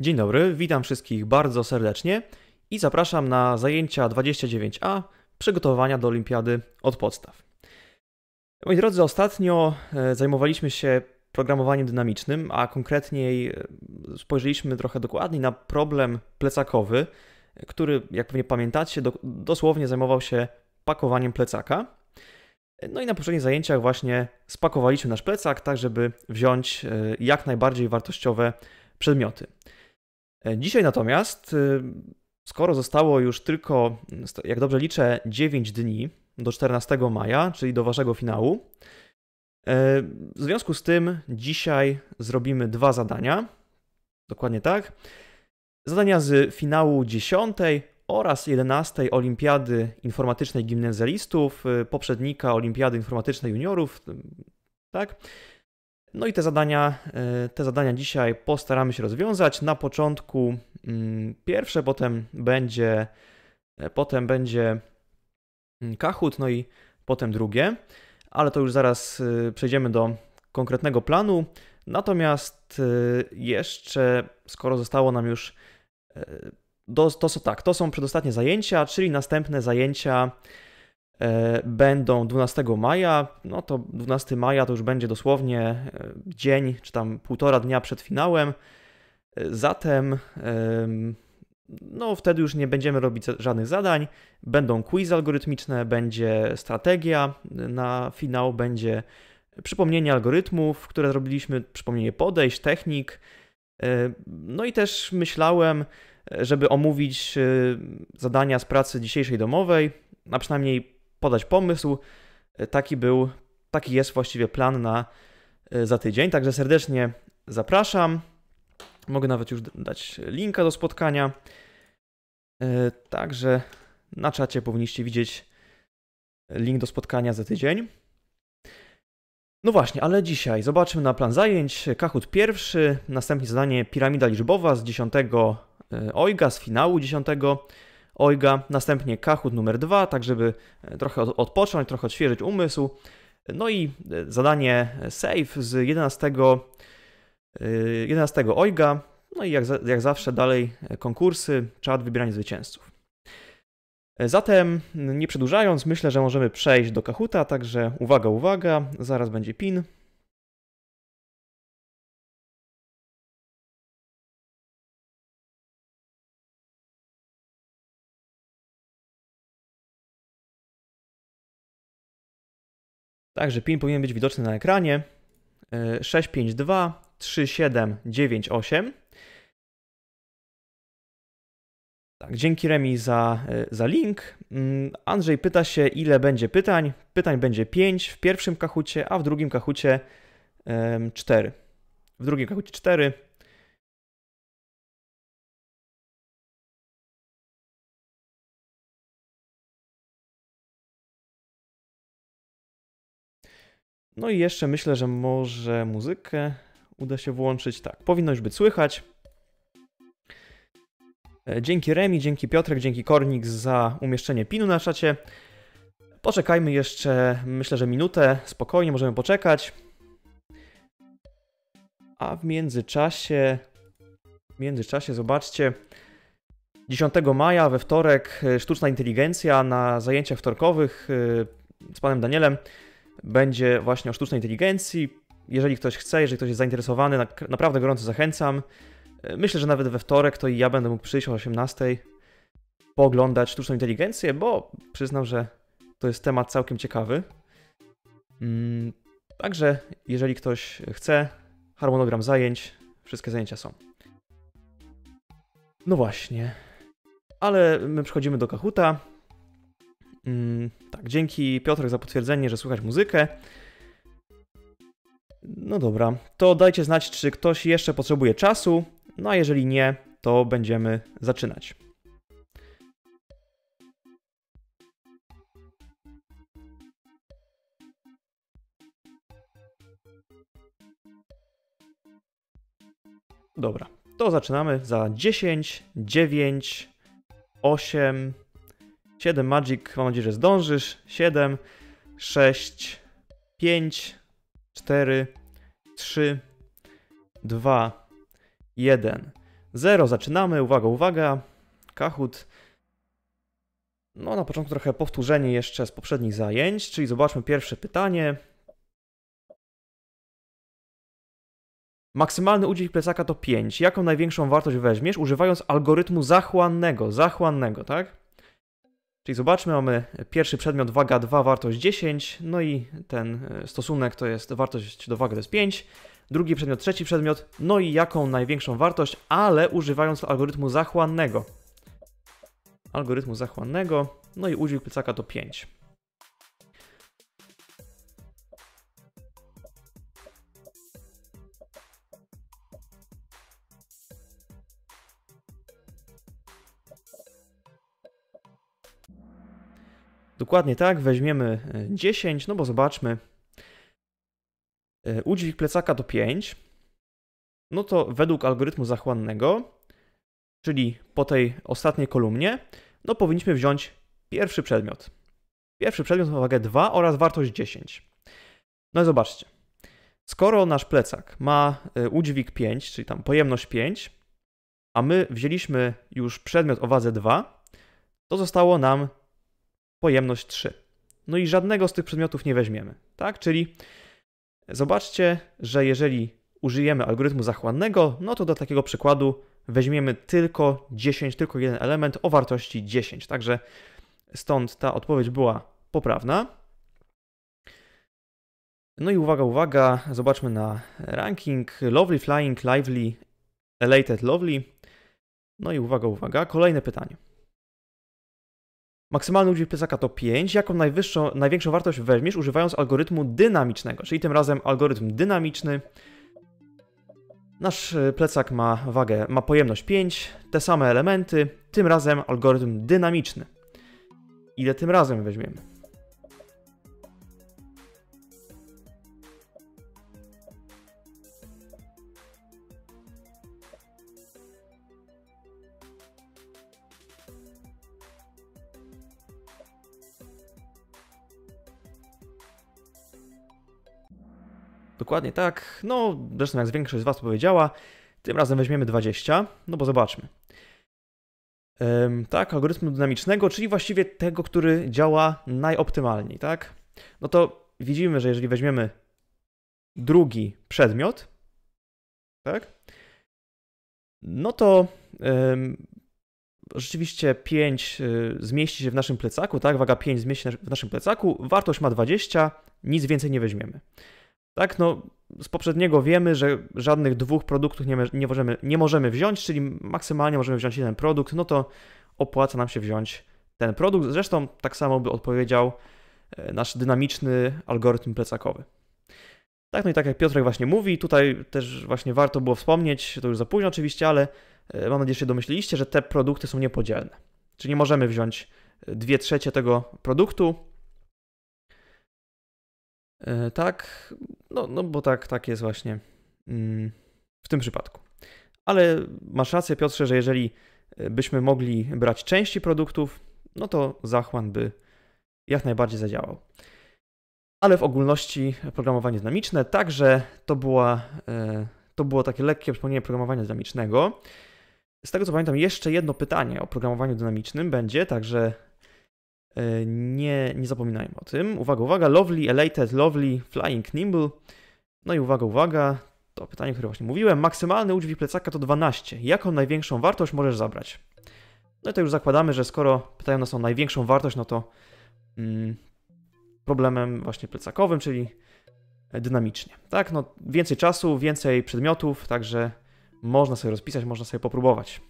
Dzień dobry, witam wszystkich bardzo serdecznie i zapraszam na zajęcia 29a przygotowania do olimpiady od podstaw. Moi drodzy, ostatnio e, zajmowaliśmy się programowaniem dynamicznym, a konkretniej e, spojrzeliśmy trochę dokładniej na problem plecakowy, który, jak pewnie pamiętacie, do, dosłownie zajmował się pakowaniem plecaka. No i na poprzednich zajęciach właśnie spakowaliśmy nasz plecak, tak żeby wziąć e, jak najbardziej wartościowe przedmioty. E, dzisiaj natomiast, y, skoro zostało już tylko, jak dobrze liczę, 9 dni do 14 maja, czyli do waszego finału, e, w związku z tym dzisiaj zrobimy dwa zadania. Dokładnie tak. Zadania z finału 10 oraz 11 Olimpiady Informatycznej Gimnazjalistów, y, poprzednika Olimpiady Informatycznej Juniorów, tak? No i te zadania, y, te zadania dzisiaj postaramy się rozwiązać. Na początku mm, pierwsze, potem będzie, y, potem będzie mm, kahut, no i potem drugie, ale to już zaraz y, przejdziemy do konkretnego planu. Natomiast jeszcze, skoro zostało nam już, to, to, tak, to są przedostatnie zajęcia, czyli następne zajęcia E, będą 12 maja. No to 12 maja to już będzie dosłownie e, dzień czy tam półtora dnia przed finałem. E, zatem no wtedy już nie będziemy robić żadnych zadań. Będą quiz algorytmiczne, będzie strategia na finał, będzie przypomnienie algorytmów, które zrobiliśmy, przypomnienie podejść, technik. No i też myślałem, żeby omówić zadania z pracy dzisiejszej domowej, a przynajmniej podać pomysł. E, taki był, taki jest właściwie plan na e, za tydzień. Także serdecznie zapraszam. Mogę nawet już dać linka do spotkania. E, także na czacie powinniście widzieć link do spotkania za tydzień. No właśnie, ale dzisiaj zobaczymy na plan zajęć. Kahoot pierwszy, następnie zadanie piramida liczbowa z 10 ojga z finału 10. Ojga, następnie kahut numer dwa, tak żeby e, trochę odpocząć, trochę odświeżyć umysł. No i e, zadanie e, save z 11, 11 ojga, No i jak, jak zawsze dalej konkursy, czat, wybieranie zwycięzców. Zatem, nie przedłużając, myślę, że możemy przejść do Kahuta, także uwaga, uwaga, zaraz będzie pin. Także pin powinien być widoczny na ekranie. 652 e, 3798. Tak, dzięki Remi za, e, za link. Mm, Andrzej pyta się, ile będzie pytań. Pytań będzie 5 w pierwszym kahucie, a w drugim kahucie 4. W drugim kahucie 4. No i jeszcze myślę, że może muzykę uda się włączyć. Tak, powinno już być słychać. E, dzięki Remi, dzięki Piotrek, dzięki Kornik za umieszczenie pinu na czacie. Poczekajmy jeszcze, myślę, że minutę. Spokojnie możemy poczekać. A w międzyczasie, w międzyczasie zobaczcie, 10 maja we wtorek e, sztuczna inteligencja na zajęciach wtorkowych e, z panem Danielem będzie właśnie o sztucznej inteligencji. Jeżeli ktoś chce, jeżeli ktoś jest zainteresowany, naprawdę gorąco zachęcam. E, myślę, że nawet we wtorek to i ja będę mógł przyjść o 18:00 pooglądać sztuczną inteligencję, bo przyznam, że to jest temat całkiem ciekawy. Mm, także jeżeli ktoś chce, harmonogram zajęć, wszystkie zajęcia są. No właśnie. Ale my przechodzimy do Kahuta. Mm, tak, dzięki Piotrek za potwierdzenie, że słychać muzykę. No dobra, to dajcie znać, czy ktoś jeszcze potrzebuje czasu. No a jeżeli nie, to będziemy zaczynać. Dobra, to zaczynamy za 10, 9, 8, 7 Magic, mam nadzieję, że zdążysz. 7, 6, 5, 4, 3, 2, 1, 0. Zaczynamy. Uwaga, uwaga. Kahut. No, na początku trochę powtórzenie jeszcze z poprzednich zajęć, czyli zobaczmy pierwsze pytanie. Maksymalny udział plecaka to 5. Jaką największą wartość weźmiesz, używając algorytmu zachłannego? Zachłannego, tak? Czyli zobaczmy, mamy pierwszy przedmiot waga 2, wartość 10, no i ten e, stosunek to jest wartość do wagi to jest 5, drugi przedmiot, trzeci przedmiot, no i jaką największą wartość, ale używając algorytmu zachłannego. Algorytmu zachłannego, no i udział plecaka to 5. Dokładnie tak, weźmiemy 10, e, no bo zobaczmy. E, udźwig plecaka to 5. No to według algorytmu zachłannego, czyli po tej ostatniej kolumnie, no powinniśmy wziąć pierwszy przedmiot. Pierwszy przedmiot ma wagę 2 oraz wartość 10. No i zobaczcie. Skoro nasz plecak ma e, udźwig 5, czyli tam pojemność 5, a my wzięliśmy już przedmiot o wadze 2, to zostało nam pojemność 3. No i żadnego z tych przedmiotów nie weźmiemy, tak? Czyli zobaczcie, że jeżeli użyjemy algorytmu zachłannego, no to do takiego przykładu weźmiemy tylko 10, tylko jeden element o wartości 10. Także stąd ta odpowiedź była poprawna. No i uwaga, uwaga, zobaczmy na ranking Lovely Flying, Lively, Elated Lovely. No i uwaga, uwaga, kolejne pytanie. Maksymalny udział plecaka to 5, jaką najwyższą, największą wartość weźmiesz używając algorytmu dynamicznego, czyli tym razem algorytm dynamiczny. Nasz e, plecak ma wagę, ma pojemność 5, te same elementy, tym razem algorytm dynamiczny. Ile tym razem weźmiemy? Dokładnie tak. No, zresztą jak większość z Was powiedziała, tym razem weźmiemy 20, no bo zobaczmy. Ym, tak, algorytmu dynamicznego, czyli właściwie tego, który działa najoptymalniej, tak? No to widzimy, że jeżeli weźmiemy drugi przedmiot, tak? No to ym, rzeczywiście 5 y, zmieści się w naszym plecaku, tak? Waga 5 zmieści się w naszym plecaku, wartość ma 20, nic więcej nie weźmiemy. Tak, no z poprzedniego wiemy, że żadnych dwóch produktów nie, nie, możemy, nie możemy wziąć, czyli maksymalnie możemy wziąć jeden produkt, no to opłaca nam się wziąć ten produkt. Zresztą tak samo by odpowiedział e, nasz dynamiczny algorytm plecakowy. Tak, no i tak jak Piotrek właśnie mówi, tutaj też właśnie warto było wspomnieć, to już za późno oczywiście, ale e, mam nadzieję, że się domyśliliście, że te produkty są niepodzielne. Czyli nie możemy wziąć e, dwie trzecie tego produktu. Tak, no, no bo tak, tak jest właśnie mm, w tym przypadku. Ale masz rację, Piotrze, że jeżeli e, byśmy mogli brać części produktów, no to zachłan by jak najbardziej zadziałał. Ale w ogólności programowanie dynamiczne, także to, była, e, to było takie lekkie przypomnienie programowania dynamicznego. Z tego co pamiętam, jeszcze jedno pytanie o programowaniu dynamicznym będzie, także E, nie, nie zapominajmy o tym. Uwaga, uwaga, Lovely, Elated, Lovely, Flying Nimble. No i uwaga, uwaga, to pytanie, które właśnie mówiłem. Maksymalny udźwig plecaka to 12. Jaką największą wartość możesz zabrać? No i to już zakładamy, że skoro pytają nas o największą wartość, no to mm, problemem właśnie plecakowym, czyli dynamicznie. Tak, no więcej czasu, więcej przedmiotów, także można sobie rozpisać, można sobie popróbować.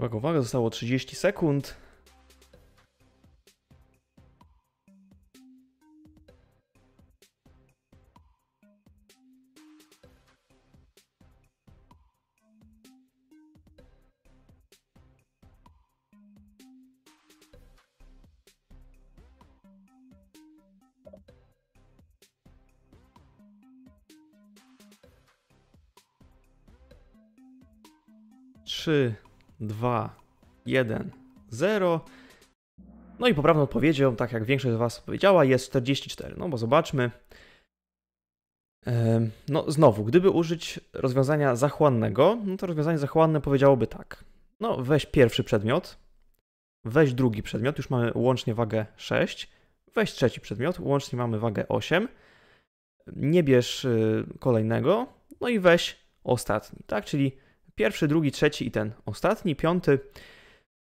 Uwaga, uwaga, zostało 30 sekund. Trzy, 2, 1, 0. No i poprawną odpowiedzią, tak jak większość z Was powiedziała, jest 44. No bo zobaczmy. No znowu, gdyby użyć rozwiązania zachłannego, no to rozwiązanie zachłanne powiedziałoby tak. No weź pierwszy przedmiot, weź drugi przedmiot, już mamy łącznie wagę 6, weź trzeci przedmiot, łącznie mamy wagę 8, nie bierz y, kolejnego, no i weź ostatni, tak? Czyli Pierwszy, drugi, trzeci i ten ostatni, piąty.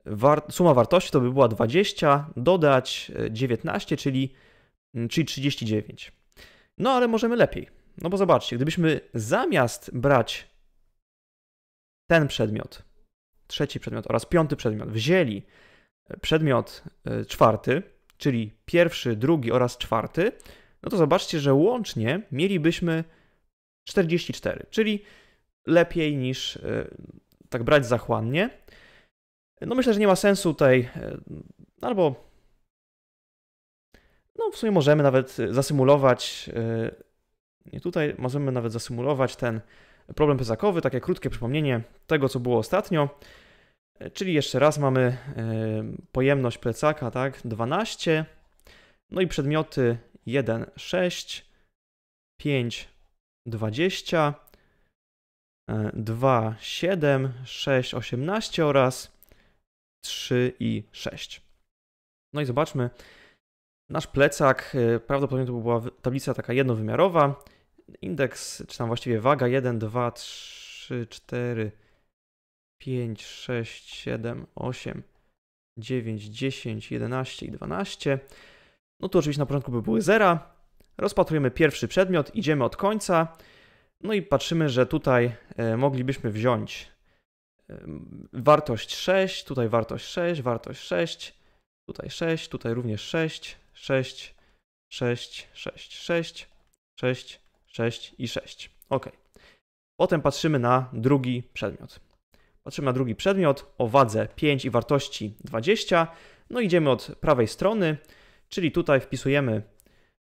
War suma wartości to by była 20, dodać 19, e, czyli, mm, czyli 39. No ale możemy lepiej. No bo zobaczcie, gdybyśmy zamiast brać ten przedmiot, trzeci przedmiot oraz piąty przedmiot, wzięli e, przedmiot e, czwarty, czyli pierwszy, drugi oraz czwarty, no to zobaczcie, że łącznie mielibyśmy 44, czyli lepiej niż e, tak brać zachłannie. No myślę, że nie ma sensu tej, e, albo no w sumie możemy nawet zasymulować, e, nie tutaj, możemy nawet zasymulować ten problem pyzakowy, takie krótkie przypomnienie tego, co było ostatnio. Czyli jeszcze raz mamy pojemność plecaka, tak, 12, no i przedmioty 1, 6, 5, 20, 2, 7, 6, 18 oraz 3 i 6. No i zobaczmy. Nasz plecak, e, prawdopodobnie to była tablica taka jednowymiarowa. Indeks, czy tam właściwie waga 1, 2, 3, 4, 5, 6, 7, 8, 9, 10, 11 i 12. No tu oczywiście na początku by były 0. Rozpatrujemy pierwszy przedmiot, idziemy od końca. No i patrzymy, że tutaj e, moglibyśmy wziąć e, wartość 6, tutaj wartość 6, wartość 6, tutaj 6, tutaj również 6, 6, 6, 6, 6, 6, 6 i 6. Ok. Potem patrzymy na drugi przedmiot. Patrzymy na drugi przedmiot o wadze 5 i wartości 20. No idziemy od prawej strony, czyli tutaj wpisujemy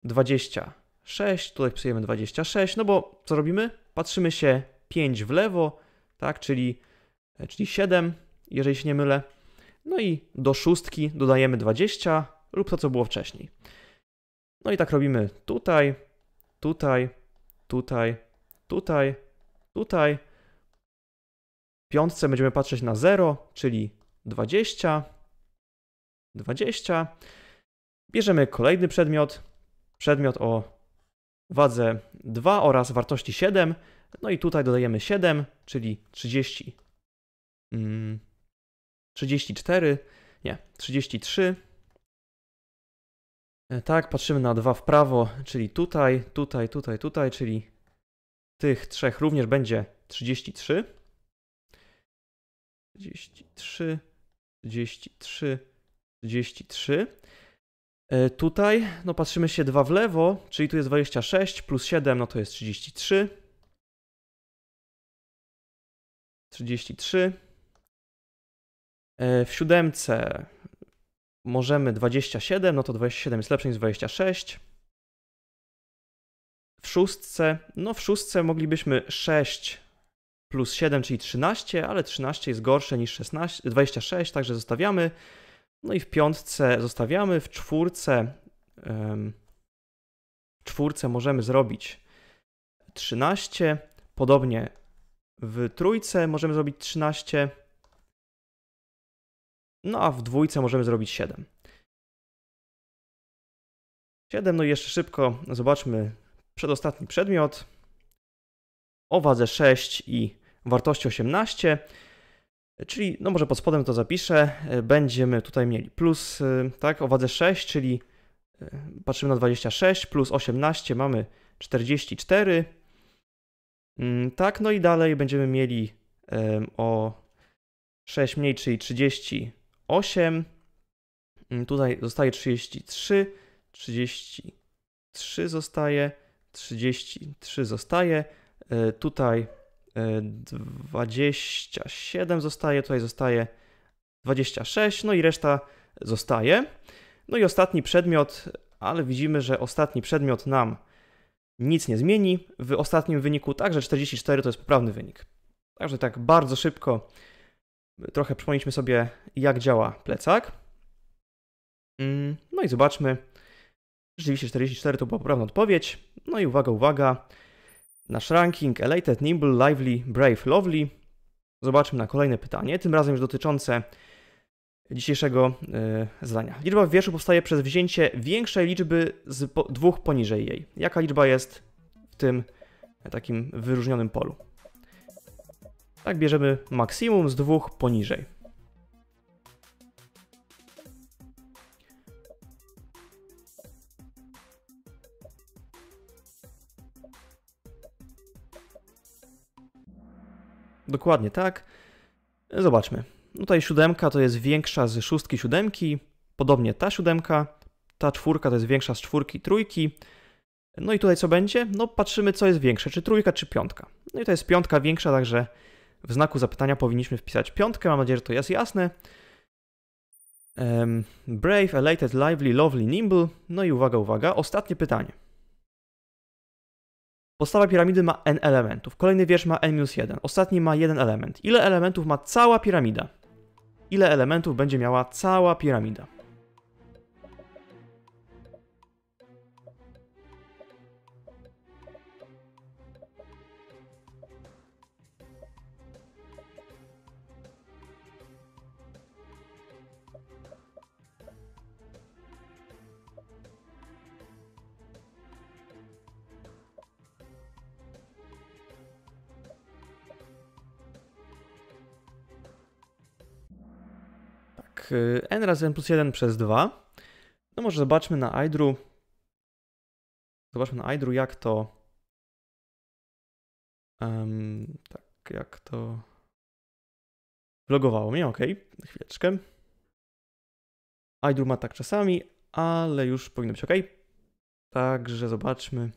20 6, tutaj wpisujemy 26, no bo co robimy? Patrzymy się 5 w lewo, tak, czyli, e, czyli 7, jeżeli się nie mylę. No i do szóstki dodajemy 20 lub to, co było wcześniej. No i tak robimy tutaj, tutaj, tutaj, tutaj, tutaj. W piątce będziemy patrzeć na 0, czyli 20, 20. Bierzemy kolejny przedmiot, przedmiot o wadze 2 oraz wartości 7. No i tutaj dodajemy 7, czyli 30. 34, mm, nie, 33. E, tak, patrzymy na 2 w prawo, czyli tutaj, tutaj, tutaj, tutaj, czyli tych trzech również będzie 33. 33, 33, 33. E, tutaj, no patrzymy się 2 w lewo, czyli tu jest 26 plus 7, no to jest 33. 33. E, w siódemce możemy 27, no to 27 jest lepsze niż 26. W szóstce, no w szóstce moglibyśmy 6 plus 7, czyli 13, ale 13 jest gorsze niż 16, 26, także zostawiamy. No i w piątce zostawiamy, w czwórce, w czwórce możemy zrobić 13, podobnie w trójce możemy zrobić 13, no a w dwójce możemy zrobić 7. 7, no i jeszcze szybko zobaczmy przedostatni przedmiot o wadze 6 i wartości 18. Czyli, no może pod spodem to zapiszę, e, będziemy tutaj mieli plus, e, tak, o wadze 6, czyli e, patrzymy na 26, plus 18 mamy 44. Mm, tak, no i dalej będziemy mieli o 6 mniej, czyli 38. Mm, tutaj zostaje 33, 33 zostaje, 33 zostaje. Tutaj 27 e, zostaje, tutaj zostaje 26, no i reszta zostaje. No i ostatni przedmiot, ale widzimy, że ostatni przedmiot nam nic nie zmieni w ostatnim wyniku, także 44 to jest poprawny wynik. Także tak bardzo szybko trochę przypomnieliśmy sobie, jak działa plecak. Mm, no i zobaczmy. Rzeczywiście 44 to była poprawna odpowiedź. No i uwaga, uwaga. Nasz ranking Elated, Nimble, Lively, Brave, Lovely. Zobaczmy na kolejne pytanie, tym razem już dotyczące dzisiejszego yy, zadania. Liczba w wierszu powstaje przez wzięcie większej liczby z po, dwóch poniżej jej. Jaka liczba jest w tym takim wyróżnionym polu? Tak, bierzemy maksimum z dwóch poniżej. Dokładnie tak. Zobaczmy. Tutaj siódemka to jest większa z szóstki siódemki, podobnie ta siódemka, ta czwórka to jest większa z czwórki trójki. No i tutaj co będzie? No patrzymy co jest większe, czy trójka, czy piątka. No i to jest piątka większa, także w znaku zapytania powinniśmy wpisać piątkę, mam nadzieję, że to jest jasne. Um, brave, Elated, Lively, Lovely, Nimble. No i uwaga, uwaga, ostatnie pytanie. Podstawa piramidy ma n elementów, kolejny wiersz ma n-1, ostatni ma jeden element. Ile elementów ma cała piramida? Ile elementów będzie miała cała piramida? Y, n razy n plus 1 przez 2. No może zobaczmy na idru Zobaczmy na idru jak to. Um, tak, jak to. Logowało mnie, ok, chwileczkę. idru ma tak czasami, ale już powinno być ok. Także zobaczmy.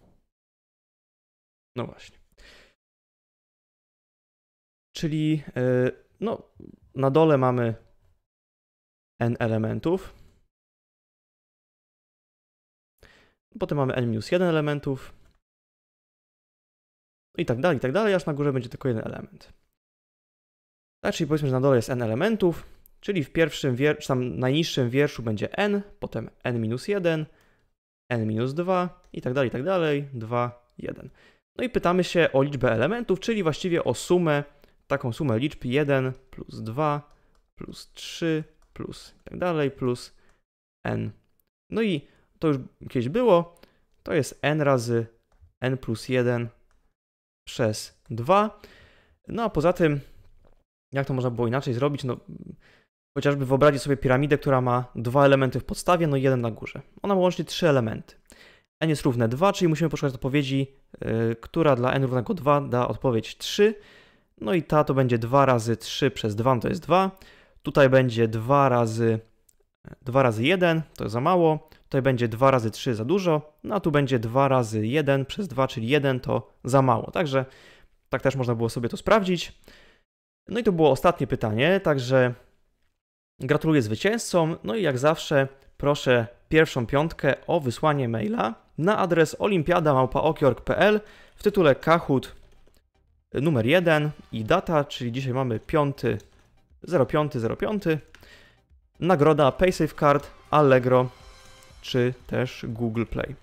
No właśnie. Czyli yy, no, na dole mamy n elementów. Potem mamy n minus 1 elementów. I tak dalej, i tak dalej, aż na górze będzie tylko jeden element. Tak, czyli powiedzmy, że na dole jest n elementów, czyli w pierwszym wierszu, tam najniższym wierszu będzie n, potem n minus 1, n minus 2 i tak dalej, i tak dalej, 2, 1. No i pytamy się o liczbę elementów, czyli właściwie o sumę, taką sumę liczb 1 plus 2 plus 3 plus i tak dalej, plus n. No i to już kiedyś było, to jest n razy n plus 1 przez 2. No a poza tym, jak to można było inaczej zrobić? No, chociażby wyobrazić sobie piramidę, która ma dwa elementy w podstawie, no i jeden na górze. Ona ma łącznie trzy elementy. n jest równe 2, czyli musimy poszukać odpowiedzi, yy, która dla n równego 2 da odpowiedź 3. No i ta to będzie 2 razy 3 przez 2, no to jest 2. Tutaj będzie 2 razy 2 razy 1 to za mało, tutaj będzie 2 razy 3 za dużo, no a tu będzie 2 razy 1 przez 2, czyli 1 to za mało. Także tak też można było sobie to sprawdzić. No i to było ostatnie pytanie, także gratuluję zwycięzcom. No i jak zawsze proszę pierwszą piątkę o wysłanie maila na adres olimpiada.okiorg.pl w tytule Kahoot numer 1 i data, czyli dzisiaj mamy 5 0,5-0,5. Nagroda PaySafeCard, Allegro czy też Google Play.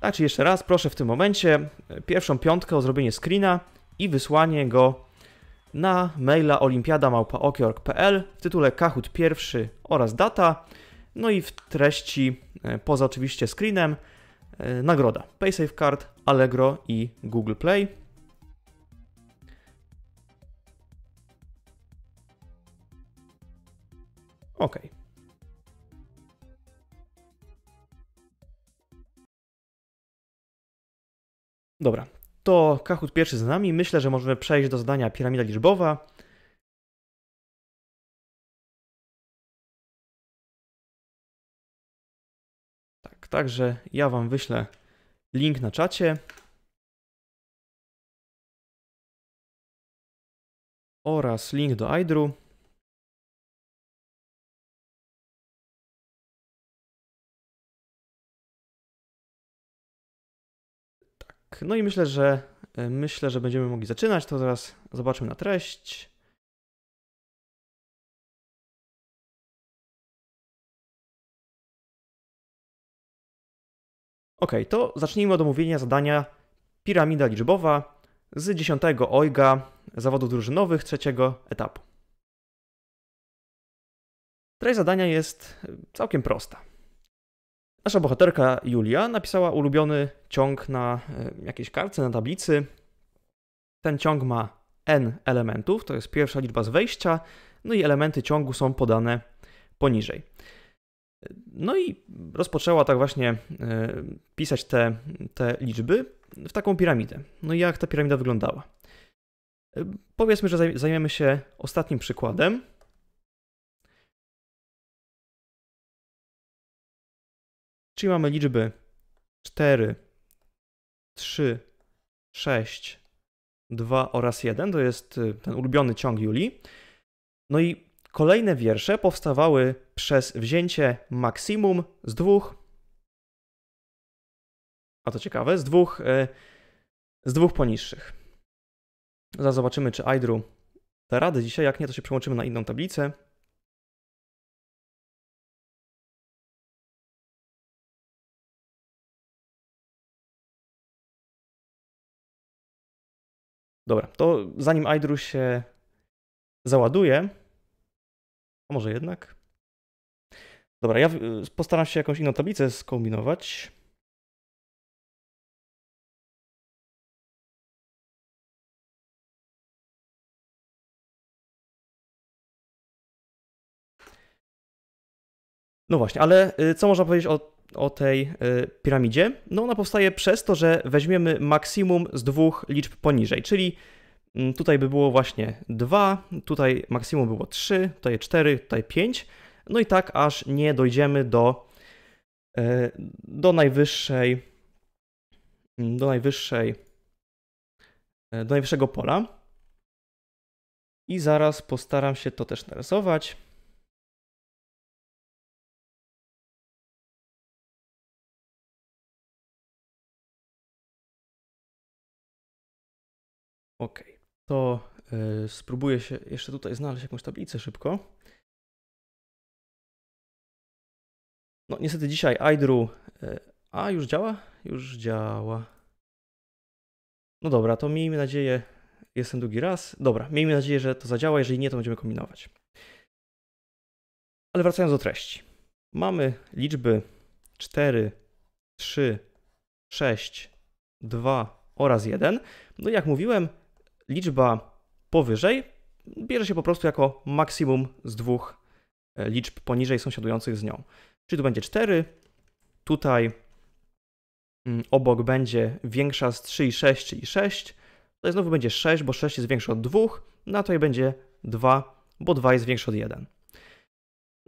Tak, jeszcze raz proszę w tym momencie e, pierwszą piątkę o zrobienie screena i wysłanie go na maila olimpiadamałpaokiorg.pl w tytule Kahoot pierwszy oraz data, no i w treści e, poza oczywiście screenem e, nagroda PaySafeCard, Allegro i Google Play. OK. Dobra, to kahut pierwszy z nami. Myślę, że możemy przejść do zadania piramida liczbowa. Tak, także ja Wam wyślę link na czacie. Oraz link do iDrew. Tak, no i myślę, że e, myślę, że będziemy mogli zaczynać. To zaraz zobaczymy na treść. Ok, to zacznijmy od omówienia zadania piramida liczbowa z 10 ojga zawodów drużynowych trzeciego etapu. Treść zadania jest e, całkiem prosta. Nasza bohaterka Julia napisała ulubiony ciąg na e, jakiejś kartce, na tablicy. Ten ciąg ma n elementów, to jest pierwsza liczba z wejścia, no i elementy ciągu są podane poniżej. No i rozpoczęła tak właśnie e, pisać te, te liczby w taką piramidę. No i jak ta piramida wyglądała? E, powiedzmy, że zajmiemy się ostatnim przykładem, Czyli mamy liczby 4, 3, 6, 2 oraz 1. To jest y, ten ulubiony ciąg Julii. No i kolejne wiersze powstawały przez wzięcie maksimum z dwóch. A to ciekawe, z dwóch, y, z dwóch poniższych. Zaraz zobaczymy, czy Aydru da radę dzisiaj. Jak nie, to się przełączymy na inną tablicę. Dobra, to zanim Aydru się załaduje, a może jednak? Dobra, ja postaram się jakąś inną tablicę skombinować. No właśnie, ale y, co można powiedzieć o o tej y, piramidzie? No ona powstaje przez to, że weźmiemy maksimum z dwóch liczb poniżej, czyli mm, tutaj by było właśnie 2, tutaj maksimum było 3, tutaj 4, tutaj 5, no i tak aż nie dojdziemy do, y, do najwyższej mm, do najwyższej y, do najwyższego pola. I zaraz postaram się to też narysować. Ok, to y, spróbuję się jeszcze tutaj znaleźć jakąś tablicę szybko. No niestety dzisiaj iDrew... Y, a, już działa? Już działa. No dobra, to miejmy nadzieję... Jestem drugi raz. Dobra, miejmy nadzieję, że to zadziała. Jeżeli nie, to będziemy kombinować. Ale wracając do treści. Mamy liczby 4, 3, 6, 2 oraz 1. No jak mówiłem, liczba powyżej bierze się po prostu jako maksimum z dwóch e, liczb poniżej sąsiadujących z nią. Czyli tu będzie 4, tutaj mm, obok będzie większa z 3 i 6, czyli 6. Tutaj znowu będzie 6, bo 6 jest większe od 2, no a tutaj będzie 2, bo 2 jest większe od 1.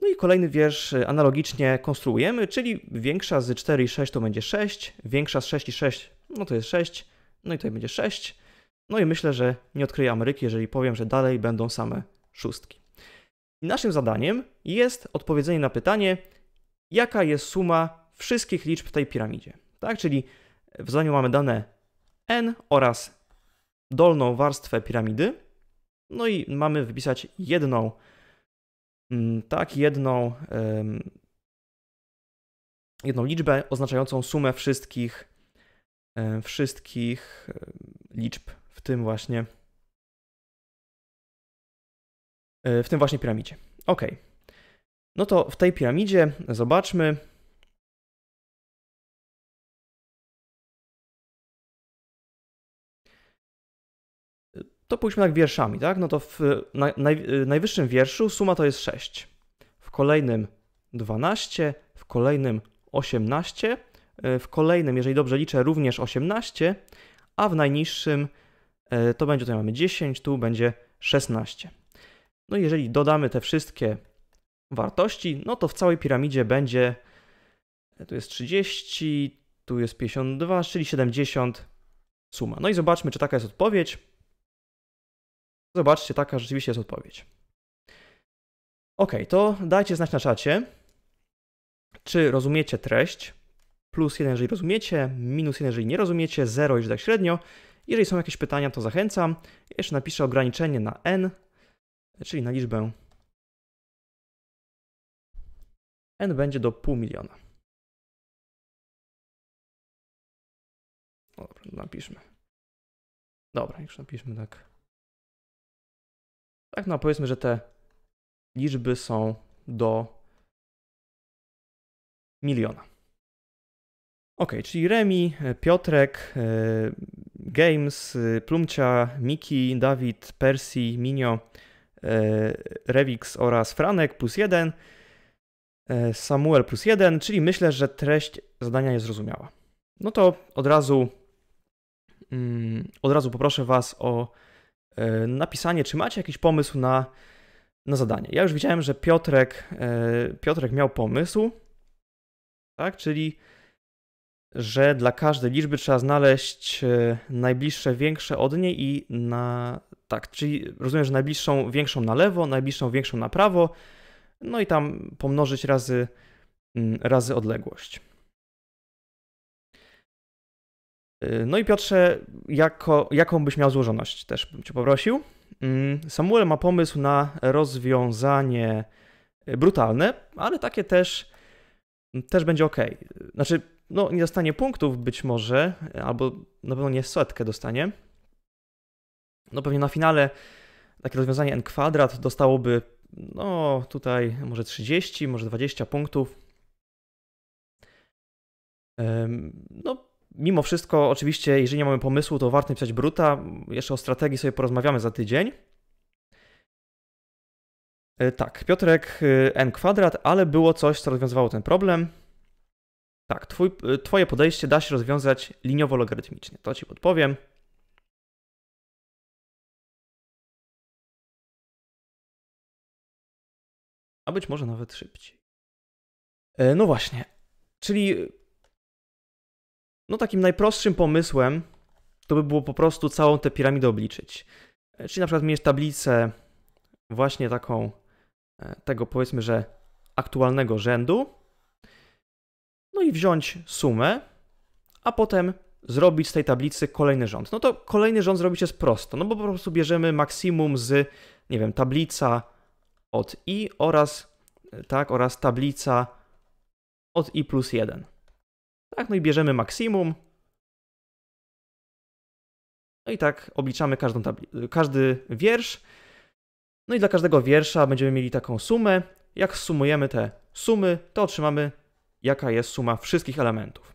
No i kolejny wiersz e, analogicznie konstruujemy, czyli większa z 4 i 6 to będzie 6, większa z 6 i 6, no to jest 6, no i tutaj będzie 6, no i myślę, że nie odkryję Ameryki, jeżeli powiem, że dalej będą same szóstki. I naszym zadaniem jest odpowiedzenie na pytanie, jaka jest suma wszystkich liczb w tej piramidzie. Tak, czyli w zadaniu mamy dane n oraz dolną warstwę piramidy. No i mamy wypisać jedną, mm, tak, jedną, jedną liczbę oznaczającą sumę wszystkich, wszystkich liczb tym właśnie e, w tym właśnie piramidzie. Ok. No to w tej piramidzie zobaczmy. To pójdźmy tak wierszami, tak? No to w naj, e, najwyższym wierszu suma to jest 6. W kolejnym 12, w kolejnym 18, e, w kolejnym, jeżeli dobrze liczę, również 18, a w najniższym E, to będzie tutaj mamy 10, tu będzie 16. No i jeżeli dodamy te wszystkie wartości, no to w całej piramidzie będzie e, tu jest 30, tu jest 52, czyli 70 suma. No i zobaczmy, czy taka jest odpowiedź. Zobaczcie, taka rzeczywiście jest odpowiedź. Ok, to dajcie znać na czacie, czy rozumiecie treść. Plus 1, jeżeli rozumiecie, minus 1, jeżeli nie rozumiecie, 0, jeżeli tak średnio. Jeżeli są jakieś pytania, to zachęcam. jeszcze napiszę ograniczenie na n, czyli na liczbę n będzie do pół miliona. No dobra, napiszmy. Dobra, już napiszmy tak. Tak, no powiedzmy, że te liczby są do miliona. Ok, czyli Remi, Piotrek, e, Games, y, Plumcia, Miki, Dawid, Percy, Minio, e, Revix oraz Franek plus jeden, e, Samuel plus jeden, czyli myślę, że treść zadania jest zrozumiała. No to od razu mm, od razu poproszę Was o e, napisanie, czy macie jakiś pomysł na, na zadanie. Ja już widziałem, że Piotrek, Piotrek miał pomysł, tak, czyli że dla każdej liczby trzeba znaleźć e, najbliższe większe od niej i na. Tak, czyli rozumiem, że najbliższą większą na lewo, najbliższą większą na prawo, no i tam pomnożyć razy, mm, razy odległość. E, no i Piotrze, jako, jaką byś miał złożoność, też bym cię poprosił. Mm, Samuel ma pomysł na rozwiązanie e, brutalne, ale takie też, też będzie ok. Znaczy, no nie dostanie punktów być może, albo na pewno nie setkę dostanie. No pewnie na finale takie rozwiązanie n kwadrat dostałoby no tutaj może 30, może 20 punktów. No mimo wszystko oczywiście jeżeli nie mamy pomysłu to warto pisać bruta. Jeszcze o strategii sobie porozmawiamy za tydzień. E, tak, Piotrek y, n kwadrat, ale było coś, co rozwiązywało ten problem. Tak, twój, y, twoje podejście da się rozwiązać liniowo-logarytmicznie. To ci podpowiem. A być może nawet szybciej. E, no właśnie. Czyli y, no takim najprostszym pomysłem to by było po prostu całą tę piramidę obliczyć. E, czyli na przykład mieć tablicę właśnie taką e, tego powiedzmy, że aktualnego rzędu no i wziąć sumę, a potem zrobić z tej tablicy kolejny rząd. No to kolejny rząd zrobić jest prosto, no bo po prostu bierzemy maksimum z, nie wiem, tablica od i oraz, tak, oraz tablica od i plus 1. Tak, no i bierzemy maksimum. No i tak obliczamy każdą każdy wiersz. No i dla każdego wiersza będziemy mieli taką sumę. Jak sumujemy te sumy, to otrzymamy jaka jest suma wszystkich elementów.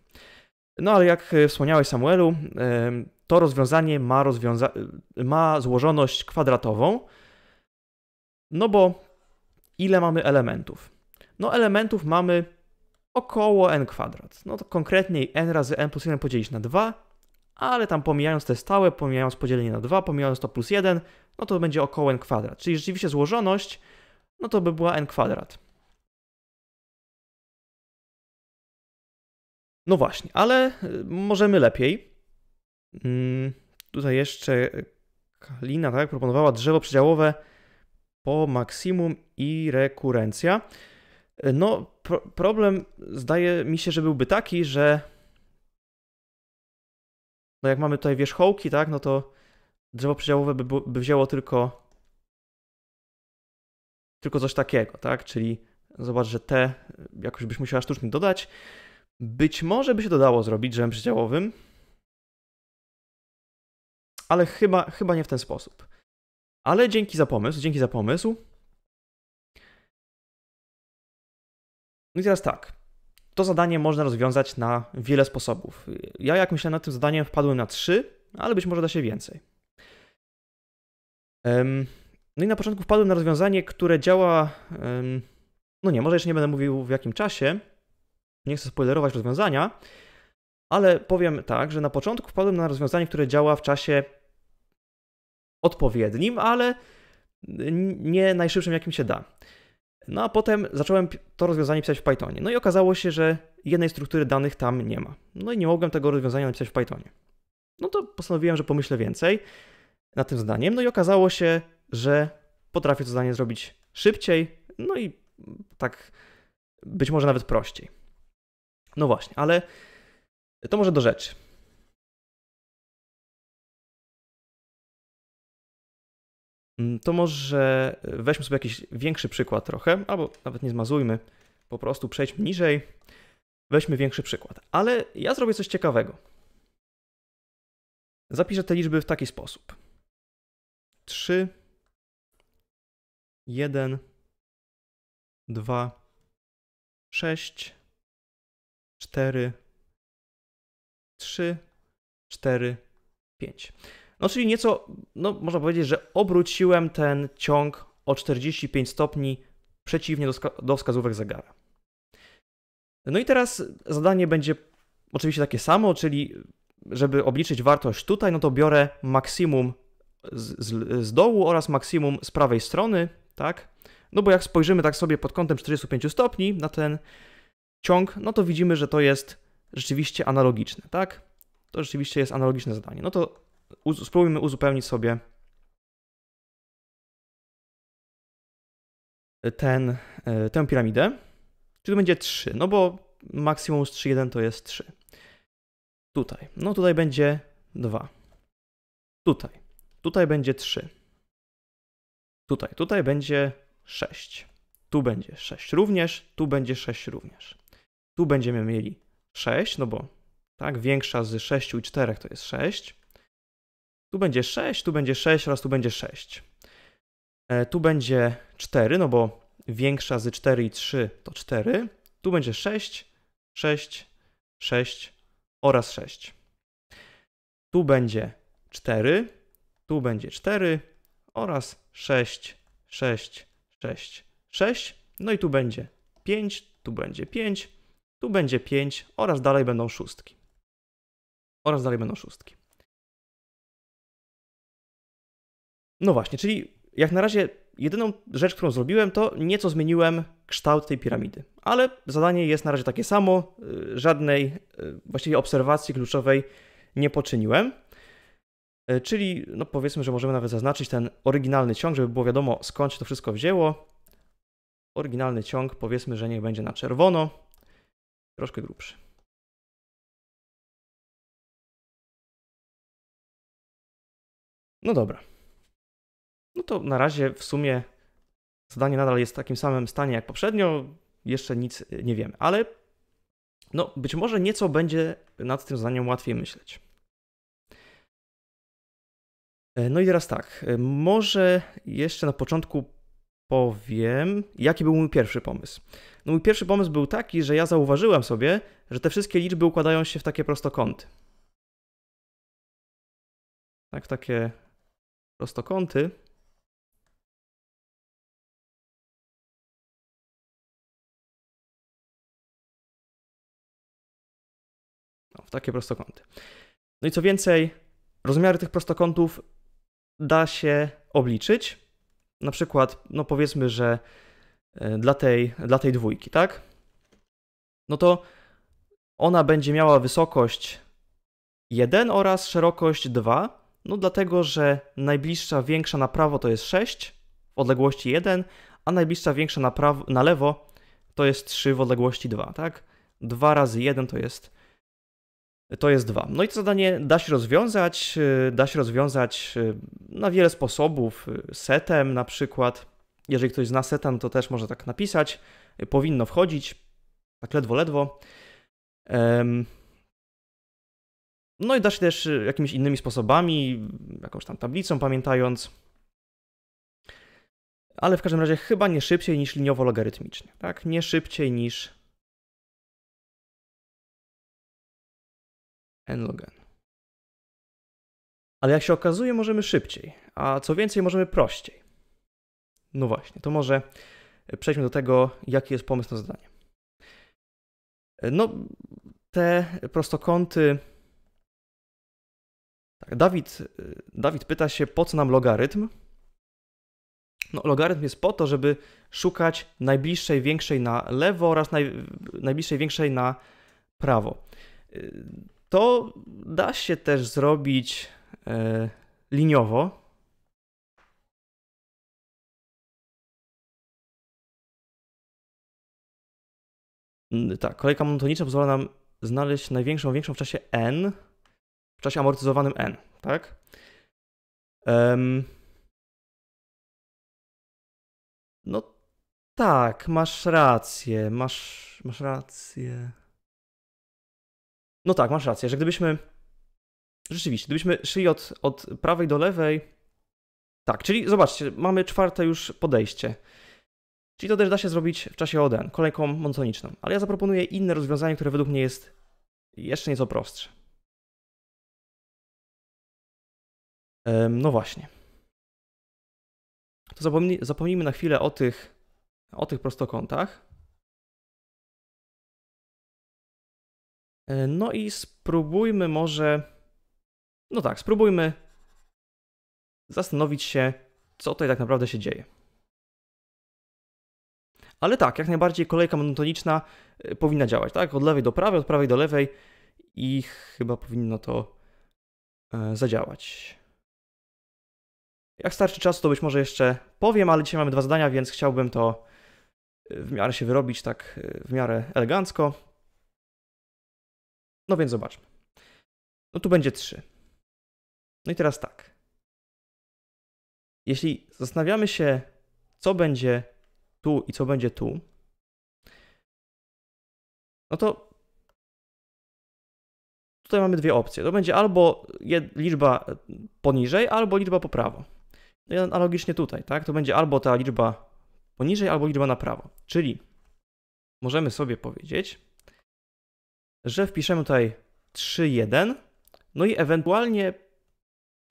No ale jak e, wspomniałeś Samuelu, to rozwiązanie ma, rozwiąza e, ma złożoność kwadratową, no bo ile mamy elementów? No elementów mamy około n kwadrat. No to konkretniej n razy n plus 1 podzielić na 2, ale tam pomijając te stałe, pomijając podzielenie na 2, pomijając to plus 1, no to będzie około n kwadrat. Czyli rzeczywiście złożoność, no to by była n kwadrat. No właśnie, ale y, możemy lepiej. Mm, tutaj jeszcze Kalina tak, proponowała drzewo przedziałowe po maksimum i rekurencja. Y, no, pro problem zdaje mi się, że byłby taki, że no jak mamy tutaj wierzchołki, tak, no to drzewo przedziałowe by, by wzięło tylko tylko coś takiego, tak, czyli zobacz, że te jakoś byś musiała sztucznie dodać. Być może by się to dało zrobić drzewem przydziałowym, ale chyba, chyba nie w ten sposób. Ale dzięki za pomysł, dzięki za pomysł. No i teraz tak. To zadanie można rozwiązać na wiele sposobów. Ja, jak myślałem nad tym zadaniem, wpadłem na trzy, ale być może da się więcej. no i na początku wpadłem na rozwiązanie, które działa. no nie, może jeszcze nie będę mówił w jakim czasie, nie chcę spoilerować rozwiązania, ale powiem tak, że na początku wpadłem na rozwiązanie, które działa w czasie odpowiednim, ale nie najszybszym, jakim się da. No a potem zacząłem to rozwiązanie pisać w Pythonie. No i okazało się, że jednej struktury danych tam nie ma. No i nie mogłem tego rozwiązania napisać w Pythonie. No to postanowiłem, że pomyślę więcej nad tym zdaniem. No i okazało się, że potrafię to zadanie zrobić szybciej, no i tak być może nawet prościej. No właśnie, ale to może do rzeczy. Mm, to może weźmy sobie jakiś większy przykład trochę, albo nawet nie zmazujmy, po prostu przejdźmy niżej, weźmy większy przykład. Ale ja zrobię coś ciekawego. Zapiszę te liczby w taki sposób. 3, 1, 2, 6, 4, 3, 4, 5. No czyli nieco, no można powiedzieć, że obróciłem ten ciąg o 45 stopni przeciwnie do, do wskazówek zegara. No i teraz zadanie będzie oczywiście takie samo, czyli żeby obliczyć wartość tutaj, no to biorę maksimum z, z, z, dołu oraz maksimum z prawej strony, tak? No bo jak spojrzymy tak sobie pod kątem 45 stopni na ten ciąg, no to widzimy, że to jest rzeczywiście analogiczne, tak? To rzeczywiście jest analogiczne zadanie. No to uz spróbujmy uzupełnić sobie ten, e, tę piramidę. Czy to będzie 3, no bo maksimum z 3, 1 to jest 3. Tutaj, no tutaj będzie 2. Tutaj, tutaj będzie 3. Tutaj, tutaj będzie 6. Tu będzie 6 również, tu będzie 6 również. Tu będziemy mieli 6, no bo tak, większa z 6 i 4 to jest 6. Tu będzie 6, tu będzie 6 oraz tu będzie 6. E, tu będzie 4, no bo większa z 4 i 3 to 4. Tu będzie 6, 6, 6 oraz 6. Tu będzie 4, tu będzie 4 oraz 6, 6, 6, 6. No i tu będzie 5, tu będzie 5 tu będzie 5 oraz dalej będą szóstki. Oraz dalej będą szóstki. No właśnie, czyli jak na razie jedyną rzecz, którą zrobiłem, to nieco zmieniłem kształt tej piramidy. Ale zadanie jest na razie takie samo, y, żadnej y, właściwie obserwacji kluczowej nie poczyniłem. Y, czyli no powiedzmy, że możemy nawet zaznaczyć ten oryginalny ciąg, żeby było wiadomo skąd się to wszystko wzięło. Oryginalny ciąg powiedzmy, że niech będzie na czerwono troszkę grubszy. No dobra. No to na razie w sumie zadanie nadal jest w takim samym stanie jak poprzednio. Jeszcze nic nie wiemy, ale no być może nieco będzie nad tym zadaniem łatwiej myśleć. E, no i teraz tak, e, może jeszcze na początku powiem, jaki był mój pierwszy pomysł. No mój pierwszy pomysł był taki, że ja zauważyłem sobie, że te wszystkie liczby układają się w takie prostokąty. Tak, w takie prostokąty. No, w takie prostokąty. No i co więcej, rozmiary tych prostokątów da się obliczyć na przykład, no powiedzmy, że e, dla tej, dla tej dwójki, tak? No to ona będzie miała wysokość 1 oraz szerokość 2, no dlatego, że najbliższa większa na prawo to jest 6 w odległości 1, a najbliższa większa na, prawo, na lewo to jest 3 w odległości 2, tak? 2 razy 1 to jest to jest dwa. No i to zadanie da się rozwiązać, y, da się rozwiązać y, na wiele sposobów, y, setem na przykład. Jeżeli ktoś zna seta, no to też może tak napisać. Powinno wchodzić, tak ledwo, ledwo. No i da się też jakimiś innymi sposobami, jakąś tam tablicą pamiętając. Ale w każdym razie chyba nie szybciej niż liniowo-logarytmicznie, tak? Nie szybciej niż n. Ale jak się okazuje, możemy szybciej, a co więcej, możemy prościej. No właśnie, to może przejdźmy do tego, jaki jest pomysł na zadanie. No, te prostokąty. Tak, Dawid, Dawid pyta się, po co nam logarytm? No, logarytm jest po to, żeby szukać najbliższej większej na lewo oraz naj, najbliższej większej na prawo to da się też zrobić e, liniowo. Tak, kolejka monotoniczna pozwala nam znaleźć największą większą w czasie n, w czasie amortyzowanym n, tak? Um, no tak, masz rację, masz, masz rację. No tak, masz rację, że gdybyśmy. Rzeczywiście, gdybyśmy szli od, od prawej do lewej. Tak, czyli zobaczcie, mamy czwarte już podejście. Czyli to też da się zrobić w czasie ODN, kolejką montoniczną. Ale ja zaproponuję inne rozwiązanie, które według mnie jest jeszcze nieco prostsze. No właśnie. To zapomnij, zapomnijmy na chwilę o tych, o tych prostokątach. E, no i spróbujmy może. No tak, spróbujmy zastanowić się, co tutaj tak naprawdę się dzieje. Ale tak, jak najbardziej kolejka monotoniczna e, powinna działać, tak? Od lewej do prawej, od prawej do lewej i chyba powinno to e, zadziałać. Jak starczy czasu, to być może jeszcze powiem, ale dzisiaj mamy dwa zadania, więc chciałbym to w miarę się wyrobić tak w miarę elegancko. No więc zobaczmy. No tu będzie 3. No i teraz tak. Jeśli zastanawiamy się, co będzie tu i co będzie tu, no to tutaj mamy dwie opcje. To będzie albo liczba poniżej, albo liczba po prawo. No i analogicznie tutaj, tak? To będzie albo ta liczba poniżej, albo liczba na prawo. Czyli możemy sobie powiedzieć, że wpiszemy tutaj 3,1, no i ewentualnie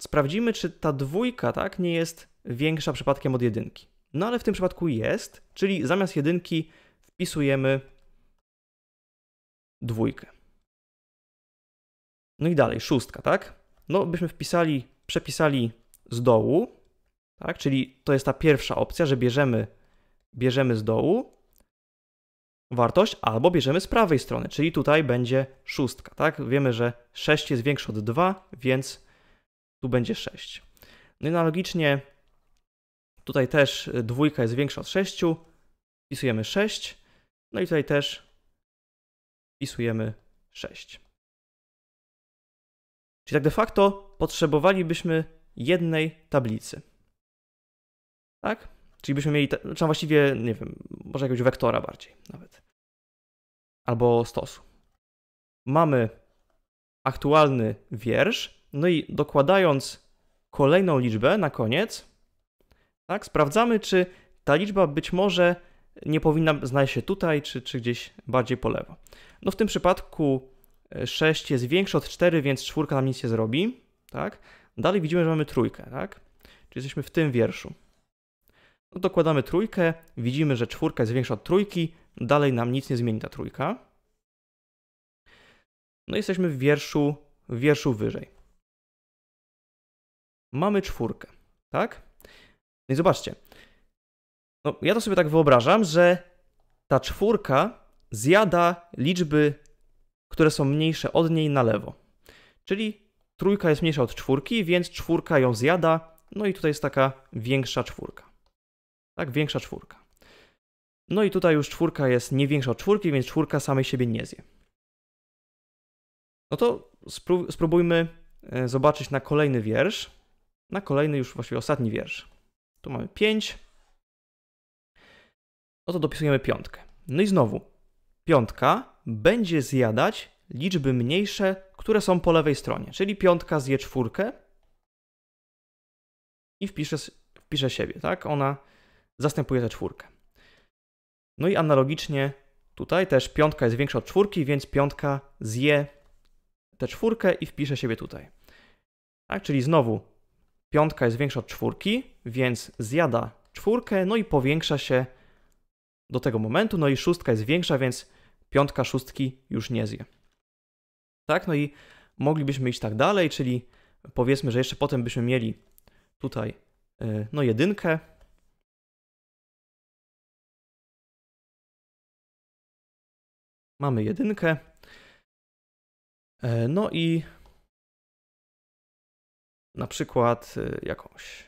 sprawdzimy, czy ta dwójka tak, nie jest większa przypadkiem od jedynki. No ale w tym przypadku jest, czyli zamiast jedynki wpisujemy dwójkę. No i dalej, szóstka, tak? No byśmy wpisali, przepisali z dołu, tak? Czyli to jest ta pierwsza opcja, że bierzemy, bierzemy z dołu wartość, albo bierzemy z prawej strony, czyli tutaj będzie szóstka, tak? Wiemy, że 6 jest większe od 2, więc tu będzie 6. No i analogicznie tutaj też dwójka jest większa od 6, wpisujemy 6, no i tutaj też wpisujemy 6. Czyli tak de facto potrzebowalibyśmy jednej tablicy. Tak? Czyli byśmy mieli, znaczy właściwie, nie wiem, może jakiegoś wektora bardziej nawet. Albo stosu. Mamy aktualny wiersz, no i dokładając kolejną liczbę na koniec, tak, sprawdzamy, czy ta liczba być może nie powinna znaleźć się tutaj, czy, czy gdzieś bardziej po lewo. No w tym przypadku 6 e, jest większe od 4, więc czwórka nam nic nie zrobi, tak? Dalej widzimy, że mamy trójkę, tak? Czyli jesteśmy w tym wierszu. No, dokładamy trójkę, widzimy, że czwórka jest większa od trójki, dalej nam nic nie zmieni ta trójka. No i jesteśmy w wierszu, w wierszu wyżej. Mamy czwórkę, tak? No i zobaczcie. No, ja to sobie tak wyobrażam, że ta czwórka zjada liczby, które są mniejsze od niej na lewo. Czyli trójka jest mniejsza od czwórki, więc czwórka ją zjada, no i tutaj jest taka większa czwórka tak? Większa czwórka. No i tutaj już czwórka jest nie większa od czwórki, więc czwórka samej siebie nie zje. No to spróbujmy e, zobaczyć na kolejny wiersz, na kolejny już właściwie ostatni wiersz. Tu mamy 5. No to dopisujemy piątkę. No i znowu, piątka będzie zjadać liczby mniejsze, które są po lewej stronie. Czyli piątka zje czwórkę i wpisze, wpisze siebie, tak? Ona zastępuje tę czwórkę. No i analogicznie tutaj też piątka jest większa od czwórki, więc piątka zje tę czwórkę i wpisze siebie tutaj. Tak, czyli znowu piątka jest większa od czwórki, więc zjada czwórkę, no i powiększa się do tego momentu, no i szóstka jest większa, więc piątka szóstki już nie zje. Tak, no i moglibyśmy iść tak dalej, czyli powiedzmy, że jeszcze potem byśmy mieli tutaj y, no jedynkę, Mamy jedynkę. E, no i na przykład e, jakąś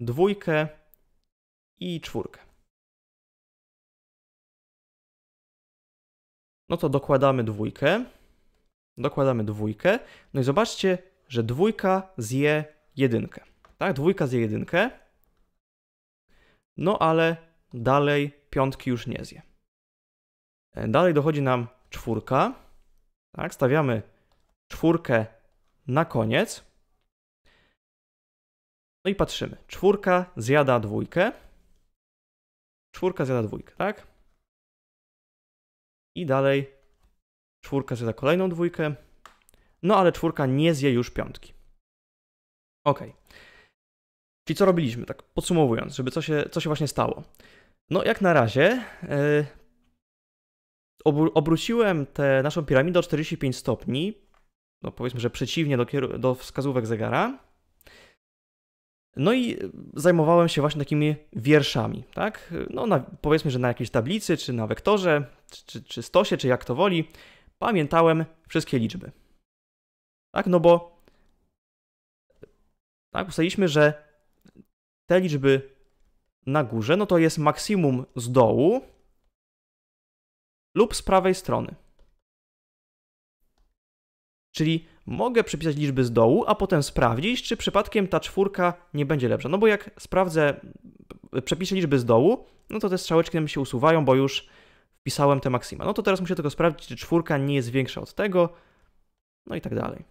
dwójkę i czwórkę. No to dokładamy dwójkę. Dokładamy dwójkę. No i zobaczcie, że dwójka zje jedynkę. Tak, dwójka zje jedynkę. No ale dalej piątki już nie zje. E, dalej dochodzi nam czwórka. Tak, stawiamy czwórkę na koniec. No i patrzymy. Czwórka zjada dwójkę. Czwórka zjada dwójkę, tak? I dalej czwórka zjada kolejną dwójkę. No ale czwórka nie zje już piątki. Ok. Czyli co robiliśmy, tak podsumowując, żeby co się, co się właśnie stało? No jak na razie e, obróciłem tę naszą piramidę o 45 stopni, no powiedzmy, że przeciwnie do, do wskazówek zegara. No i zajmowałem się właśnie takimi wierszami, tak? No na, powiedzmy, że na jakiejś tablicy, czy na wektorze, czy, czy, czy stosie, czy jak to woli, pamiętałem wszystkie liczby. Tak, no bo tak, ustaliliśmy, że te liczby na górze, no to jest maksimum z dołu, lub z prawej strony. Czyli mogę przepisać liczby z dołu, a potem sprawdzić, czy przypadkiem ta czwórka nie będzie lepsza. No bo jak sprawdzę, przepiszę liczby z dołu, no to te strzałeczki mi się usuwają, bo już wpisałem te maksima. No to teraz muszę tylko sprawdzić, czy czwórka nie jest większa od tego, no i tak dalej.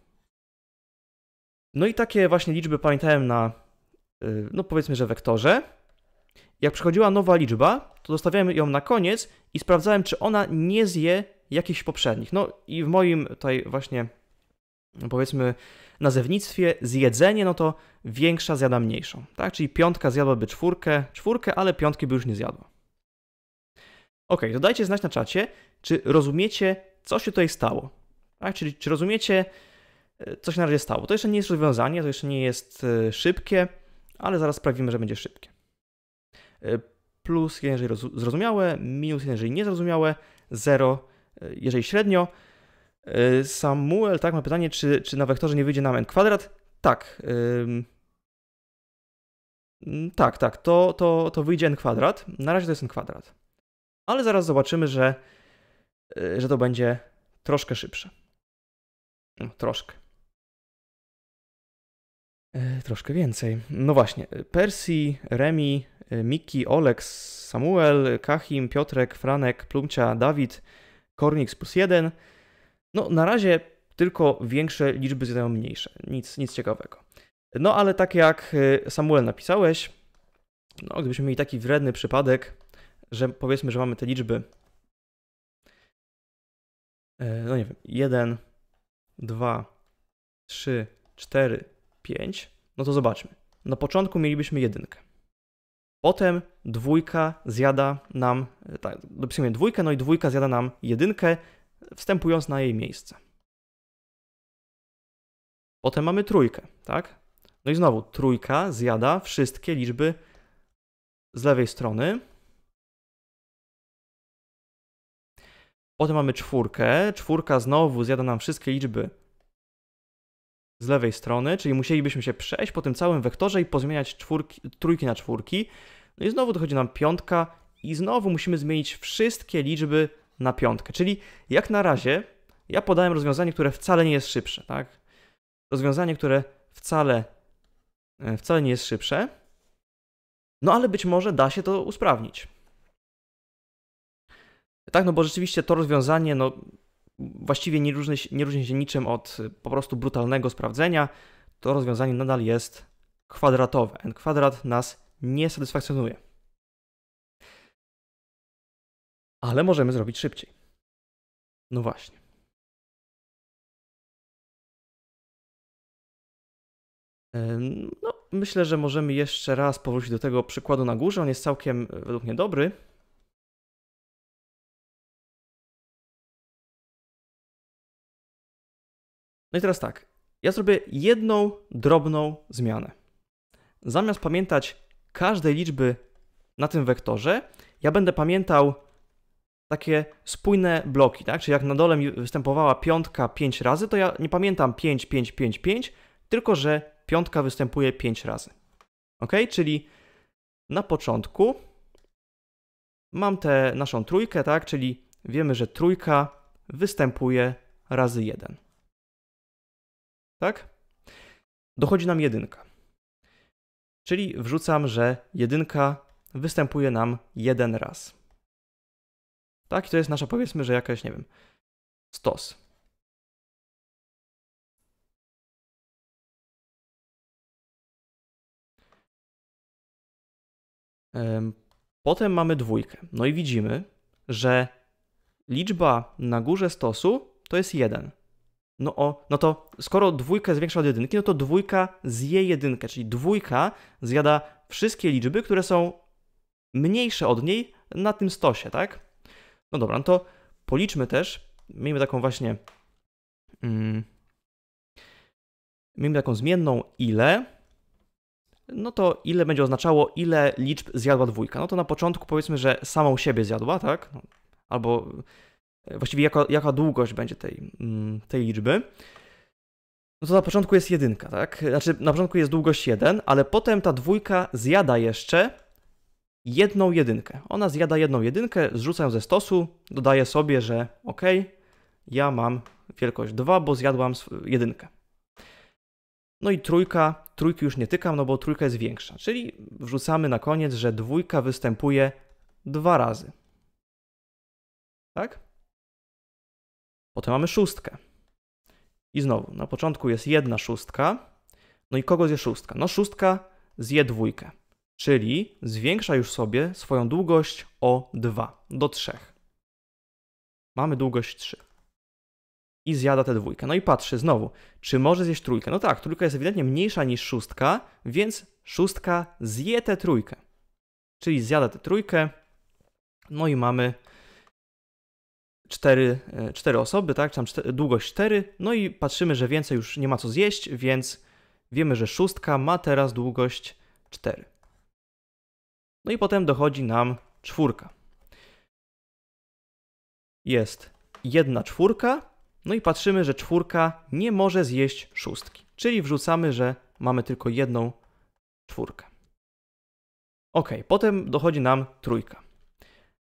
No i takie właśnie liczby pamiętałem na, y, no powiedzmy, że wektorze. Jak przychodziła nowa liczba, to dostawiałem ją na koniec i sprawdzałem, czy ona nie zje jakichś poprzednich. No i w moim tutaj właśnie powiedzmy nazewnictwie zjedzenie, no to większa zjada mniejszą, tak? Czyli piątka zjadłaby czwórkę, czwórkę, ale piątki by już nie zjadła. Ok, to dajcie znać na czacie, czy rozumiecie, co się tutaj stało, tak? Czyli czy rozumiecie, e, co się na razie stało. To jeszcze nie jest rozwiązanie, to jeszcze nie jest e, szybkie, ale zaraz sprawimy, że będzie szybkie. E, plus jeżeli zrozumiałe, minus jeżeli niezrozumiałe, 0 e, jeżeli średnio. E, Samuel, tak, ma pytanie, czy, czy na wektorze nie wyjdzie nam n kwadrat? Tak. Mm, tak, tak, to, to, to wyjdzie n kwadrat. Na razie to jest n kwadrat. Ale zaraz zobaczymy, że, że to będzie troszkę szybsze. No, troszkę. E, troszkę więcej. No właśnie. E, Percy, Remi, e, Miki, Olex, Samuel, Kahim, Piotrek, Franek, Plumcia, Dawid, Kornix plus jeden. No na razie tylko większe liczby zjadają mniejsze. Nic, nic ciekawego. No ale tak jak Samuel napisałeś, no gdybyśmy mieli taki wredny przypadek, że powiedzmy, że mamy te liczby no nie wiem, 1, 2, 3, 4, 5, no to zobaczmy. Na początku mielibyśmy jedynkę. Potem dwójka zjada nam, e, tak, dopisujemy dwójkę, no i dwójka zjada nam jedynkę, wstępując na jej miejsce. Potem mamy trójkę, tak? No i znowu trójka zjada wszystkie liczby z lewej strony. Potem mamy czwórkę. Czwórka znowu zjada nam wszystkie liczby z lewej strony, czyli musielibyśmy się przejść po tym całym wektorze i pozmieniać czwórki, trójki na czwórki. No i znowu dochodzi nam piątka i znowu musimy zmienić wszystkie liczby na piątkę. Czyli jak na razie ja podałem rozwiązanie, które wcale nie jest szybsze, tak? Rozwiązanie, które wcale, e, wcale nie jest szybsze. No ale być może da się to usprawnić. Tak, no bo rzeczywiście to rozwiązanie, no właściwie nie różni, nie różni się niczym od y, po prostu brutalnego sprawdzenia, to rozwiązanie nadal jest kwadratowe. N kwadrat nas nie satysfakcjonuje. Ale możemy zrobić szybciej. No właśnie. E, no, myślę, że możemy jeszcze raz powrócić do tego przykładu na górze. On jest całkiem według mnie dobry. No i teraz tak, ja zrobię jedną drobną zmianę. Zamiast pamiętać każdej liczby na tym wektorze, ja będę pamiętał takie spójne bloki, tak? Czyli jak na dole mi występowała piątka 5 razy, to ja nie pamiętam 5, 5, 5, 5, tylko że piątka występuje 5 razy. Ok? Czyli na początku mam tę naszą trójkę, tak? Czyli wiemy, że trójka występuje razy 1 tak? Dochodzi nam jedynka. Czyli wrzucam, że jedynka występuje nam jeden raz. Tak, i to jest nasza, powiedzmy, że jakaś, nie wiem, stos. Potem mamy dwójkę. No i widzimy, że liczba na górze stosu to jest 1 no, o, no to skoro jest większa od jedynki, no to dwójka zje jedynkę, czyli dwójka zjada wszystkie liczby, które są mniejsze od niej na tym stosie, tak? No dobra, no to policzmy też, miejmy taką właśnie, mm, miejmy taką zmienną ile, no to ile będzie oznaczało, ile liczb zjadła dwójka. No to na początku powiedzmy, że samą siebie zjadła, tak? Albo E, właściwie jaka, jaka długość będzie tej, mm, tej liczby, no to na początku jest jedynka, tak? Znaczy na początku jest długość 1, ale potem ta dwójka zjada jeszcze jedną jedynkę. Ona zjada jedną jedynkę, zrzuca ją ze stosu, dodaje sobie, że ok, ja mam wielkość 2, bo zjadłam jedynkę. No i trójka, trójki już nie tykam, no bo trójka jest większa. Czyli wrzucamy na koniec, że dwójka występuje dwa razy. Tak? Potem mamy szóstkę. I znowu, na początku jest jedna szóstka. No i kogo zje szóstka? No szóstka zje dwójkę, czyli zwiększa już sobie swoją długość o 2 do 3. Mamy długość 3. I zjada tę dwójkę. No i patrzy znowu, czy może zjeść trójkę? No tak, trójka jest ewidentnie mniejsza niż szóstka, więc szóstka zje tę trójkę. Czyli zjada tę trójkę. No i mamy 4, 4 e, osoby, tak? Tam 4, długość 4, no i patrzymy, że więcej już nie ma co zjeść, więc wiemy, że szóstka ma teraz długość 4. No i potem dochodzi nam czwórka. Jest jedna czwórka, no i patrzymy, że czwórka nie może zjeść szóstki. Czyli wrzucamy, że mamy tylko jedną czwórkę. Ok, potem dochodzi nam trójka.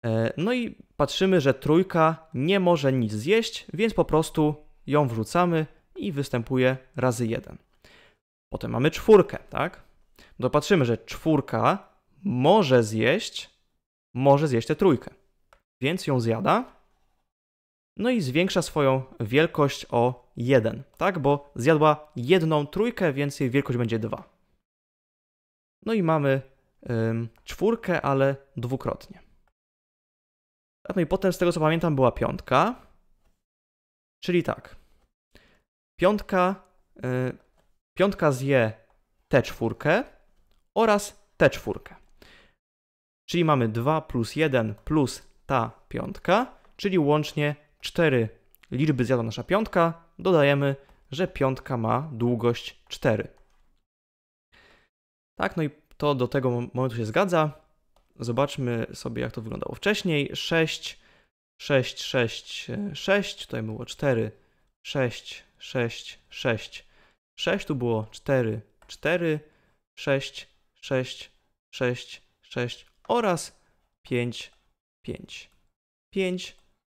E, no i patrzymy, że trójka nie może nic zjeść, więc po prostu ją wrzucamy i występuje razy 1. Potem mamy czwórkę, tak? Dopatrzymy, że czwórka może zjeść, może zjeść tę trójkę. Więc ją zjada, no i zwiększa swoją wielkość o 1, tak? Bo zjadła jedną trójkę, więc jej wielkość będzie 2. No i mamy ym, czwórkę, ale dwukrotnie. No i potem, z tego co pamiętam, była piątka. Czyli tak. Piątka, yy, piątka zje T4 oraz T4. Czyli mamy 2 plus 1 plus ta piątka, czyli łącznie 4 liczby zjada nasza piątka. Dodajemy, że piątka ma długość 4. Tak, no i to do tego momentu się zgadza. Zobaczmy sobie, jak to wyglądało wcześniej. 6, 6, 6, 6. Tutaj było 4, 6, 6, 6. 6 tu było 4, 4, 6, 6, 6, 6 oraz 5, 5. 5,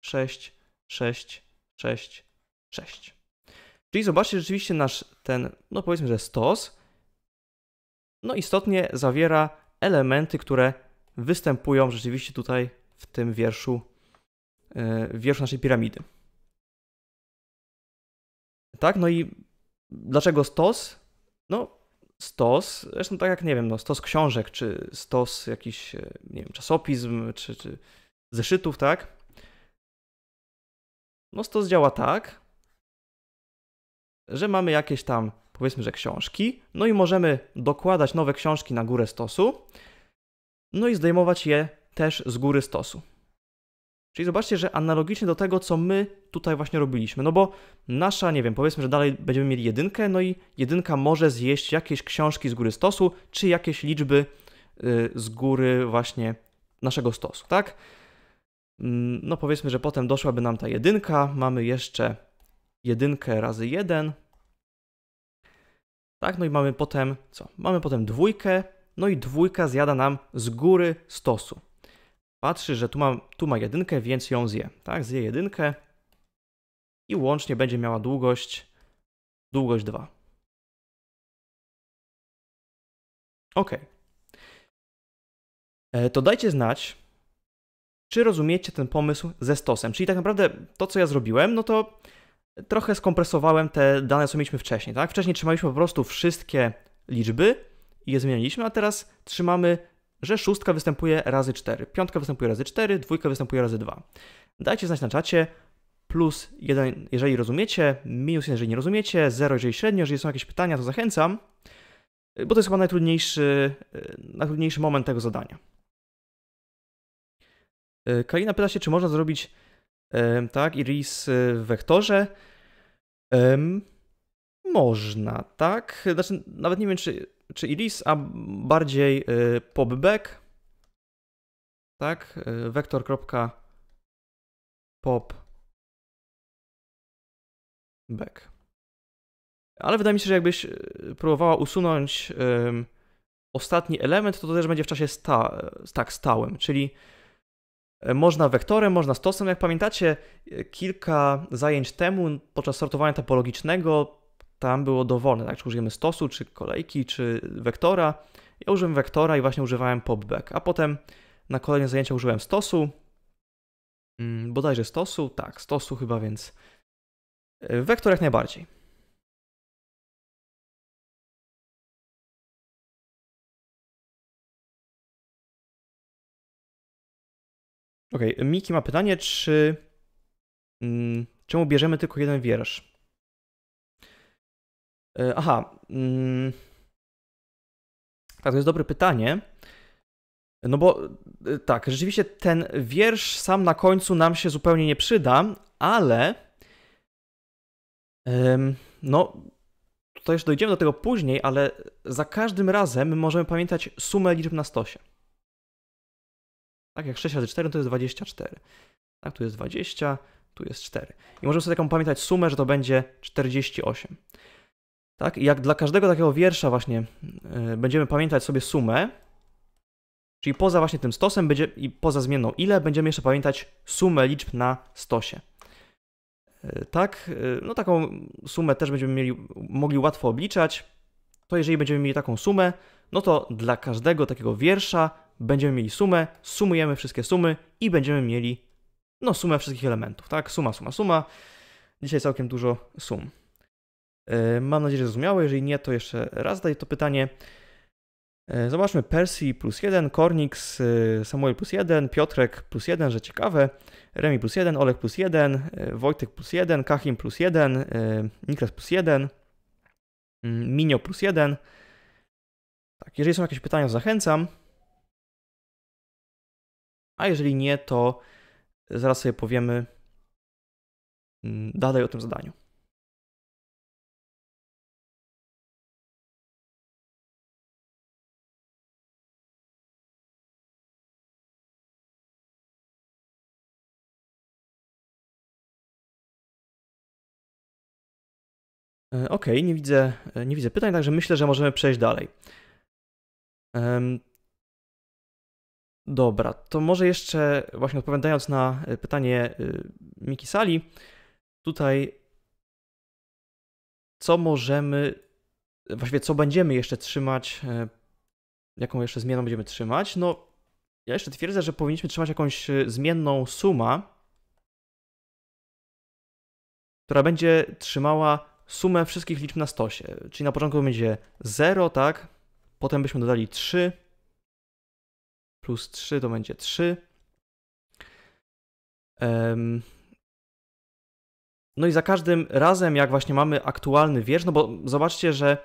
6, 6, 6, 6. Czyli zobaczcie, rzeczywiście nasz ten, no powiedzmy, że stos, no istotnie zawiera elementy, które występują rzeczywiście tutaj w tym wierszu, e, w wierszu naszej piramidy. Tak, no i dlaczego stos? No, stos, zresztą tak jak nie wiem, no, stos książek, czy stos jakiś, e, nie wiem, czasopism, czy, czy zeszytów, tak? No, stos działa tak, że mamy jakieś tam, powiedzmy, że książki, no i możemy dokładać nowe książki na górę stosu no i zdejmować je też z góry stosu. Czyli zobaczcie, że analogicznie do tego, co my tutaj właśnie robiliśmy, no bo nasza, nie wiem, powiedzmy, że dalej będziemy mieli jedynkę, no i jedynka może zjeść jakieś książki z góry stosu, czy jakieś liczby y, z góry właśnie naszego stosu, tak? Mm, no powiedzmy, że potem doszłaby nam ta jedynka, mamy jeszcze jedynkę razy jeden, tak? No i mamy potem, co? Mamy potem dwójkę, no i dwójka zjada nam z góry stosu. Patrzy, że tu ma, tu ma jedynkę, więc ją zje. Tak, zje jedynkę i łącznie będzie miała długość, długość 2. Ok. E, to dajcie znać, czy rozumiecie ten pomysł ze stosem. Czyli tak naprawdę to, co ja zrobiłem, no to trochę skompresowałem te dane, co mieliśmy wcześniej. Tak? Wcześniej trzymaliśmy po prostu wszystkie liczby, i je zmienialiśmy, a teraz trzymamy, że szóstka występuje razy 4, piątka występuje razy 4, dwójka występuje razy 2. Dajcie znać na czacie, plus 1, jeżeli rozumiecie, minus 1, jeżeli nie rozumiecie, 0, jeżeli średnio, jeżeli są jakieś pytania, to zachęcam, bo to jest chyba najtrudniejszy, e, najtrudniejszy moment tego zadania. E, Kalina pyta się, czy można zrobić e, tak, iris w wektorze. Można, tak? Znaczy, nawet nie wiem, czy czy Iris, a bardziej y, popback, tak, y, back. Ale wydaje mi się, że jakbyś y, próbowała usunąć ostatni element, to to też będzie w czasie sta, tak stałym, czyli można wektorem, można stosem. Jak pamiętacie, kilka zajęć temu podczas sortowania topologicznego tam było dowolne, tak, czy użyjemy stosu, czy kolejki, czy wektora. Ja użyłem wektora i właśnie używałem popback, a potem na kolejne zajęcia użyłem stosu, mm, bodajże stosu, tak, stosu chyba, więc e, wektor jak najbardziej. Ok, Miki ma pytanie, czy mm, czemu bierzemy tylko jeden wiersz? E, aha. Mm. Tak, to jest dobre pytanie. No bo e, tak, rzeczywiście ten wiersz sam na końcu nam się zupełnie nie przyda, ale no to jeszcze dojdziemy do tego później, ale za każdym razem możemy pamiętać sumę liczb na stosie. Tak jak 6 razy 4 no to jest 24. Tak, tu jest 20, tu jest 4. I możemy sobie taką pamiętać sumę, że to będzie 48. Tak? I jak dla każdego takiego wiersza właśnie yy, będziemy pamiętać sobie sumę, czyli poza właśnie tym stosem będzie, i poza zmienną ile, będziemy jeszcze pamiętać sumę liczb na stosie. Yy, tak, yy, no taką sumę też będziemy mieli, mogli łatwo obliczać. To jeżeli będziemy mieli taką sumę, no to dla każdego takiego wiersza będziemy mieli sumę, sumujemy wszystkie sumy i będziemy mieli no sumę wszystkich elementów, tak? Suma, suma, suma. Dzisiaj całkiem dużo sum. E, mam nadzieję, że zrozumiałe. Jeżeli nie, to jeszcze raz daję to pytanie. E, zobaczmy, Percy plus 1, Kornix, Samuel plus 1, Piotrek plus 1, że ciekawe, Remi plus 1, Olek plus 1, e, Wojtek plus 1, Kachim plus 1, Niklas plus 1, mm, Minio plus 1. Tak, jeżeli są jakieś pytania, zachęcam. A jeżeli nie, to zaraz sobie powiemy mm, dalej o tym zadaniu. E, OK, nie widzę, e, nie widzę pytań, także myślę, że możemy przejść dalej. Dobra, to może jeszcze właśnie odpowiadając na e, pytanie Miki Sali, tutaj co możemy, właściwie co będziemy jeszcze trzymać, jaką jeszcze zmianą będziemy trzymać? No, ja jeszcze twierdzę, że powinniśmy trzymać jakąś zmienną suma, która będzie trzymała sumę wszystkich liczb na stosie. Czyli na początku będzie 0, tak? Potem byśmy dodali 3. Plus 3 to będzie 3. Um, no i za każdym razem, jak właśnie mamy aktualny wiersz, no bo zobaczcie, że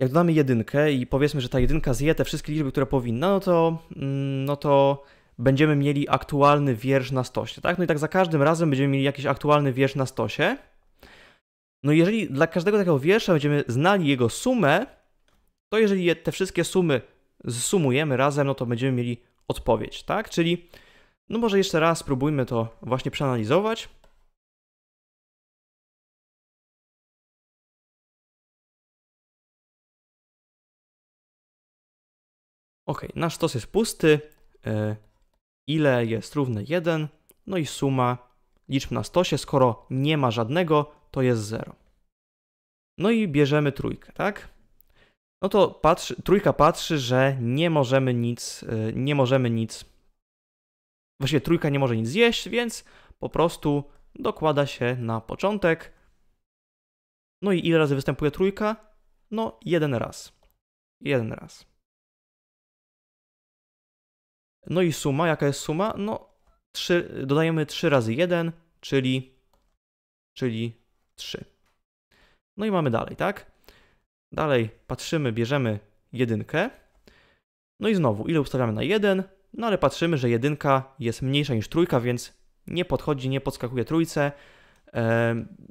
jak dodamy jedynkę i powiedzmy, że ta jedynka zje te wszystkie liczby, które powinna, no to, mm, no to będziemy mieli aktualny wiersz na stosie, tak? No i tak za każdym razem będziemy mieli jakiś aktualny wiersz na stosie. No jeżeli dla każdego takiego wiersza będziemy znali jego sumę, to jeżeli te wszystkie sumy zsumujemy razem, no to będziemy mieli odpowiedź, tak? Czyli, no może jeszcze raz spróbujmy to właśnie przeanalizować. Ok, nasz stos jest pusty. E, ile jest równe 1? No i suma liczb na stosie, skoro nie ma żadnego, to jest 0. No i bierzemy trójkę, tak? No to patrzy, trójka patrzy, że nie możemy nic, y, nie możemy nic, właściwie trójka nie może nic zjeść, więc po prostu dokłada się na początek. No i ile razy występuje trójka? No jeden raz. Jeden raz. No i suma, jaka jest suma? No dodajemy 3 razy 1, czyli, czyli 3. No i mamy dalej, tak? Dalej patrzymy, bierzemy jedynkę. No i znowu, ile ustawiamy na 1? No ale patrzymy, że jedynka jest mniejsza niż trójka, więc nie podchodzi, nie podskakuje trójce.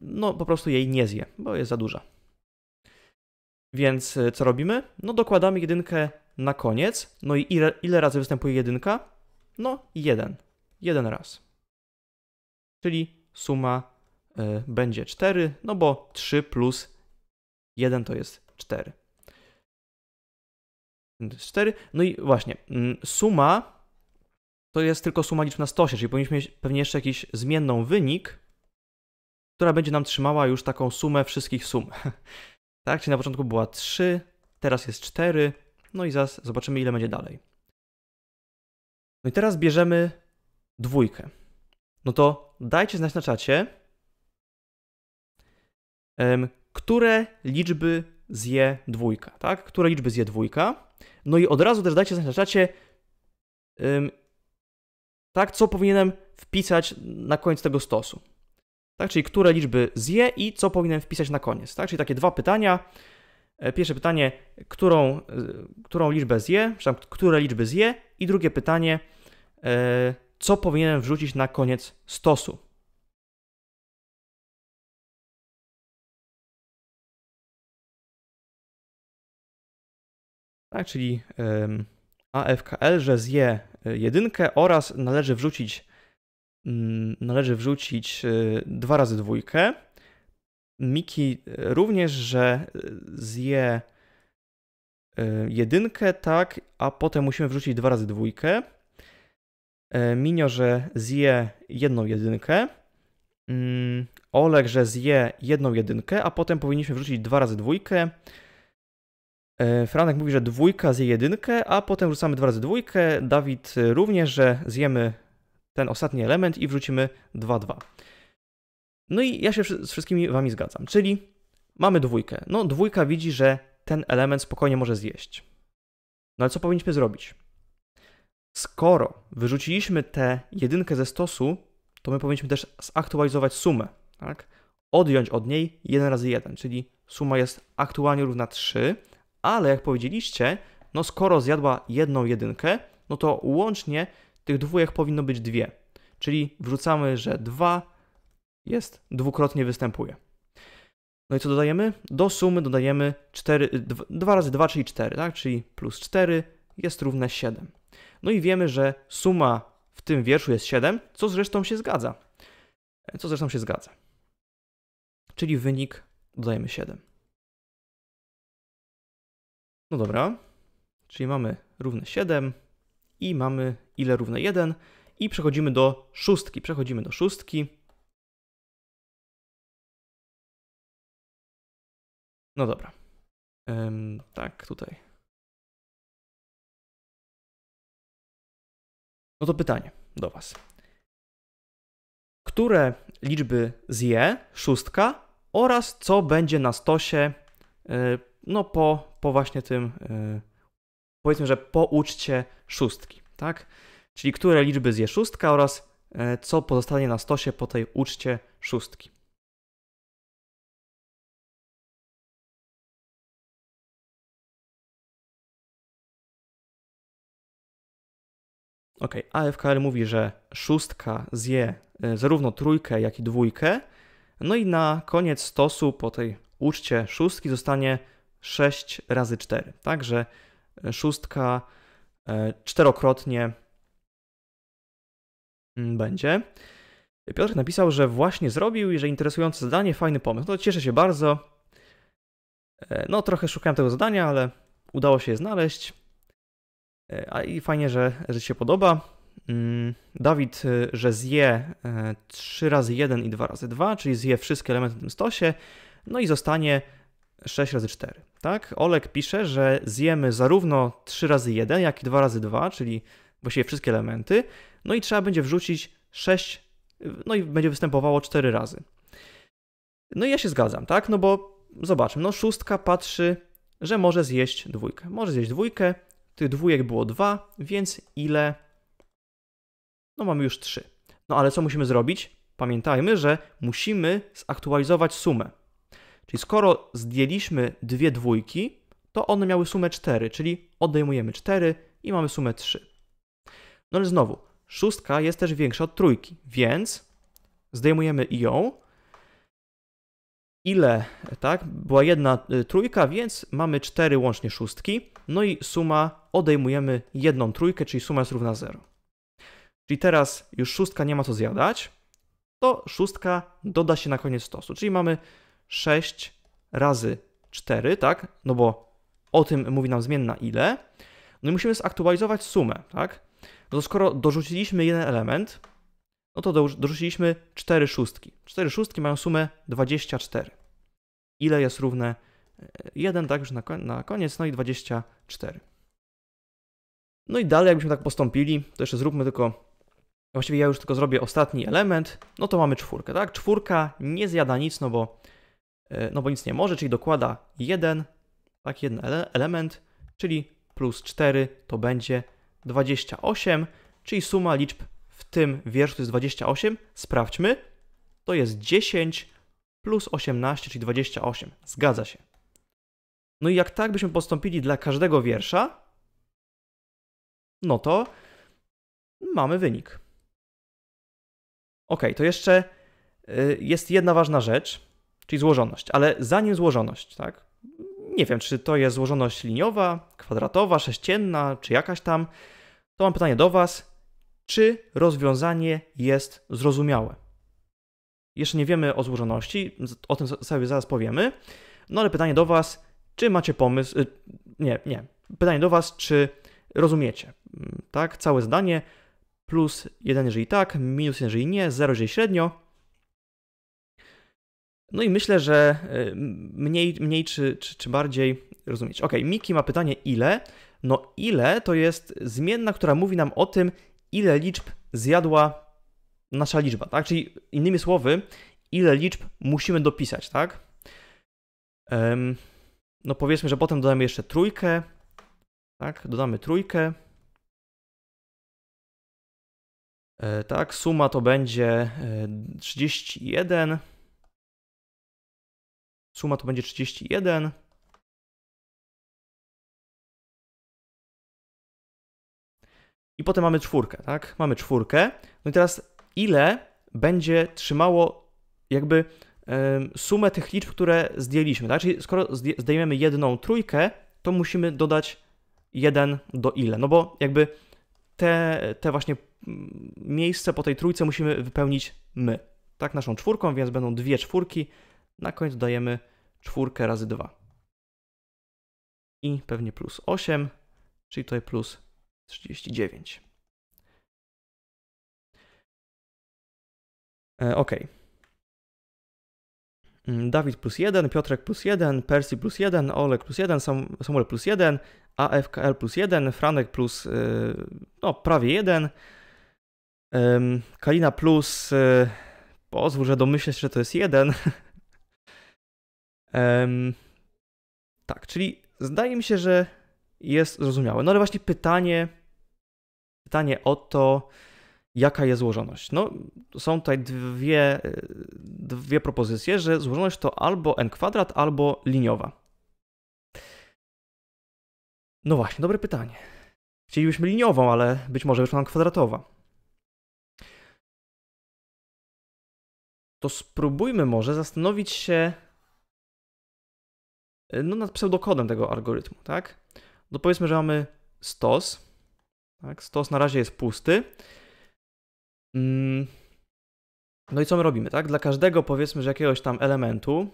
No po prostu jej nie zje, bo jest za duża. Więc e, co robimy? No dokładamy jedynkę na koniec. No i ile, ile razy występuje jedynka? No jeden. Jeden raz. Czyli suma Y, będzie 4, no bo 3 plus 1 to jest 4. 4. No i właśnie, mm, suma to jest tylko suma liczb na stosie, czyli powinniśmy mieć pewnie jeszcze jakiś zmienną wynik, która będzie nam trzymała już taką sumę wszystkich sum. tak, czyli na początku była 3, teraz jest 4, no i zaraz zobaczymy ile będzie dalej. No i teraz bierzemy dwójkę. No to dajcie znać na czacie, które liczby zje dwójka, tak? Które liczby zje dwójka. No i od razu też dajcie znać na czacie, tak, co powinienem wpisać na koniec tego stosu. Tak, czyli które liczby zje i co powinienem wpisać na koniec. Tak, czyli takie dwa pytania. E, pierwsze pytanie, którą, e, którą liczbę zje, które liczby zje i drugie pytanie, e, co powinienem wrzucić na koniec stosu. tak, czyli AFKL, że zje e, jedynkę oraz należy wrzucić, mm, należy wrzucić e, dwa razy dwójkę. Miki e, również, że zje jedynkę, tak, a potem musimy wrzucić dwa razy dwójkę. Minio, że zje jedną jedynkę. Mm, Oleg że zje jedną jedynkę, a potem powinniśmy wrzucić dwa razy dwójkę. E, Franek mówi, że dwójka zje jedynkę, a potem rzucamy dwa razy dwójkę. Dawid e, również, że zjemy ten ostatni element i wrzucimy 2-2. No i ja się z wszystkimi wami zgadzam. Czyli mamy dwójkę. No dwójka widzi, że ten element spokojnie może zjeść. No ale co powinniśmy zrobić? Skoro wyrzuciliśmy tę jedynkę ze stosu, to my powinniśmy też zaktualizować sumę, tak? Odjąć od niej 1 razy 1, czyli suma jest aktualnie równa 3, ale jak powiedzieliście, no skoro zjadła jedną jedynkę, no to łącznie tych dwójek powinno być dwie. Czyli wrzucamy, że 2 jest dwukrotnie występuje. No i co dodajemy? Do sumy dodajemy 4, 2 razy 2, czyli 4, tak? Czyli plus 4 jest równe 7. No i wiemy, że suma w tym wierszu jest 7, co zresztą się zgadza. E, co zresztą się zgadza. Czyli wynik dodajemy 7. No dobra, czyli mamy równe 7 i mamy ile równe 1 i przechodzimy do szóstki. Przechodzimy do szóstki. No dobra. Ym, tak, tutaj. No to pytanie do Was. Które liczby zje szóstka oraz co będzie na stosie E, no po, po właśnie tym, e, powiedzmy, że po uczcie szóstki, tak? Czyli które liczby zje szóstka oraz e, co pozostanie na stosie po tej uczcie szóstki. Ok, AFKR mówi, że szóstka zje zarówno trójkę, jak i dwójkę. No i na koniec stosu po tej uczcie szóstki, zostanie 6 razy 4. Także e, szóstka e, czterokrotnie mm, będzie. Piotr napisał, że właśnie zrobił i że interesujące zadanie, fajny pomysł. No cieszę się bardzo. E, no trochę szukałem tego zadania, ale udało się je znaleźć. A i fajnie, że, że się podoba. Mm, Dawid, że zje 3 razy 1 i 2 razy 2, czyli zje wszystkie elementy w tym stosie no i zostanie 6 razy 4. Tak? Olek pisze, że zjemy zarówno 3 razy 1, jak i 2 razy 2, czyli właściwie wszystkie elementy, no i trzeba będzie wrzucić 6, no i będzie występowało 4 razy. No i ja się zgadzam, tak? No bo zobaczmy, no szóstka patrzy, że może zjeść dwójkę. Może zjeść dwójkę, tych dwójek było 2, więc ile? No mamy już 3. No ale co musimy zrobić? Pamiętajmy, że musimy zaktualizować sumę. Czyli skoro zdjęliśmy dwie dwójki, to one miały sumę 4, czyli odejmujemy 4 i mamy sumę 3. No ale znowu, szóstka jest też większa od trójki, więc zdejmujemy ją. Ile, tak? Była jedna y, trójka, więc mamy 4 łącznie szóstki. No i suma, odejmujemy jedną trójkę, czyli suma jest równa 0. Czyli teraz już szóstka nie ma co zjadać, to szóstka doda się na koniec stosu. Czyli mamy 6 razy 4, tak? No bo o tym mówi nam zmienna ile. No i musimy zaktualizować sumę, tak? No to skoro dorzuciliśmy jeden element, no to dorzuciliśmy 4 szóstki. 4 szóstki mają sumę 24. Ile jest równe 1, e, tak już na koniec, no i 24. No i dalej, jakbyśmy tak postąpili, to jeszcze zróbmy tylko, właściwie ja już tylko zrobię ostatni element, no to mamy czwórkę, tak? Czwórka nie zjada nic, no bo E, no bo nic nie może, czyli dokłada 1, tak, jeden element, czyli plus 4 to będzie 28, czyli suma liczb w tym wierszu to jest 28. Sprawdźmy, to jest 10 plus 18, czyli 28. Zgadza się. No i jak tak byśmy postąpili dla każdego wiersza, no to mamy wynik. Ok, to jeszcze y, jest jedna ważna rzecz czyli złożoność. Ale zanim złożoność, tak? Nie wiem, czy to jest złożoność liniowa, kwadratowa, sześcienna, czy jakaś tam. To mam pytanie do Was. Czy rozwiązanie jest zrozumiałe? Jeszcze nie wiemy o złożoności, o tym sobie zaraz powiemy. No ale pytanie do Was, czy macie pomysł? Y, nie, nie. Pytanie do Was, czy rozumiecie? Mm, tak, całe zdanie. Plus 1, jeżeli tak, minus 1, jeżeli nie, 0, jeżeli średnio no i myślę, że y, mniej, mniej czy, czy, czy bardziej rozumieć. Ok, Miki ma pytanie ile? No ile to jest zmienna, która mówi nam o tym, ile liczb zjadła nasza liczba, tak? Czyli innymi słowy, ile liczb musimy dopisać, tak? Um, no powiedzmy, że potem dodamy jeszcze trójkę, tak? Dodamy trójkę. E, tak, suma to będzie 31. E, Suma to będzie 31. I potem mamy czwórkę, tak? Mamy czwórkę. No i teraz ile będzie trzymało jakby sumę tych liczb, które zdjęliśmy, tak? Czyli skoro zdejmiemy jedną trójkę, to musimy dodać jeden do ile, no bo jakby te, te właśnie mm, miejsce po tej trójce musimy wypełnić my, tak? Naszą czwórką, więc będą dwie czwórki, na koniec dajemy 4 razy 2. I pewnie plus 8, czyli tutaj plus 39. E, ok. Mm, Dawid plus 1, Piotrek plus 1, Percy plus 1, Olek plus 1, Samuel plus 1, AFKL plus 1, Franek plus y, no, prawie 1, Kalina plus, y, pozwól, że domyślę się, że to jest 1, Um, tak, czyli zdaje mi się, że jest zrozumiałe. No ale właśnie pytanie, pytanie o to, jaka jest złożoność. No, są tutaj dwie, dwie propozycje, że złożoność to albo n kwadrat, albo liniowa. No właśnie, dobre pytanie. Chcielibyśmy liniową, ale być może wyszła nam kwadratowa. To spróbujmy może zastanowić się Y, no, nad pseudokodem tego algorytmu, tak? No powiedzmy, że mamy stos, tak? Stos na razie jest pusty. Mm. No i co my robimy, tak? Dla każdego powiedzmy, że jakiegoś tam elementu,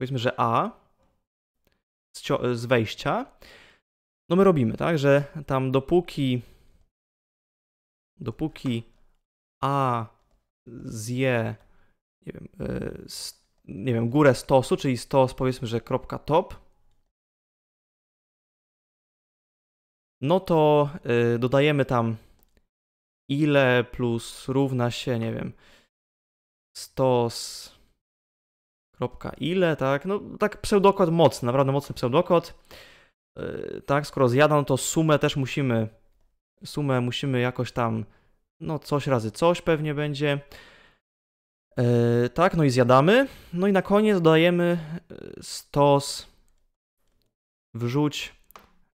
powiedzmy, że A z wejścia, no my robimy, tak, że tam dopóki dopóki A zje nie wiem, y, nie wiem, górę stosu, czyli stos powiedzmy, że kropka top, no to yy, dodajemy tam ile plus równa się, nie wiem, stos kropka ile, tak, no tak pseudokod mocny, naprawdę mocny pseudokod, yy, tak, skoro zjadam, no to sumę też musimy, sumę musimy jakoś tam, no coś razy coś pewnie będzie, Yy, tak, no i zjadamy. No i na koniec dodajemy e, stos wrzuć.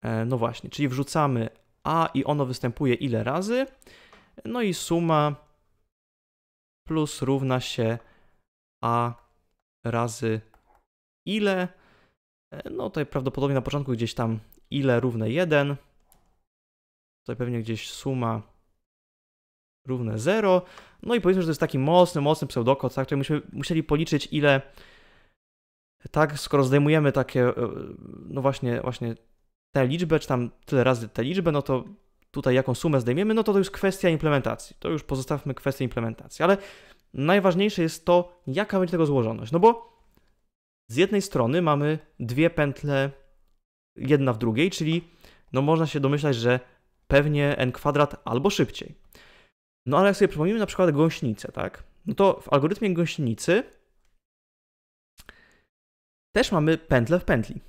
Yy, no właśnie, czyli wrzucamy a i ono występuje ile razy. No i suma plus równa się a razy ile. No tutaj prawdopodobnie na początku gdzieś tam ile równe 1. Tutaj pewnie gdzieś suma równe 0. No i powiedzmy, że to jest taki mocny, mocny pseudokod, tak, Czyli musimy, musieli policzyć ile, tak, skoro zdejmujemy takie, e, no właśnie, właśnie tę liczbę, czy tam tyle razy tę liczbę, no to tutaj jaką sumę zdejmiemy, no to to już kwestia implementacji. To już pozostawmy kwestię implementacji, ale najważniejsze jest to, jaka będzie tego złożoność. No bo z jednej strony mamy dwie pętle, jedna w drugiej, czyli no można się domyślać, że pewnie n kwadrat albo szybciej. No ale jak sobie przypomnimy na przykład gąśnicę, tak? No to w algorytmie gąśnicy też mamy pętlę w pętli.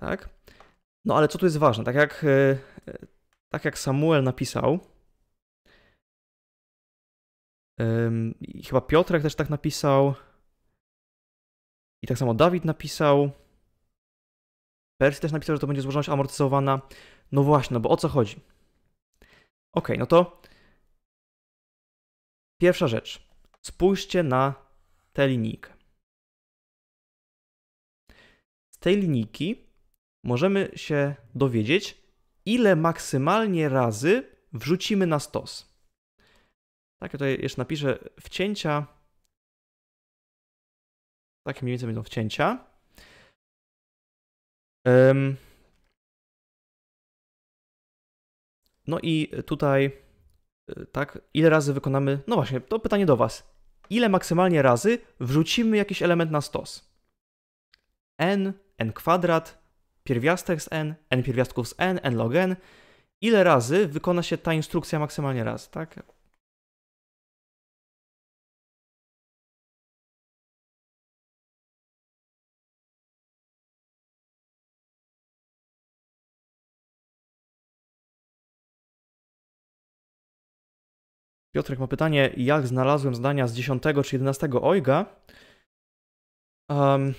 Tak? No ale co tu jest ważne? Tak jak, e, e, tak jak Samuel napisał, i chyba Piotrek też tak napisał, i tak samo Dawid napisał, Percy też napisał, że to będzie złożoność amortyzowana. No właśnie, no bo o co chodzi? Ok, no to pierwsza rzecz. Spójrzcie na tę linijkę. Z tej linijki możemy się dowiedzieć, ile maksymalnie razy wrzucimy na stos. Tak, ja tutaj jeszcze napiszę wcięcia. Takie mniej więcej będą wcięcia. Um, No i tutaj, y, tak, ile razy wykonamy? No właśnie, to pytanie do Was. Ile maksymalnie razy wrzucimy jakiś element na stos? n, n kwadrat, pierwiastek z n, n pierwiastków z n, n log n. Ile razy wykona się ta instrukcja maksymalnie raz, tak? Piotrek ma pytanie, jak znalazłem zdania z 10 czy 11 Ojga? Um,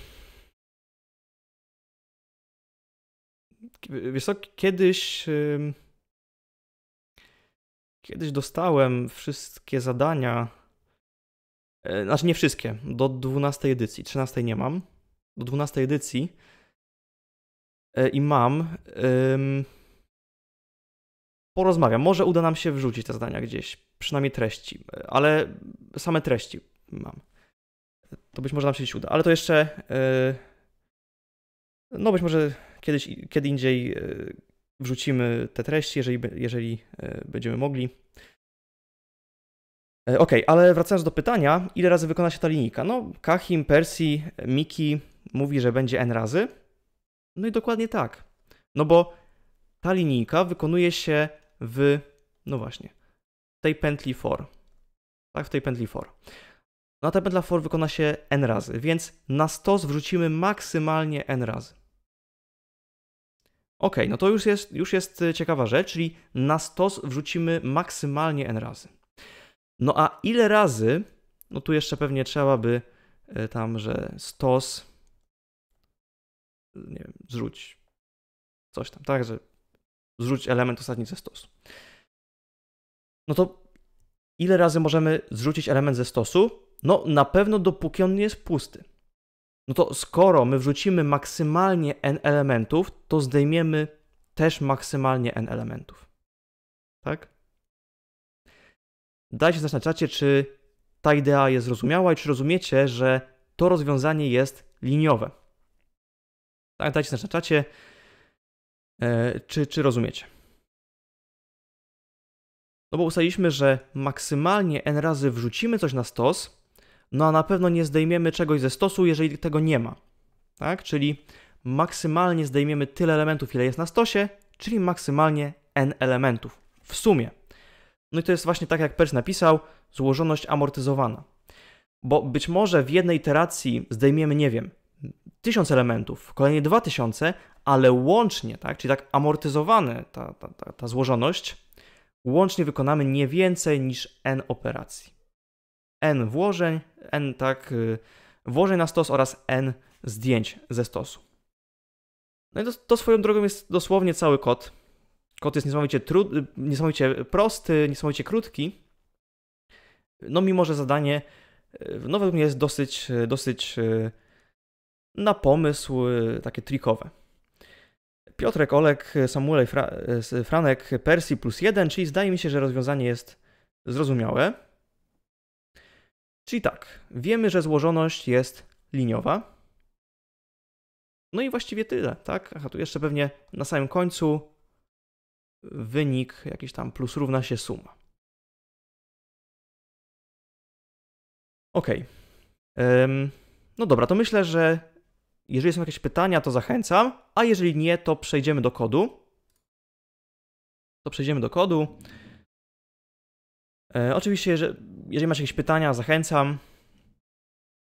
wiesz co, kiedyś... kiedyś dostałem wszystkie zadania... E, znaczy nie wszystkie, do 12 edycji, 13 nie mam. Do 12 edycji e, i mam... Um, porozmawiam. Może uda nam się wrzucić te zadania gdzieś, przynajmniej treści, ale same treści mam. To być może nam się uda, ale to jeszcze. E, no, być może kiedyś, kiedy indziej e, wrzucimy te treści, jeżeli, jeżeli e, będziemy mogli. Ok, ale wracając do pytania, ile razy wykona się ta linijka? No, Kahim, Percy, Miki mówi, że będzie n razy. No i dokładnie tak. No bo ta linijka wykonuje się w, no właśnie, tej pętli for. Tak, w tej pętli for. No a ta pętla for wykona się n razy, więc na stos wrzucimy maksymalnie n razy. Ok, no to już jest, już jest y, ciekawa rzecz, czyli na stos wrzucimy maksymalnie n razy. No a ile razy, no tu jeszcze pewnie trzeba by y, tam, że stos, y, nie wiem, zrzuć coś tam, tak, że zrzuć element ostatni ze stosu. No to ile razy możemy zrzucić element ze stosu? No na pewno dopóki on nie jest pusty. No to skoro my wrzucimy maksymalnie n elementów, to zdejmiemy też maksymalnie n elementów. Tak? Dajcie znać na czacie, czy ta idea jest zrozumiała i czy rozumiecie, że to rozwiązanie jest liniowe. Tak, dajcie znać na czacie, E, czy, czy rozumiecie? No bo ustaliliśmy, że maksymalnie n razy wrzucimy coś na stos, no a na pewno nie zdejmiemy czegoś ze stosu, jeżeli tego nie ma. Tak? Czyli maksymalnie zdejmiemy tyle elementów, ile jest na stosie, czyli maksymalnie n elementów w sumie. No i to jest właśnie tak, jak Pers napisał, złożoność amortyzowana. Bo być może w jednej iteracji zdejmiemy, nie wiem, 1000 elementów, kolejne 2000, ale łącznie, tak, czyli tak amortyzowane ta, ta, ta, ta złożoność, łącznie wykonamy nie więcej niż n operacji. n włożeń, n tak, y, włożeń na stos oraz n zdjęć ze stosu. No i to, to swoją drogą jest dosłownie cały kod. Kod jest niesamowicie, trud, y, niesamowicie prosty, niesamowicie krótki. No mimo, że zadanie y, no według mnie jest dosyć, dosyć na pomysł y, takie trikowe. Piotrek Olek, Samuel Fra Franek, Persi plus jeden, czyli zdaje mi się, że rozwiązanie jest zrozumiałe. Czyli tak, wiemy, że złożoność jest liniowa. No i właściwie tyle, tak? Aha, tu jeszcze pewnie na samym końcu wynik jakiś tam plus równa się suma. Ok. Um, no dobra, to myślę, że jeżeli są jakieś pytania, to zachęcam, a jeżeli nie, to przejdziemy do kodu. To przejdziemy do kodu. E, oczywiście, że, jeżeli masz jakieś pytania, zachęcam.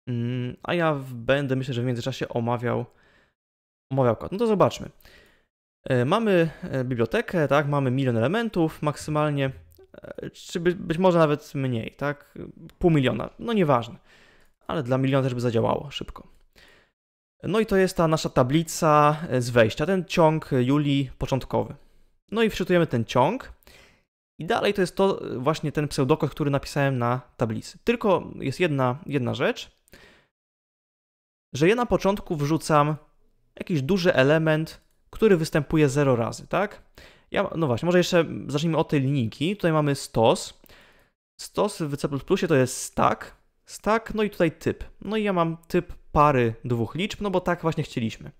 Mm, a ja będę, myślę, że w międzyczasie omawiał, omawiał kod. No to zobaczmy. E, mamy e, bibliotekę, tak? Mamy milion elementów maksymalnie, e, czy być może nawet mniej, tak? Pół miliona, no nieważne. Ale dla miliona też by zadziałało szybko. No i to jest ta nasza tablica e, z wejścia, ten ciąg e, Julii początkowy. No i wczytujemy ten ciąg. I dalej to jest to e, właśnie ten pseudokod, który napisałem na tablicy. Tylko jest jedna, jedna rzecz, że ja na początku wrzucam jakiś duży element, który występuje 0 razy, tak? Ja, no właśnie, może jeszcze zacznijmy od tej linijki. Tutaj mamy stos. Stos w C++ to jest stack. Stack, no i tutaj typ. No i ja mam typ pary dwóch liczb, no bo tak właśnie chcieliśmy.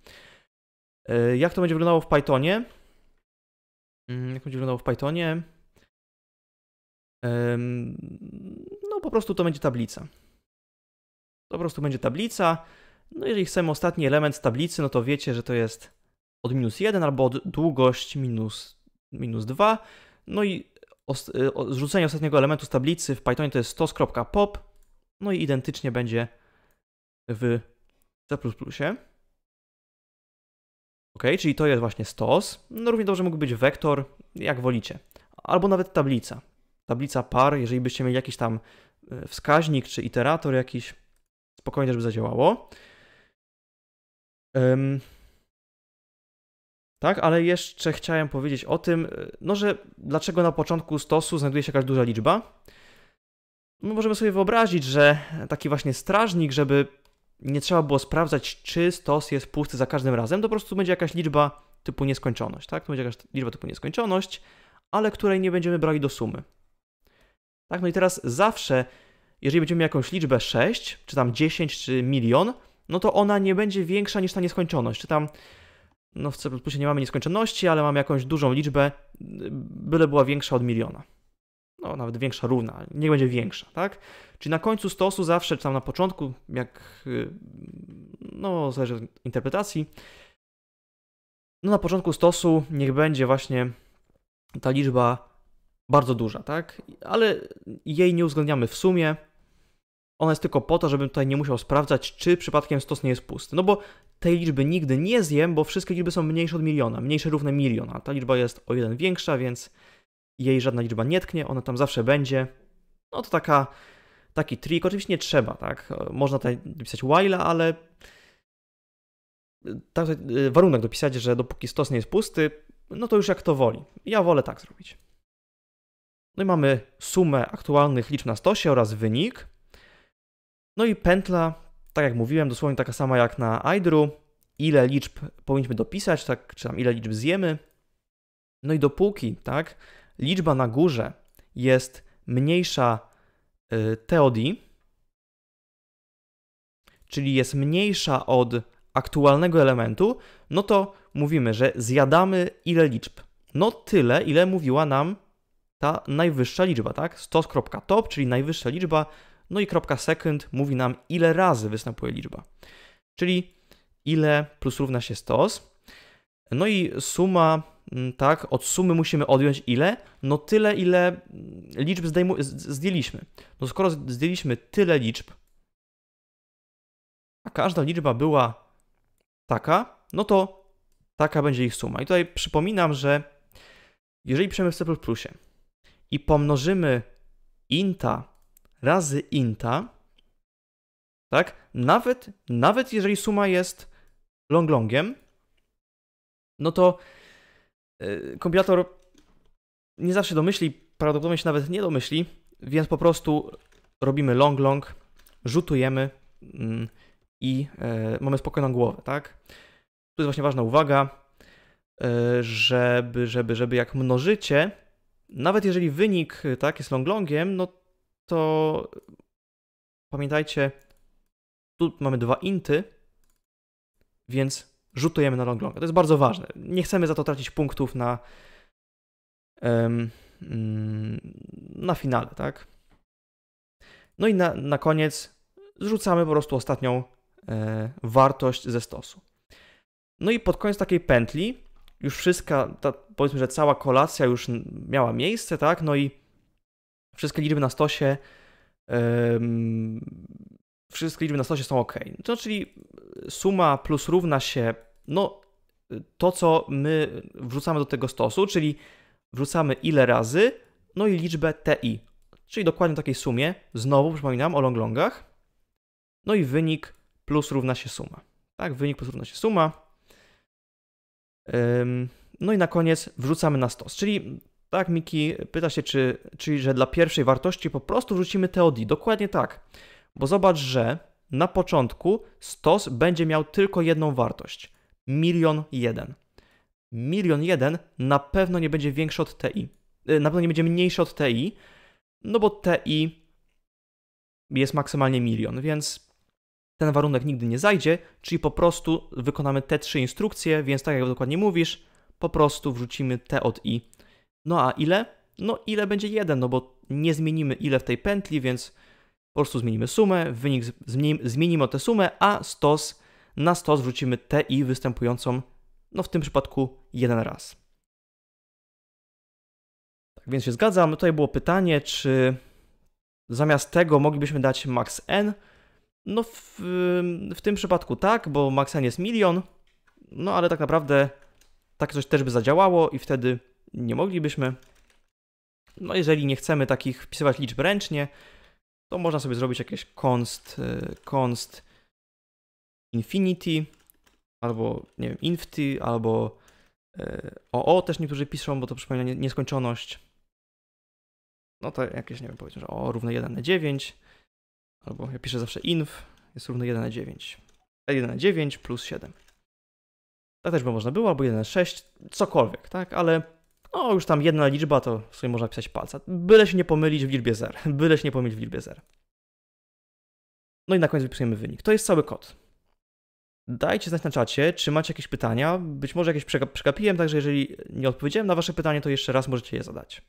E, jak to będzie wyglądało w Pythonie? Mm, jak będzie wyglądało w Pythonie? No po prostu to będzie tablica. Po prostu będzie tablica. No jeżeli chcemy ostatni element z tablicy, no to wiecie, że to jest od minus 1 albo od długość minus, minus 2. No i e, zrzucenie ostatniego elementu z tablicy w Pythonie to jest 100.pop. No i identycznie będzie w C++. Ok, czyli to jest właśnie stos. No równie dobrze mógł być wektor, jak wolicie. Albo nawet tablica. Tablica par, jeżeli byście mieli jakiś tam e, wskaźnik czy iterator jakiś, spokojnie, żeby zadziałało. Um, tak, ale jeszcze chciałem powiedzieć o tym, e, no że dlaczego na początku stosu znajduje się jakaś duża liczba. No, możemy sobie wyobrazić, że taki właśnie strażnik, żeby nie trzeba było sprawdzać, czy stos jest pusty za każdym razem, to po prostu będzie jakaś liczba typu nieskończoność, tak? To będzie jakaś liczba typu nieskończoność, ale której nie będziemy brali do sumy. Tak, no i teraz zawsze, jeżeli będziemy jakąś liczbę 6, czy tam 10, czy milion, no to ona nie będzie większa niż ta nieskończoność. Czy tam, no w C++ nie mamy nieskończoności, ale mamy jakąś dużą liczbę, byle była większa od miliona no nawet większa równa, nie będzie większa, tak? Czyli na końcu stosu zawsze, czy tam na początku, jak, y, no zależy od interpretacji, no na początku stosu niech będzie właśnie ta liczba bardzo duża, tak? Ale jej nie uwzględniamy w sumie. Ona jest tylko po to, żebym tutaj nie musiał sprawdzać, czy przypadkiem stos nie jest pusty. No bo tej liczby nigdy nie zjem, bo wszystkie liczby są mniejsze od miliona, mniejsze równe miliona. Ta liczba jest o jeden większa, więc jej żadna liczba nie tknie, ona tam zawsze będzie. No to taka, taki trik. Oczywiście nie trzeba, tak? Można tutaj napisać while'a, ale tak, warunek dopisać, że dopóki stos nie jest pusty, no to już jak to woli. Ja wolę tak zrobić. No i mamy sumę aktualnych liczb na stosie oraz wynik. No i pętla, tak jak mówiłem, dosłownie taka sama jak na idru. Ile liczb powinniśmy dopisać, tak, czy tam ile liczb zjemy. No i dopóki, tak, liczba na górze jest mniejsza y, teodii, czyli jest mniejsza od aktualnego elementu, no to mówimy, że zjadamy ile liczb. No tyle, ile mówiła nam ta najwyższa liczba, tak? 100.top, czyli najwyższa liczba, no i kropka second mówi nam, ile razy występuje liczba. Czyli ile plus równa się stos, no i suma, mm, tak, od sumy musimy odjąć ile? No tyle, ile mm, liczb zdjęliśmy. No skoro zdjęliśmy tyle liczb, a każda liczba była taka, no to taka będzie ich suma. I tutaj przypominam, że jeżeli piszemy w C++ i pomnożymy inta razy inta, tak, nawet, nawet jeżeli suma jest longlongiem, no to e, kombinator nie zawsze domyśli, prawdopodobnie się nawet nie domyśli, więc po prostu robimy long, long, rzutujemy mm, i e, mamy spokojną głowę, tak? Tu jest właśnie ważna uwaga, e, żeby, żeby, żeby jak mnożycie, nawet jeżeli wynik tak jest long longiem, no to pamiętajcie, tu mamy dwa inty, więc rzutujemy na long To jest bardzo ważne. Nie chcemy za to tracić punktów na um, na finale, tak? No i na, na koniec zrzucamy po prostu ostatnią e, wartość ze stosu. No i pod koniec takiej pętli już wszystka, powiedzmy, że cała kolacja już miała miejsce, tak? No i wszystkie liczby na stosie wszystkie liczby na stosie są ok. To no czyli suma plus równa się no to, co my wrzucamy do tego stosu, czyli wrzucamy ile razy, no i liczbę TI, czyli dokładnie w takiej sumie, znowu przypominam o longlongach, no i wynik plus równa się suma. Tak, wynik plus równa się suma. No i na koniec wrzucamy na stos, czyli tak, Miki pyta się, czy, czyli że dla pierwszej wartości po prostu wrzucimy TOD. Dokładnie tak, bo zobacz, że na początku stos będzie miał tylko jedną wartość milion jeden. Milion jeden na pewno nie będzie większy od TI. Y, na pewno nie będzie mniejszy od TI, no bo TI jest maksymalnie milion, więc ten warunek nigdy nie zajdzie, czyli po prostu wykonamy te trzy instrukcje, więc tak jak dokładnie mówisz, po prostu wrzucimy T od I. No a ile? No ile będzie 1, no bo nie zmienimy ile w tej pętli, więc po prostu zmienimy sumę, wynik zmienimy tę sumę, a stos na 100 zwrócimy TI występującą, no w tym przypadku jeden raz. Tak więc się zgadzam. Tutaj było pytanie, czy zamiast tego moglibyśmy dać max n. No w, w tym przypadku tak, bo max n jest milion, no ale tak naprawdę tak coś też by zadziałało i wtedy nie moglibyśmy. No jeżeli nie chcemy takich wpisywać liczb ręcznie, to można sobie zrobić jakieś const, y, const Infinity, albo nie wiem, Infty, albo yy, e, OO też niektórzy piszą, bo to przypomina nieskończoność. No to jakieś, nie wiem, powiedzmy, że O równe 1 na 9, albo ja piszę zawsze inf, jest równe 1 na 9. 1 e, na 9 plus 7. Tak też by można było, albo 1 na 6, cokolwiek, tak? Ale o, no, już tam jedna liczba, to w sumie można pisać palca. Byle się nie pomylić w liczbie 0. Byle się nie pomylić w liczbie 0. No i na koniec wypisujemy wynik. To jest cały kod. Dajcie znać na czacie, czy macie jakieś pytania. Być może jakieś przegapiłem, także jeżeli nie odpowiedziałem na Wasze pytanie, to jeszcze raz możecie je zadać.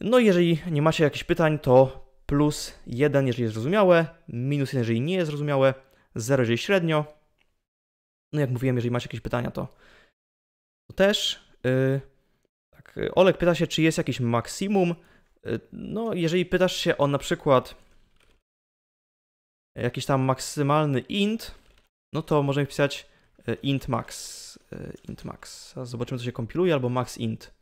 No i jeżeli nie macie jakichś pytań, to plus 1, jeżeli jest zrozumiałe, minus 1, jeżeli nie jest zrozumiałe, 0, jeżeli średnio. No jak mówiłem, jeżeli macie jakieś pytania, to, to też. Yy, tak, Olek pyta się, czy jest jakiś maksimum. Yy, no, jeżeli pytasz się o na przykład jakiś tam maksymalny int, no to możemy wpisać e, int max. E, int max. Zobaczymy, co się kompiluje, albo max int.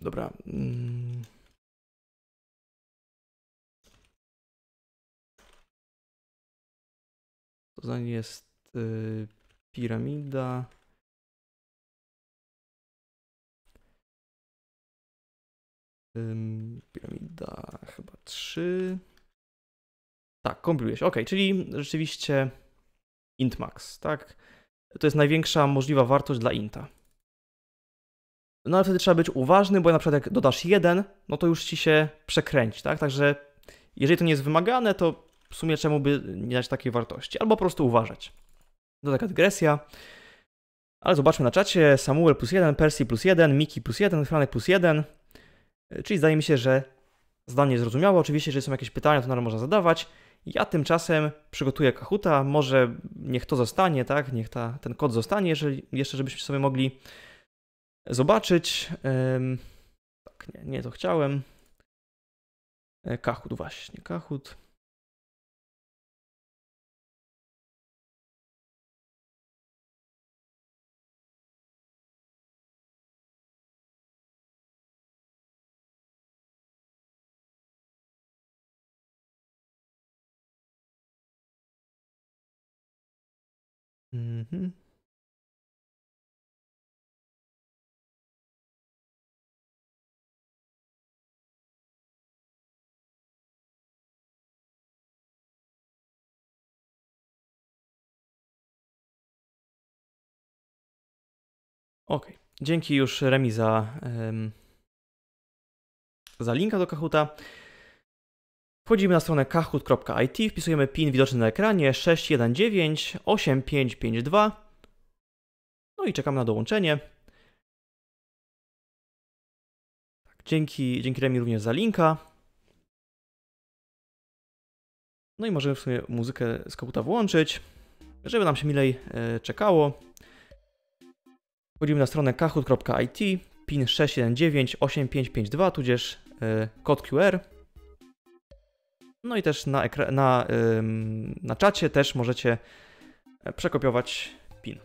Dobra. Mm. To zdanie jest y, piramida. piramida chyba 3. Tak, kompiluje się. Ok, czyli rzeczywiście intmax, tak? To jest największa możliwa wartość dla inta. No ale wtedy trzeba być uważny, bo na przykład jak dodasz jeden, no to już ci się przekręci, tak? Także jeżeli to nie jest wymagane, to w sumie czemu by nie dać takiej wartości? Albo po prostu uważać. No taka dygresja. Ale zobaczmy na czacie. Samuel plus 1, Percy plus 1, Miki plus 1, Franek plus 1. E, czyli zdaje mi się, że zdanie zrozumiałe. Oczywiście, jeżeli są jakieś pytania, to razie można zadawać. Ja tymczasem przygotuję kahuta. Może niech to zostanie, tak? Niech ta, ten kod zostanie, jeżeli, jeszcze żebyśmy sobie mogli zobaczyć. Ym, tak, nie, nie to chciałem. E, Kahut właśnie, Kahut. Mhm. Ok, dzięki już Remi za, za linka do Kahuta. Wchodzimy na stronę kahoot.it, wpisujemy PIN widoczny na ekranie 6198552 no i czekamy na dołączenie. Tak, dzięki, dzięki Remi również za linka. No i możemy w sumie muzykę z kaputa włączyć, żeby nam się milej e, czekało. Wchodzimy na stronę kahoot.it, pin 6198552, tudzież e, kod QR. No i też na, ekra- na, ym, na czacie też możecie e, przekopiować pin.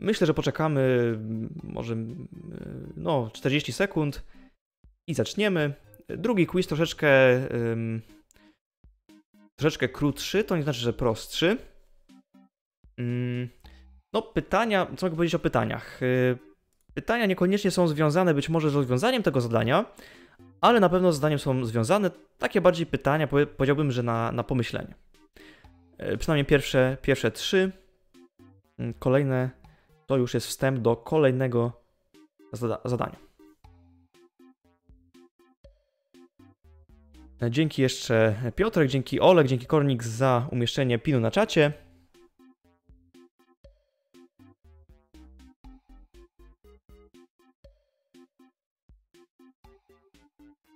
Myślę, że poczekamy mm, może mm, no, 40 sekund i zaczniemy. Drugi quiz troszeczkę, ym, troszeczkę krótszy, to nie znaczy, że prostszy. Ym, mm, no pytania, co mogę powiedzieć o pytaniach? Y, pytania niekoniecznie są związane być może z rozwiązaniem tego zadania, ale na pewno z zadaniem są związane. Takie bardziej pytania, powiedziałbym, że na, na pomyślenie. E, przynajmniej pierwsze, pierwsze trzy. Mm, kolejne to już jest wstęp do kolejnego zada zadania. E, dzięki jeszcze Piotrek, dzięki Olek, dzięki Kornik za umieszczenie pinu na czacie.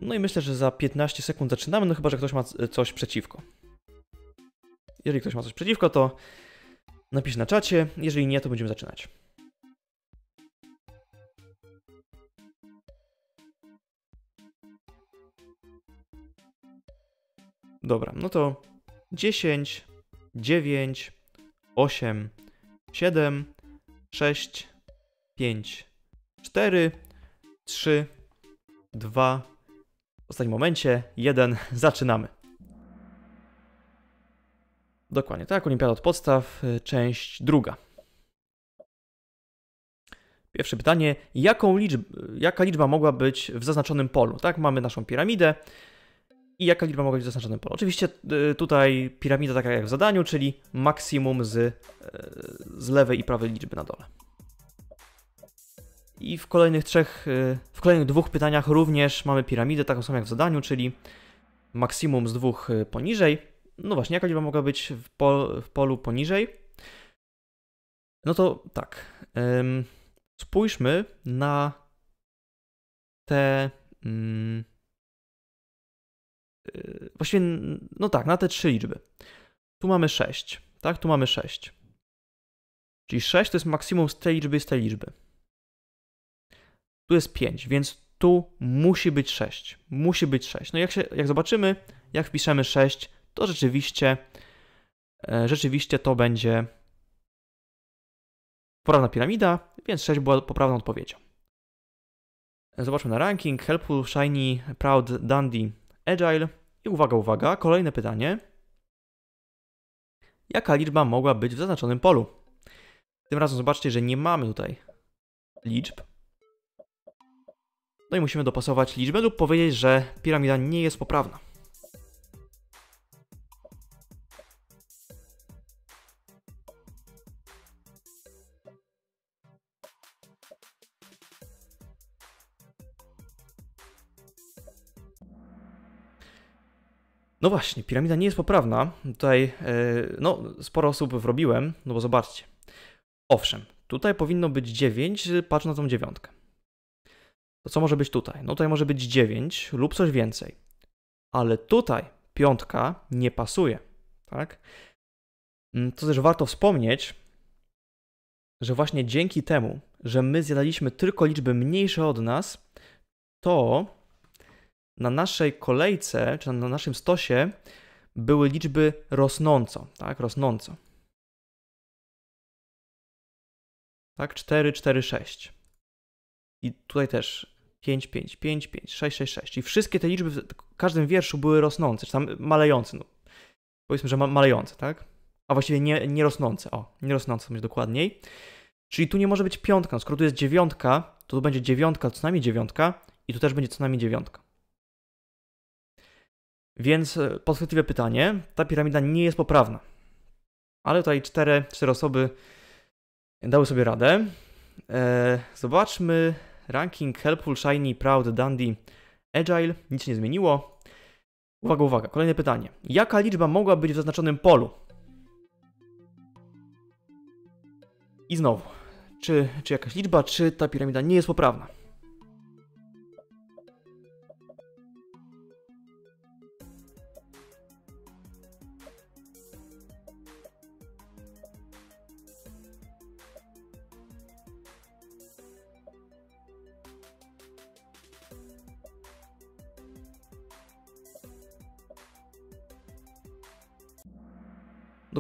No i myślę, że za 15 sekund zaczynamy, no chyba, że ktoś ma coś przeciwko. Jeżeli ktoś ma coś przeciwko, to napisz na czacie, jeżeli nie, to będziemy zaczynać. Dobra, no to 10, 9, 8, 7, 6, 5, 4, 3, 2, w ostatnim momencie, jeden, zaczynamy. Dokładnie, tak, Olimpiada od podstaw, y, część druga. Pierwsze pytanie, jaką liczb, jaka liczba mogła być w zaznaczonym polu? Tak, mamy naszą piramidę i jaka liczba mogła być w zaznaczonym polu? Oczywiście y, tutaj piramida taka jak w zadaniu, czyli maksimum z, y, z lewej i prawej liczby na dole. I w kolejnych trzech, y, w kolejnych dwóch pytaniach również mamy piramidę, taką samą jak w zadaniu, czyli maksimum z dwóch y, poniżej. No właśnie, jaka liczba mogła być w, pol, w polu poniżej? No to tak. spójrzmy na te. właśnie, mm, y, właściwie, no tak, na te trzy liczby. Tu mamy 6, tak? Tu mamy 6. Czyli 6 to jest maksimum z tej liczby i z tej liczby tu jest 5, więc tu musi być 6. Musi być 6. No jak, się, jak zobaczymy, jak wpiszemy 6, to rzeczywiście, e, rzeczywiście to będzie poprawna piramida, więc 6 była poprawną odpowiedzią. Zobaczmy na ranking. Helpful, Shiny, Proud, Dandy, Agile. I uwaga, uwaga, kolejne pytanie. Jaka liczba mogła być w zaznaczonym polu? Tym razem zobaczcie, że nie mamy tutaj liczb, no i musimy dopasować liczbę lub powiedzieć, że piramida nie jest poprawna. No właśnie, piramida nie jest poprawna. Tutaj yy, no, sporo osób wrobiłem, no bo zobaczcie. Owszem, tutaj powinno być 9, patrz na tą dziewiątkę to co może być tutaj? No tutaj może być 9 lub coś więcej. Ale tutaj piątka nie pasuje, tak? To mm, też warto wspomnieć, że właśnie dzięki temu, że my zjadaliśmy tylko liczby mniejsze od nas, to na naszej kolejce, czy na naszym stosie były liczby rosnąco, tak, rosnąco. Tak, 4, 4, 6. I tutaj też 5, 5, 5, 5, 6, 6, 6. I wszystkie te liczby w każdym wierszu były rosnące, czy tam malejące. No. Powiedzmy, że ma malejące, tak? A właściwie nie, nie rosnące. O, nie rosnące, to dokładniej. Czyli tu nie może być piątka. No, skoro tu jest dziewiątka, to tu będzie dziewiątka, co najmniej dziewiątka i tu też będzie co najmniej dziewiątka. Więc e, podchwytliwe pytanie. Ta piramida nie jest poprawna. Ale tutaj cztery, cztery osoby dały sobie radę. Eee, zobaczmy ranking Helpful, Shiny, Proud, Dandy, Agile, nic się nie zmieniło. Uwaga, uwaga, kolejne pytanie. Jaka liczba mogła być w zaznaczonym polu? I znowu, czy, czy jakaś liczba, czy ta piramida nie jest poprawna?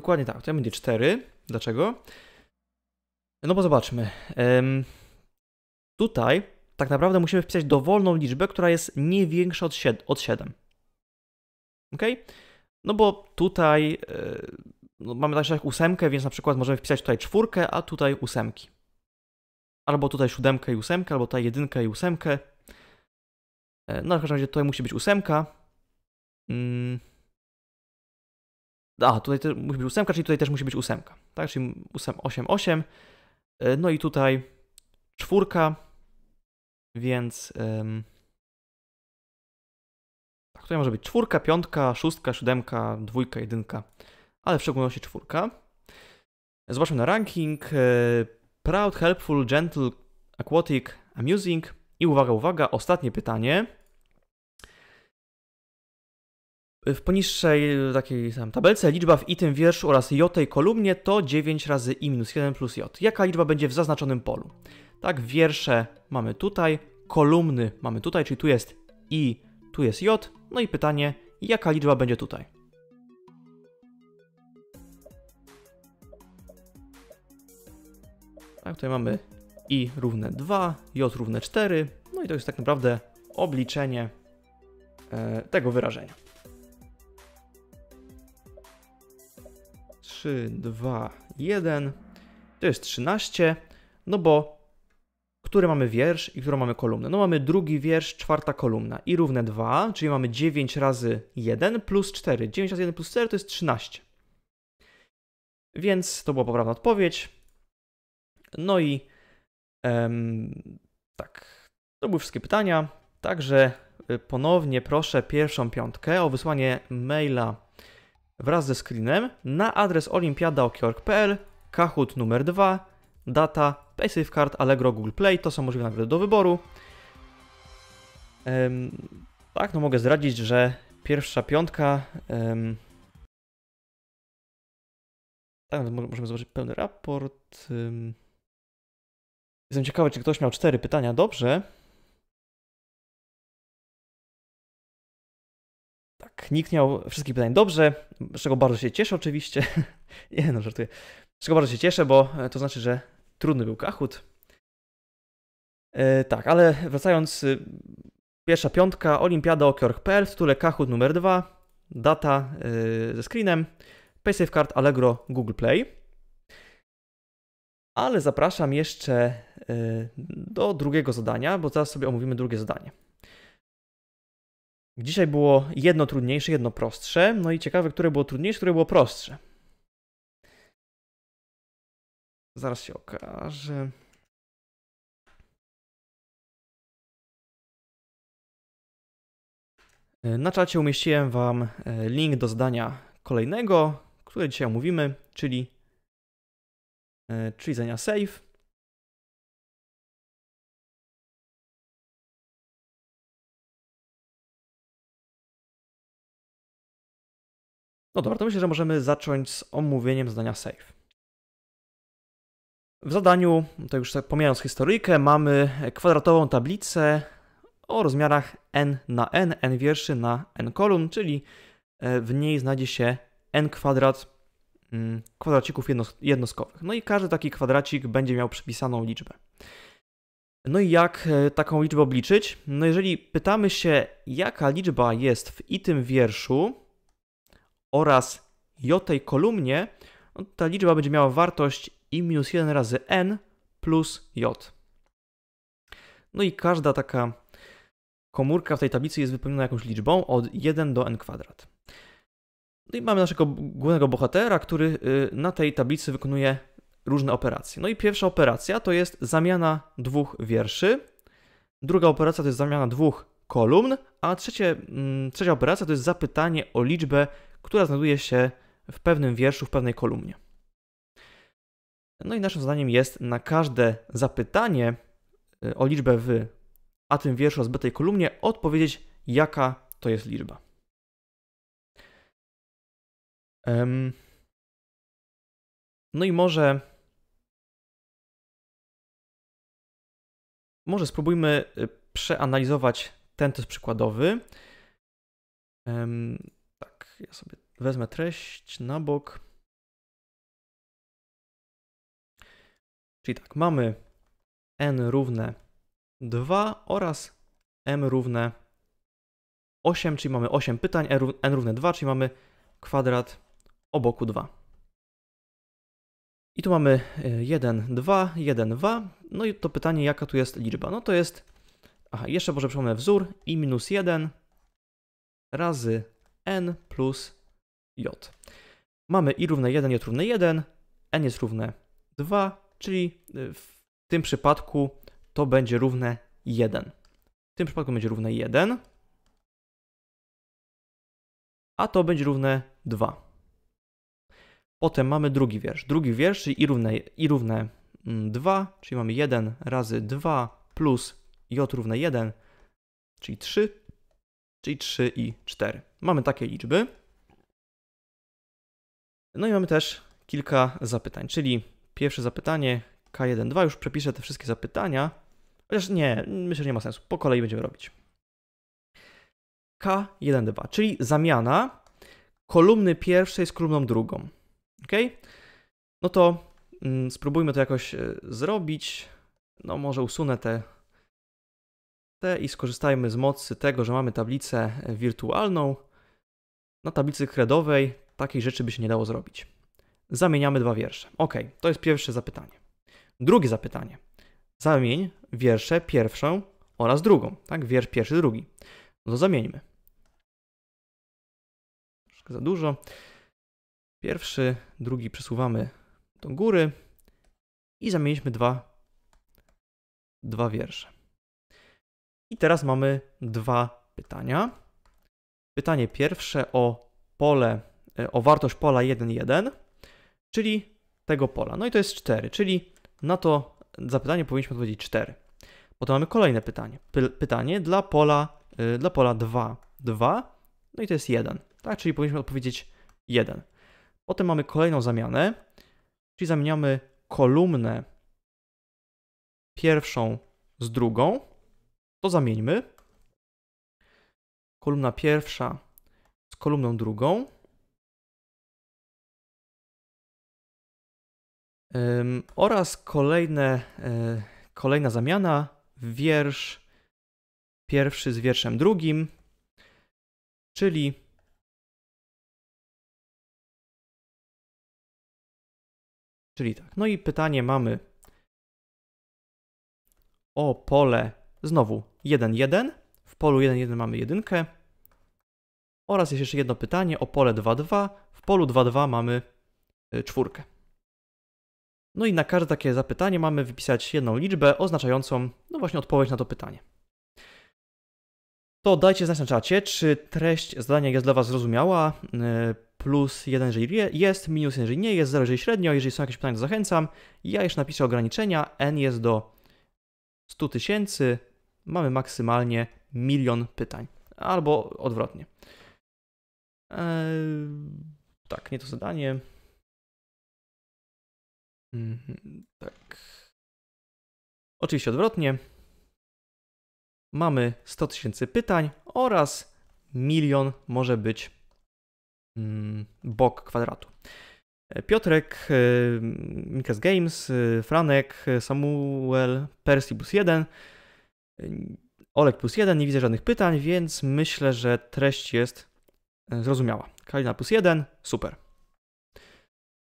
Dokładnie tak, to będzie 4. Dlaczego? No bo zobaczmy. Um, tutaj tak naprawdę musimy wpisać dowolną liczbę, która jest nie większa od 7. Od 7. Ok? No bo tutaj yy, no mamy także ósemkę, więc na przykład możemy wpisać tutaj czwórkę, a tutaj ósemki. Albo tutaj siódemkę i ósemkę, albo tutaj jedynkę i ósemkę. E, no w każdym razie tutaj musi być ósemka. Yy. A, tutaj też musi być ósemka, czyli tutaj też musi być ósemka. Tak, czyli 8, 8, 8. No i tutaj czwórka, więc. Tak, tutaj może być czwórka, piątka, szóstka, siódemka, dwójka, jedynka, ale w szczególności czwórka. Zobaczmy na ranking. E, proud, helpful, gentle, aquatic, amusing. I uwaga, uwaga, ostatnie pytanie. W poniższej e, takiej tam tabelce liczba w i tym wierszu oraz j tej kolumnie to 9 razy i minus 1 plus j. Jaka liczba będzie w zaznaczonym polu? Tak, wiersze mamy tutaj, kolumny mamy tutaj, czyli tu jest i, tu jest j. No i pytanie, jaka liczba będzie tutaj? Tak, tutaj mamy i równe 2, j równe 4. No i to jest tak naprawdę obliczenie e, tego wyrażenia. 3, 2, 1. To jest 13, no bo który mamy wiersz i którą mamy kolumnę? No mamy drugi wiersz, czwarta kolumna i równe 2, czyli mamy 9 razy 1 plus 4. 9 razy 1 plus 4 to jest 13. Więc to była poprawna odpowiedź. No i em, tak, to były wszystkie pytania. Także y, ponownie proszę pierwszą piątkę o wysłanie maila wraz ze screenem na adres olimpiada.org.pl, kahut numer 2, data, PaySafeCard, Allegro, Google Play, to są możliwe nagrody do wyboru. Um, tak, no mogę zdradzić, że pierwsza piątka. Um, tak, no możemy zobaczyć pełny raport. jestem ciekawy, czy ktoś miał cztery pytania. Dobrze. nikt miał wszystkich pytań dobrze, z czego bardzo się cieszę oczywiście. Nie no, żartuję. Z czego bardzo się cieszę, bo e, to znaczy, że trudny był kachut. E, tak, ale wracając, y, pierwsza piątka, olimpiada okiorg.pl, w tytule Kahoot numer 2, data e, ze screenem, card Allegro, Google Play. Ale zapraszam jeszcze do drugiego zadania, bo zaraz sobie omówimy drugie zadanie. Dzisiaj było jedno trudniejsze, jedno prostsze. No i ciekawe, które było trudniejsze, które było prostsze. Zaraz się okaże. E, na czacie umieściłem Wam e, link do zdania kolejnego, które dzisiaj omówimy, czyli, e, czyli zdania save. No dobra, to myślę, że możemy zacząć z omówieniem zadania save. W zadaniu, to już tak pomijając historyjkę, mamy kwadratową tablicę o rozmiarach n na n, n wierszy na n kolumn, czyli e, w niej znajdzie się n kwadrat mm, kwadracików jednostkowych. No i każdy taki kwadracik będzie miał przypisaną liczbę. No i jak e, taką liczbę obliczyć? No jeżeli pytamy się, jaka liczba jest w i tym wierszu, oraz j tej kolumnie, no, ta liczba będzie miała wartość i minus 1 razy n plus j. No i każda taka komórka w tej tablicy jest wypełniona jakąś liczbą od 1 do n kwadrat. No i mamy naszego głównego bohatera, który y, na tej tablicy wykonuje różne operacje. No i pierwsza operacja to jest zamiana dwóch wierszy, druga operacja to jest zamiana dwóch kolumn, a trzecie, mm, trzecia operacja to jest zapytanie o liczbę która znajduje się w pewnym wierszu, w pewnej kolumnie. No i naszym zadaniem jest na każde zapytanie y, o liczbę w a tym wierszu tej kolumnie odpowiedzieć, jaka to jest liczba. No i może. Może spróbujmy y, przeanalizować ten test przykładowy ja sobie wezmę treść na bok. Czyli tak, mamy n równe 2 oraz m równe 8, czyli mamy 8 pytań, n równe 2, czyli mamy kwadrat oboku 2. I tu mamy 1, 2, 1, 2. No i to pytanie, jaka tu jest liczba? No to jest, aha, jeszcze może przypomnę wzór i minus 1 razy n plus j. Mamy i równe 1, j równe 1, n jest równe 2, czyli y, w tym przypadku to będzie równe 1. W tym przypadku będzie równe 1, a to będzie równe 2. Potem mamy drugi wiersz. Drugi wiersz, czyli i równe, i równe 2, mm, czyli mamy 1 razy 2 plus j równe 1, czyli 3 czyli 3 i 4. Mamy takie liczby. No i mamy też kilka zapytań, czyli pierwsze zapytanie K1.2, już przepiszę te wszystkie zapytania, chociaż nie, myślę, że nie ma sensu, po kolei będziemy robić. K1.2, czyli zamiana kolumny pierwszej z kolumną drugą. Ok? No to mm, spróbujmy to jakoś e, zrobić. No może usunę te i skorzystajmy z mocy tego, że mamy tablicę wirtualną. Na tablicy kredowej takiej rzeczy by się nie dało zrobić. Zamieniamy dwa wiersze. Ok, to jest pierwsze zapytanie. Drugie zapytanie. Zamień wiersze pierwszą oraz drugą. Tak, wiersz pierwszy, drugi. No to zamieńmy. Troszkę za dużo. Pierwszy, drugi przesuwamy do góry i zamieniliśmy dwa, dwa wiersze. I teraz mamy dwa pytania. Pytanie pierwsze o pole, e, o wartość pola 1,1, czyli tego pola. No i to jest 4, czyli na to zapytanie powinniśmy odpowiedzieć 4. Potem mamy kolejne pytanie. pytanie dla pola, yy, dla pola 2, 2, no i to jest 1, tak? Czyli powinniśmy odpowiedzieć 1. Potem mamy kolejną zamianę, czyli zamieniamy kolumnę pierwszą z drugą, to zamieńmy. Kolumna pierwsza z kolumną drugą. oraz kolejne, e, kolejna zamiana, wiersz pierwszy z wierszem drugim, czyli Czyli tak. No i pytanie mamy o pole znowu 1,1. W polu 1,1 mamy jedynkę. Oraz jest jeszcze jedno pytanie o pole 2,2. W polu 2,2 mamy y, czwórkę. No i na każde takie zapytanie mamy wypisać jedną liczbę oznaczającą, no właśnie, odpowiedź na to pytanie. To dajcie znać na czacie, czy treść zadania jest dla Was zrozumiała. Y, plus 1, jeżeli jest, minus 1, jeżeli nie jest, 0, jeżeli średnio. Jeżeli są jakieś pytania, to zachęcam. Ja jeszcze napiszę ograniczenia. N jest do 100 tysięcy, mamy maksymalnie milion pytań, albo odwrotnie. Eee, tak, nie to zadanie. Mhm, tak. Oczywiście odwrotnie. Mamy 100 tysięcy pytań oraz milion może być mm, bok kwadratu. E, Piotrek, e, Mikas Games, e, Franek, Samuel, Persibus 1 Olek plus jeden, nie widzę żadnych pytań, więc myślę, że treść jest e, zrozumiała. Kalina plus jeden, super.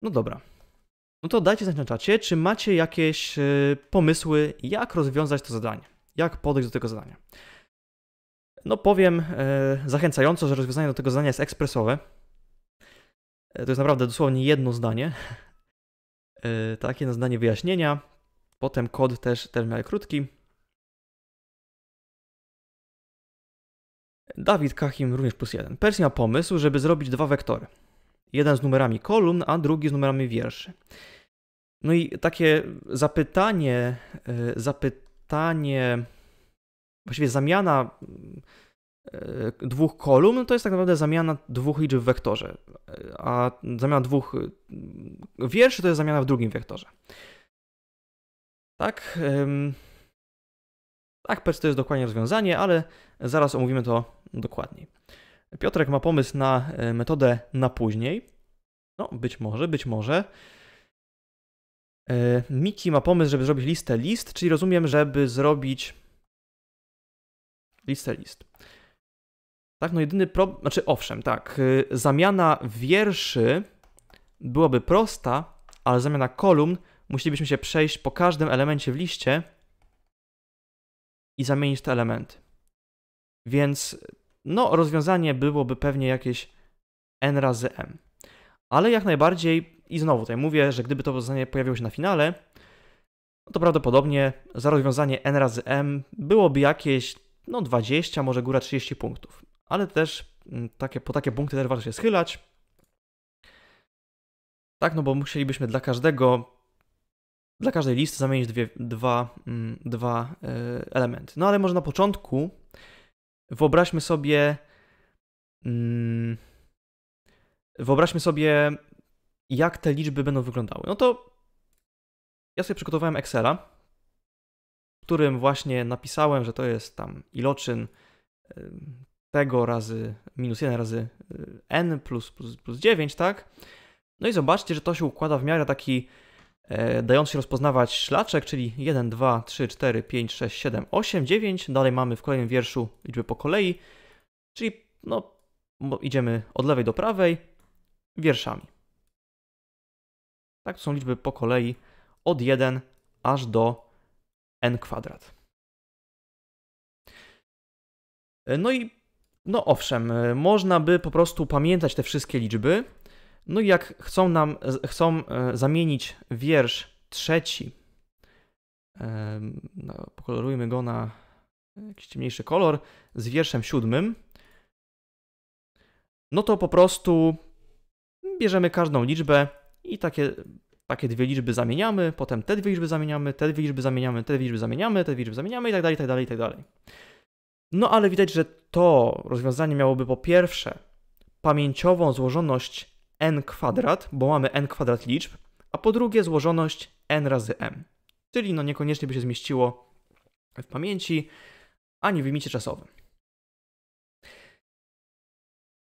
No dobra. No to dajcie znać na czacie, czy macie jakieś e, pomysły, jak rozwiązać to zadanie, jak podejść do tego zadania. No powiem e, zachęcająco, że rozwiązanie do tego zadania jest ekspresowe. To jest naprawdę dosłownie jedno zdanie. Takie na zdanie wyjaśnienia. Potem kod też, też miał krótki. Dawid Kachim również plus jeden. Persia ma pomysł, żeby zrobić dwa wektory. Jeden z numerami kolumn, a drugi z numerami wierszy. No i takie zapytanie, e, zapytanie, właściwie zamiana e, dwóch kolumn to jest tak naprawdę zamiana dwóch liczb w wektorze, e, a zamiana dwóch wierszy to jest zamiana w drugim wektorze. Tak? ACPEX to jest dokładnie rozwiązanie, ale zaraz omówimy to dokładniej. Piotrek ma pomysł na e, metodę na później. No, być może, być może. E, Miki ma pomysł, żeby zrobić listę list, czyli rozumiem, żeby zrobić listę list. Tak, no jedyny problem, znaczy owszem, tak, e, zamiana wierszy byłaby prosta, ale zamiana kolumn musielibyśmy się przejść po każdym elemencie w liście i zamienić te elementy. Więc no, rozwiązanie byłoby pewnie jakieś n razy m. Ale jak najbardziej, i znowu tutaj mówię, że gdyby to rozwiązanie pojawiło się na finale, no to prawdopodobnie za rozwiązanie n razy m byłoby jakieś no 20, może góra 30 punktów. Ale też mm, takie, po takie punkty też warto się schylać. Tak, no bo musielibyśmy dla każdego dla każdej listy zamienić dwie, dwa, mm, dwa y, elementy. No ale może na początku wyobraźmy sobie. Mm, wyobraźmy sobie, jak te liczby będą wyglądały. No to ja sobie przygotowałem Excela, w którym właśnie napisałem, że to jest tam iloczyn e, tego razy minus 1 razy e, n plus, plus, plus 9, tak? No i zobaczcie, że to się układa w miarę taki E, dający się rozpoznawać szlaczek, czyli 1, 2, 3, 4, 5, 6, 7, 8, 9. Dalej mamy w kolejnym wierszu liczby po kolei, czyli no, idziemy od lewej do prawej wierszami. Tak, to są liczby po kolei od 1 aż do n kwadrat. E, no i no owszem, e, można by po prostu pamiętać te wszystkie liczby, no i jak chcą nam, chcą e, zamienić wiersz trzeci, no, pokolorujmy go na jakiś ciemniejszy kolor, z wierszem siódmym, no to po prostu bierzemy każdą liczbę i takie, takie dwie liczby zamieniamy, potem te dwie liczby zamieniamy, te dwie liczby zamieniamy, te dwie liczby zamieniamy, te dwie liczby zamieniamy i tak dalej, i tak dalej, i tak dalej. No ale widać, że to rozwiązanie miałoby po pierwsze pamięciową złożoność n kwadrat, bo mamy n kwadrat liczb, a po drugie złożoność n razy m. Czyli no niekoniecznie by się zmieściło w pamięci, ani w limicie czasowym.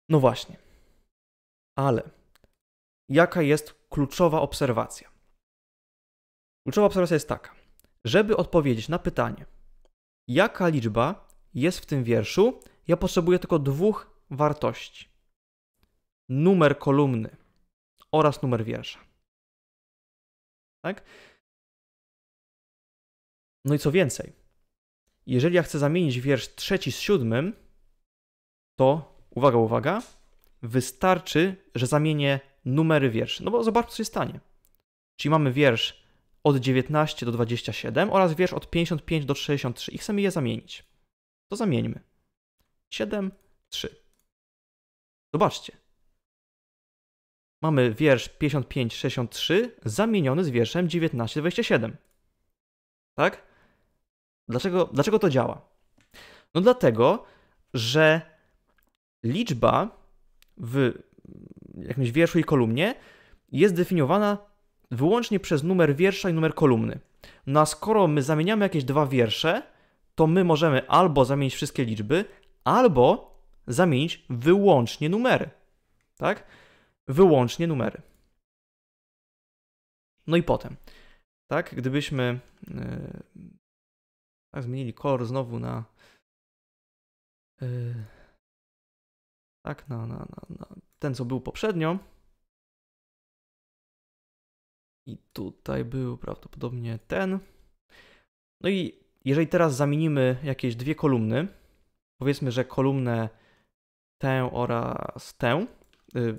No właśnie. Ale jaka jest kluczowa obserwacja? Kluczowa obserwacja jest taka. Żeby odpowiedzieć na pytanie, jaka liczba jest w tym wierszu, ja potrzebuję tylko dwóch wartości numer kolumny oraz numer wiersza. Tak? No i co więcej, jeżeli ja chcę zamienić wiersz trzeci z siódmym, to uwaga, uwaga, wystarczy, że zamienię numery wierszy. No bo zobaczmy, co się stanie. Czyli mamy wiersz od 19 do 27 oraz wiersz od 55 do 63 i chcemy je zamienić. To zamieńmy. 7, 3. Zobaczcie, mamy wiersz 55-63 zamieniony z wierszem 19-27. Tak? Dlaczego, dlaczego to działa? No dlatego, że liczba w jakimś wierszu i kolumnie jest definiowana wyłącznie przez numer wiersza i numer kolumny. No a skoro my zamieniamy jakieś dwa wiersze, to my możemy albo zamienić wszystkie liczby, albo zamienić wyłącznie numery. Tak? wyłącznie numery. No i potem, tak, gdybyśmy yy, tak, zmienili kolor znowu na yy, tak, na, na, na, na ten, co był poprzednio, i tutaj był prawdopodobnie ten. No i jeżeli teraz zamienimy jakieś dwie kolumny, powiedzmy, że kolumnę tę oraz tę, y,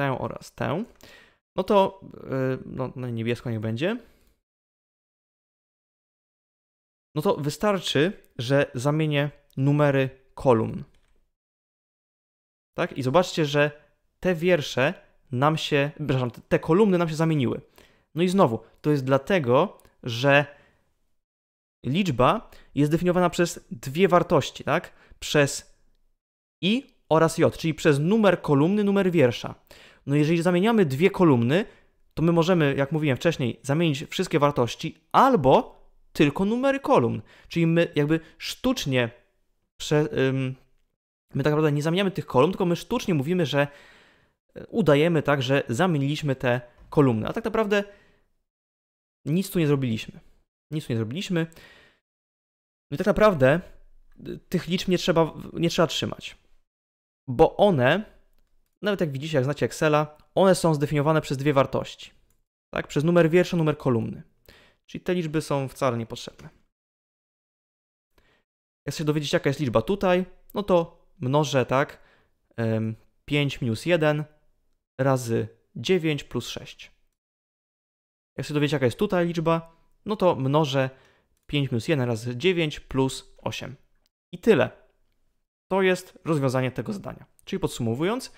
tę oraz tę, no to y, no, no, niebiesko nie będzie. No to wystarczy, że zamienię numery kolumn. Tak? I zobaczcie, że te wiersze nam się, przepraszam, te kolumny nam się zamieniły. No i znowu, to jest dlatego, że liczba jest definiowana przez dwie wartości, tak? Przez i oraz j, czyli przez numer kolumny, numer wiersza. No jeżeli zamieniamy dwie kolumny, to my możemy, jak mówiłem wcześniej, zamienić wszystkie wartości albo tylko numery kolumn. Czyli my jakby sztucznie, prze, my tak naprawdę nie zamieniamy tych kolumn, tylko my sztucznie mówimy, że e, udajemy tak, że zamieniliśmy te kolumny. A tak naprawdę nic tu nie zrobiliśmy. Nic tu nie zrobiliśmy. No i tak naprawdę y, tych liczb nie trzeba, nie trzeba trzymać, bo one nawet jak widzicie, jak znacie Excela, one są zdefiniowane przez dwie wartości. Tak, przez numer wiersza, numer kolumny. Czyli te liczby są wcale niepotrzebne. Jak się dowiedzieć, jaka jest liczba tutaj, no to mnożę, tak, 5 minus 1 razy 9 plus 6. Jak się dowiedzieć, jaka jest tutaj liczba, no to mnożę 5 minus 1 razy 9 plus 8. I tyle. To jest rozwiązanie tego zadania. Czyli podsumowując,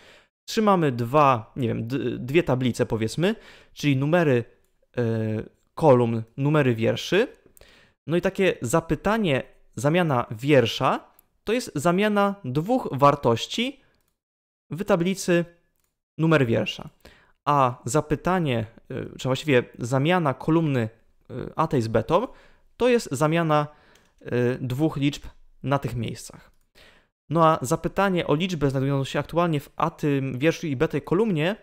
trzymamy dwa, nie wiem, dwie tablice powiedzmy, czyli numery e, kolumn, numery wierszy. No i takie zapytanie, zamiana wiersza, to jest zamiana dwóch wartości w tablicy numer wiersza. A zapytanie, e, czy właściwie zamiana kolumny e, a tej z betą, to jest zamiana dwóch liczb na tych miejscach. No a zapytanie o liczbę znajdującą się aktualnie w A tym wierszu i B tej kolumnie,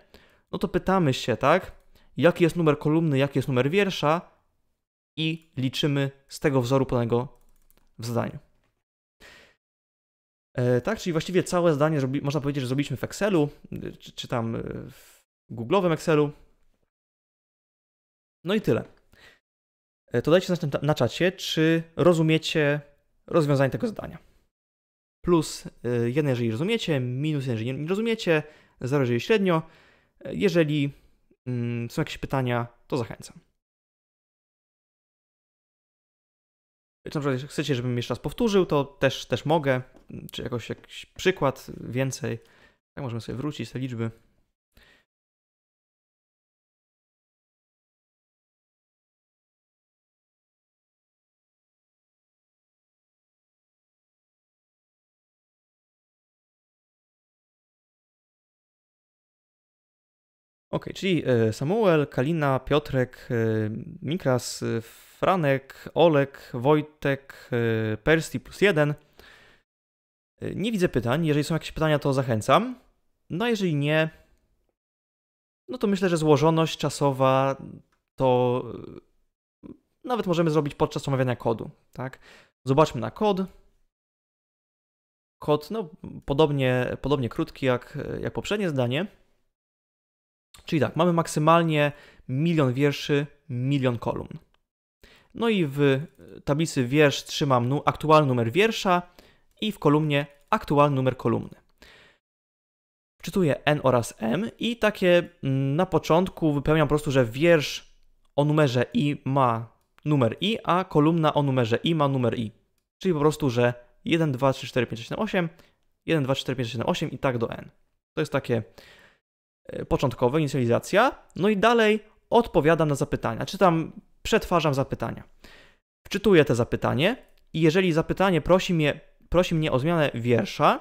no to pytamy się, tak, jaki jest numer kolumny, jaki jest numer wiersza i liczymy z tego wzoru podanego w zadaniu. E, tak, czyli właściwie całe zdanie zrobi, można powiedzieć, że zrobiliśmy w Excelu, czy, czy tam e, w Google'owym Excelu. No i tyle. E, to dajcie znać na, na czacie, czy rozumiecie rozwiązanie tego zadania plus 1, y, jeżeli rozumiecie, minus 1, jeżeli nie rozumiecie, 0, jeżeli średnio. Y, jeżeli mm, są jakieś pytania, to zachęcam. Czy na przykład chcecie, żebym jeszcze raz powtórzył, to też, też mogę. Czy jakoś jakiś przykład więcej. Tak możemy sobie wrócić te liczby. Ok, czyli e, Samuel, Kalina, Piotrek, e, Mikras, e, Franek, Olek, Wojtek, Persti plus jeden. Nie widzę pytań. Jeżeli są jakieś pytania, to zachęcam. No a jeżeli nie, no to myślę, że złożoność czasowa to nawet możemy zrobić podczas omawiania kodu, tak? Zobaczmy na kod. Kod, no, podobnie, podobnie krótki jak, jak poprzednie zdanie. Czyli tak, mamy maksymalnie milion wierszy, milion kolumn. No i w e, tablicy wiersz trzymam aktualny numer wiersza i w kolumnie aktualny numer kolumny. Czytuję N oraz M i takie mm, na początku wypełniam po prostu, że wiersz o numerze I ma numer I, a kolumna o numerze I ma numer I. Czyli po prostu, że 1, 2, 3, 4, 5, 6, 7, 8, 1, 2, 3, 4, 5, 6, 7, 8 i tak do N. To jest takie E, początkowe, inicjalizacja, no i dalej odpowiadam na zapytania, czytam, przetwarzam zapytania. Wczytuję te zapytanie i jeżeli zapytanie prosi mnie, prosi mnie o zmianę wiersza,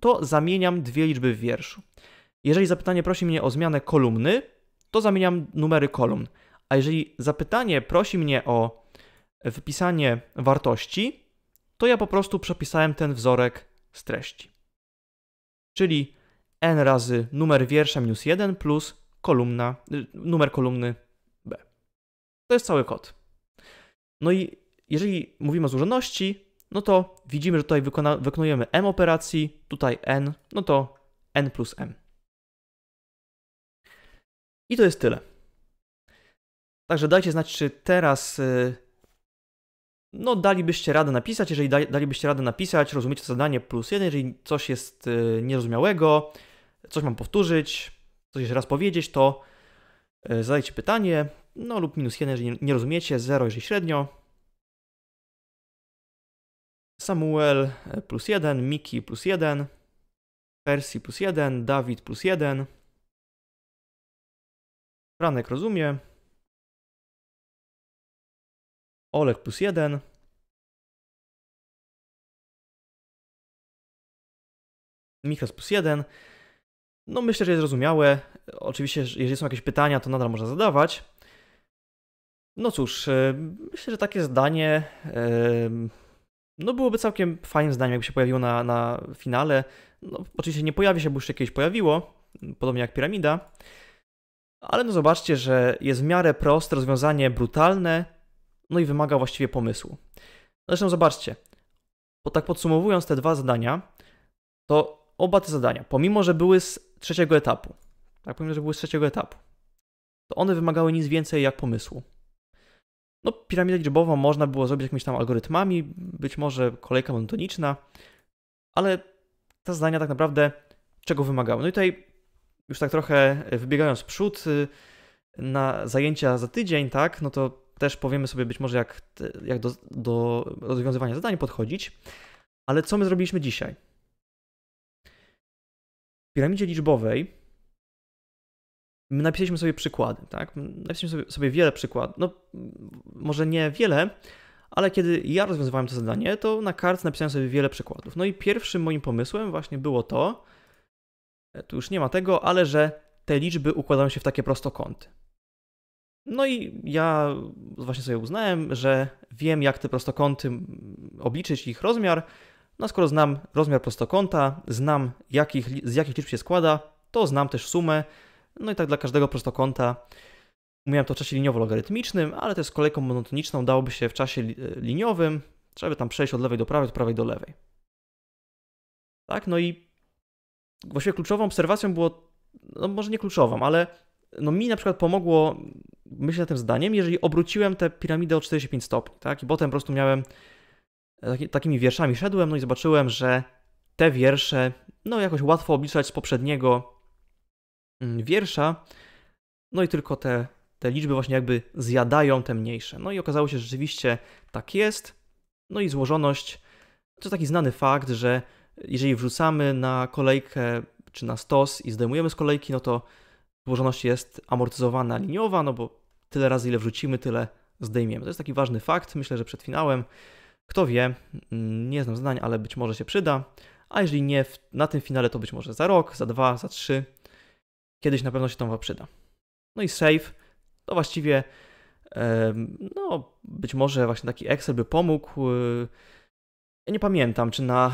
to zamieniam dwie liczby w wierszu. Jeżeli zapytanie prosi mnie o zmianę kolumny, to zamieniam numery kolumn. A jeżeli zapytanie prosi mnie o wypisanie wartości, to ja po prostu przepisałem ten wzorek z treści. Czyli n razy numer wiersza minus 1 plus kolumna, y, numer kolumny b. To jest cały kod. No i jeżeli mówimy o złożoności, no to widzimy, że tutaj wykonujemy m operacji, tutaj n, no to n plus m. I to jest tyle. Także dajcie znać, czy teraz y, no dalibyście radę napisać, jeżeli dalibyście radę napisać, rozumiecie zadanie plus 1, jeżeli coś jest y, nierozumiałego, coś mam powtórzyć, coś jeszcze raz powiedzieć, to e, zadajcie pytanie, no lub minus 1, jeżeli nie rozumiecie, 0, jeżeli średnio. Samuel e, plus 1, Miki plus 1, Persi plus 1, Dawid plus 1. Franek rozumie. Olek plus 1. Michał plus 1. No myślę, że jest zrozumiałe. Oczywiście, jeżeli są jakieś pytania, to nadal można zadawać. No cóż, e, myślę, że takie zdanie no byłoby całkiem fajnym zdaniem, jakby się pojawiło na, na finale. No, oczywiście nie pojawi się, bo już się kiedyś pojawiło, podobnie jak piramida. Ale no zobaczcie, że jest w miarę proste rozwiązanie, brutalne, no i wymaga właściwie pomysłu. Zresztą zobaczcie, bo tak podsumowując te dwa zadania, to Oba te zadania, pomimo że były z trzeciego etapu, tak pomimo że były z trzeciego etapu, to one wymagały nic więcej jak pomysłu. No, piramidę liczbową można było zrobić jakimiś tam algorytmami, być może kolejka monotoniczna, ale te zadania tak naprawdę czego wymagały? No i tutaj już tak trochę e, wybiegając w przód y, na zajęcia za tydzień, tak, no to też powiemy sobie być może jak, jak do, do rozwiązywania zadań podchodzić, ale co my zrobiliśmy dzisiaj? w piramidzie liczbowej my napisaliśmy sobie przykłady, tak? Napisaliśmy sobie, sobie wiele przykładów, no może nie wiele, ale kiedy ja rozwiązywałem to zadanie, to na kartce napisałem sobie wiele przykładów. No i pierwszym moim pomysłem właśnie było to, e, tu już nie ma tego, ale że te liczby układają się w takie prostokąty. No i ja właśnie sobie uznałem, że wiem, jak te prostokąty obliczyć ich rozmiar, no skoro znam rozmiar prostokąta, znam jakich, z jakich liczb się składa, to znam też sumę. No i tak dla każdego prostokąta. Umiałem to w czasie liniowo-logarytmicznym, ale też z kolejką monotoniczną dałoby się w czasie e, liniowym. Trzeba by tam przejść od lewej do prawej, od prawej do lewej. Tak, no i właściwie kluczową obserwacją było, no może nie kluczową, ale no mi na przykład pomogło myśleć nad tym zdaniem, jeżeli obróciłem tę piramidę o 45 stopni, tak, i potem po prostu miałem taki, takimi wierszami szedłem, no i zobaczyłem, że te wiersze, no jakoś łatwo obliczać z poprzedniego mm, wiersza, no i tylko te, te liczby właśnie jakby zjadają te mniejsze. No i okazało się, że rzeczywiście tak jest. No i złożoność to taki znany fakt, że jeżeli wrzucamy na kolejkę czy na stos i zdejmujemy z kolejki, no to złożoność jest amortyzowana liniowa, no bo tyle razy ile wrzucimy, tyle zdejmiemy. To jest taki ważny fakt. Myślę, że przed finałem kto wie, mm, nie znam zdań, ale być może się przyda. A jeżeli nie na tym finale, to być może za rok, za dwa, za trzy. Kiedyś na pewno się to wam przyda. No i save to właściwie no, być może właśnie taki Excel by pomógł. Ja nie pamiętam, czy na,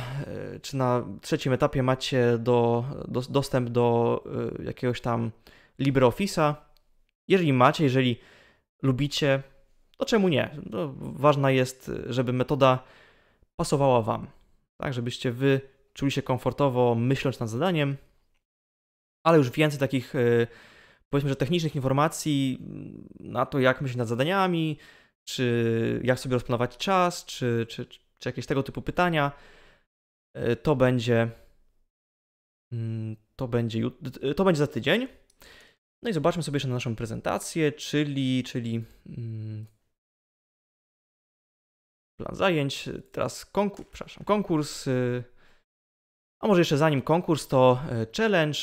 czy na trzecim etapie macie do, do dostęp do e, jakiegoś tam LibreOffice'a. Jeżeli macie, jeżeli lubicie, to czemu nie? No, ważna jest, żeby metoda pasowała Wam, tak, żebyście Wy czuli się komfortowo myśląc nad zadaniem, ale już więcej takich, y, powiedzmy, że technicznych informacji mm, na to, jak myśleć nad zadaniami, czy jak sobie rozplanować czas, czy, czy, czy jakieś tego typu pytania, y, to będzie, mm, to będzie, y, to będzie za tydzień. No i zobaczmy sobie jeszcze na naszą prezentację, czyli, czyli mm, plan zajęć, teraz konkurs, przepraszam, konkurs, y, a może jeszcze zanim konkurs, to y, challenge,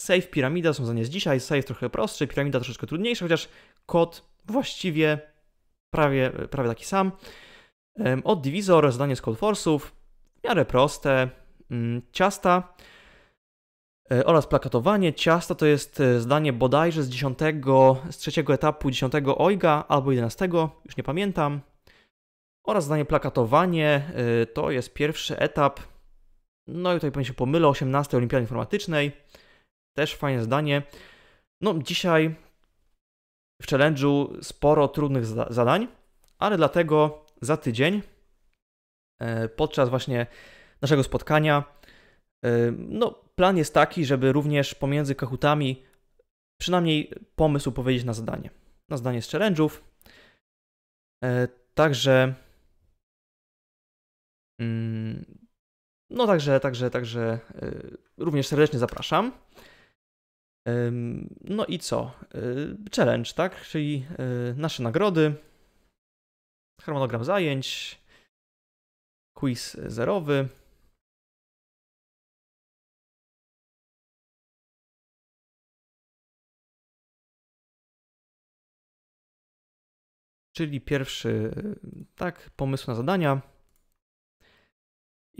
save piramida, są zdanie z dzisiaj, save trochę prostsze, piramida troszeczkę trudniejsza, chociaż kod właściwie prawie, prawie taki sam. Od Divisor, zadanie z Cold w miarę proste, mm, ciasta e, oraz plakatowanie. Ciasta to jest e, zdanie bodajże z 10, z trzeciego etapu 10 Ojga, albo 11, już nie pamiętam oraz zdanie plakatowanie. Y, to jest pierwszy etap. No i tutaj pewnie się pomylę, 18 Olimpiady Informatycznej. Też fajne zdanie. No dzisiaj w challenge'u sporo trudnych zadań, ale dlatego za tydzień y, podczas właśnie naszego spotkania y, no plan jest taki, żeby również pomiędzy kahutami przynajmniej pomysł powiedzieć na zadanie. Na zadanie z challenge'ów. Także Mm, no także, także, także y, również serdecznie zapraszam. No i co? Y, challenge, tak? Czyli y, nasze nagrody, harmonogram zajęć, quiz zerowy. Czyli pierwszy, tak, pomysł na zadania.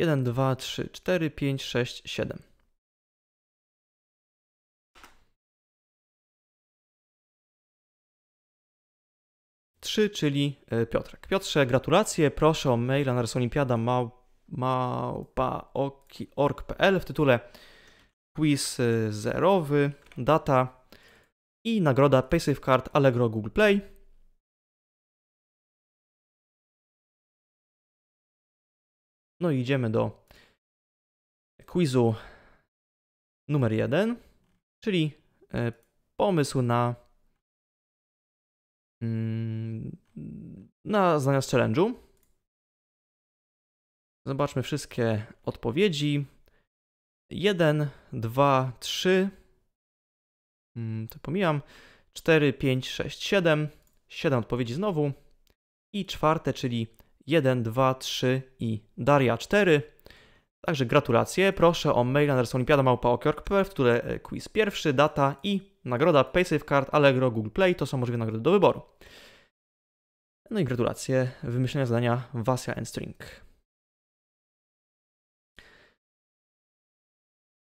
1, 2, 3, 4, 5, 6, 7. Trzy, czyli e, Piotrek. Piotrze, gratulacje. Proszę o maila na rysolimpiada małpaoki.org.pl w tytule quiz e, zerowy, data i nagroda PaySafeCard Allegro Google Play. No i idziemy do quizu numer jeden, czyli e, pomysł na mm, na zdania z challenge'u. Zobaczmy wszystkie odpowiedzi. 1, 2, 3, to pomijam, 4, 5, 6, 7, 7 odpowiedzi znowu i czwarte, czyli 1, 2, 3 i Daria 4. Także gratulacje. Proszę o mail andersonipiada.małpa.org.pl, w które e, quiz pierwszy, data i nagroda card Allegro, Google Play. To są możliwe nagrody do wyboru. No i gratulacje wymyślenia zadania Wasia and String.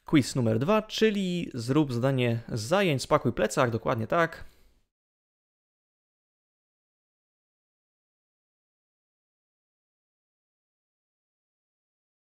Quiz numer dwa, czyli zrób zadanie zajęć, spakuj plecak, dokładnie tak.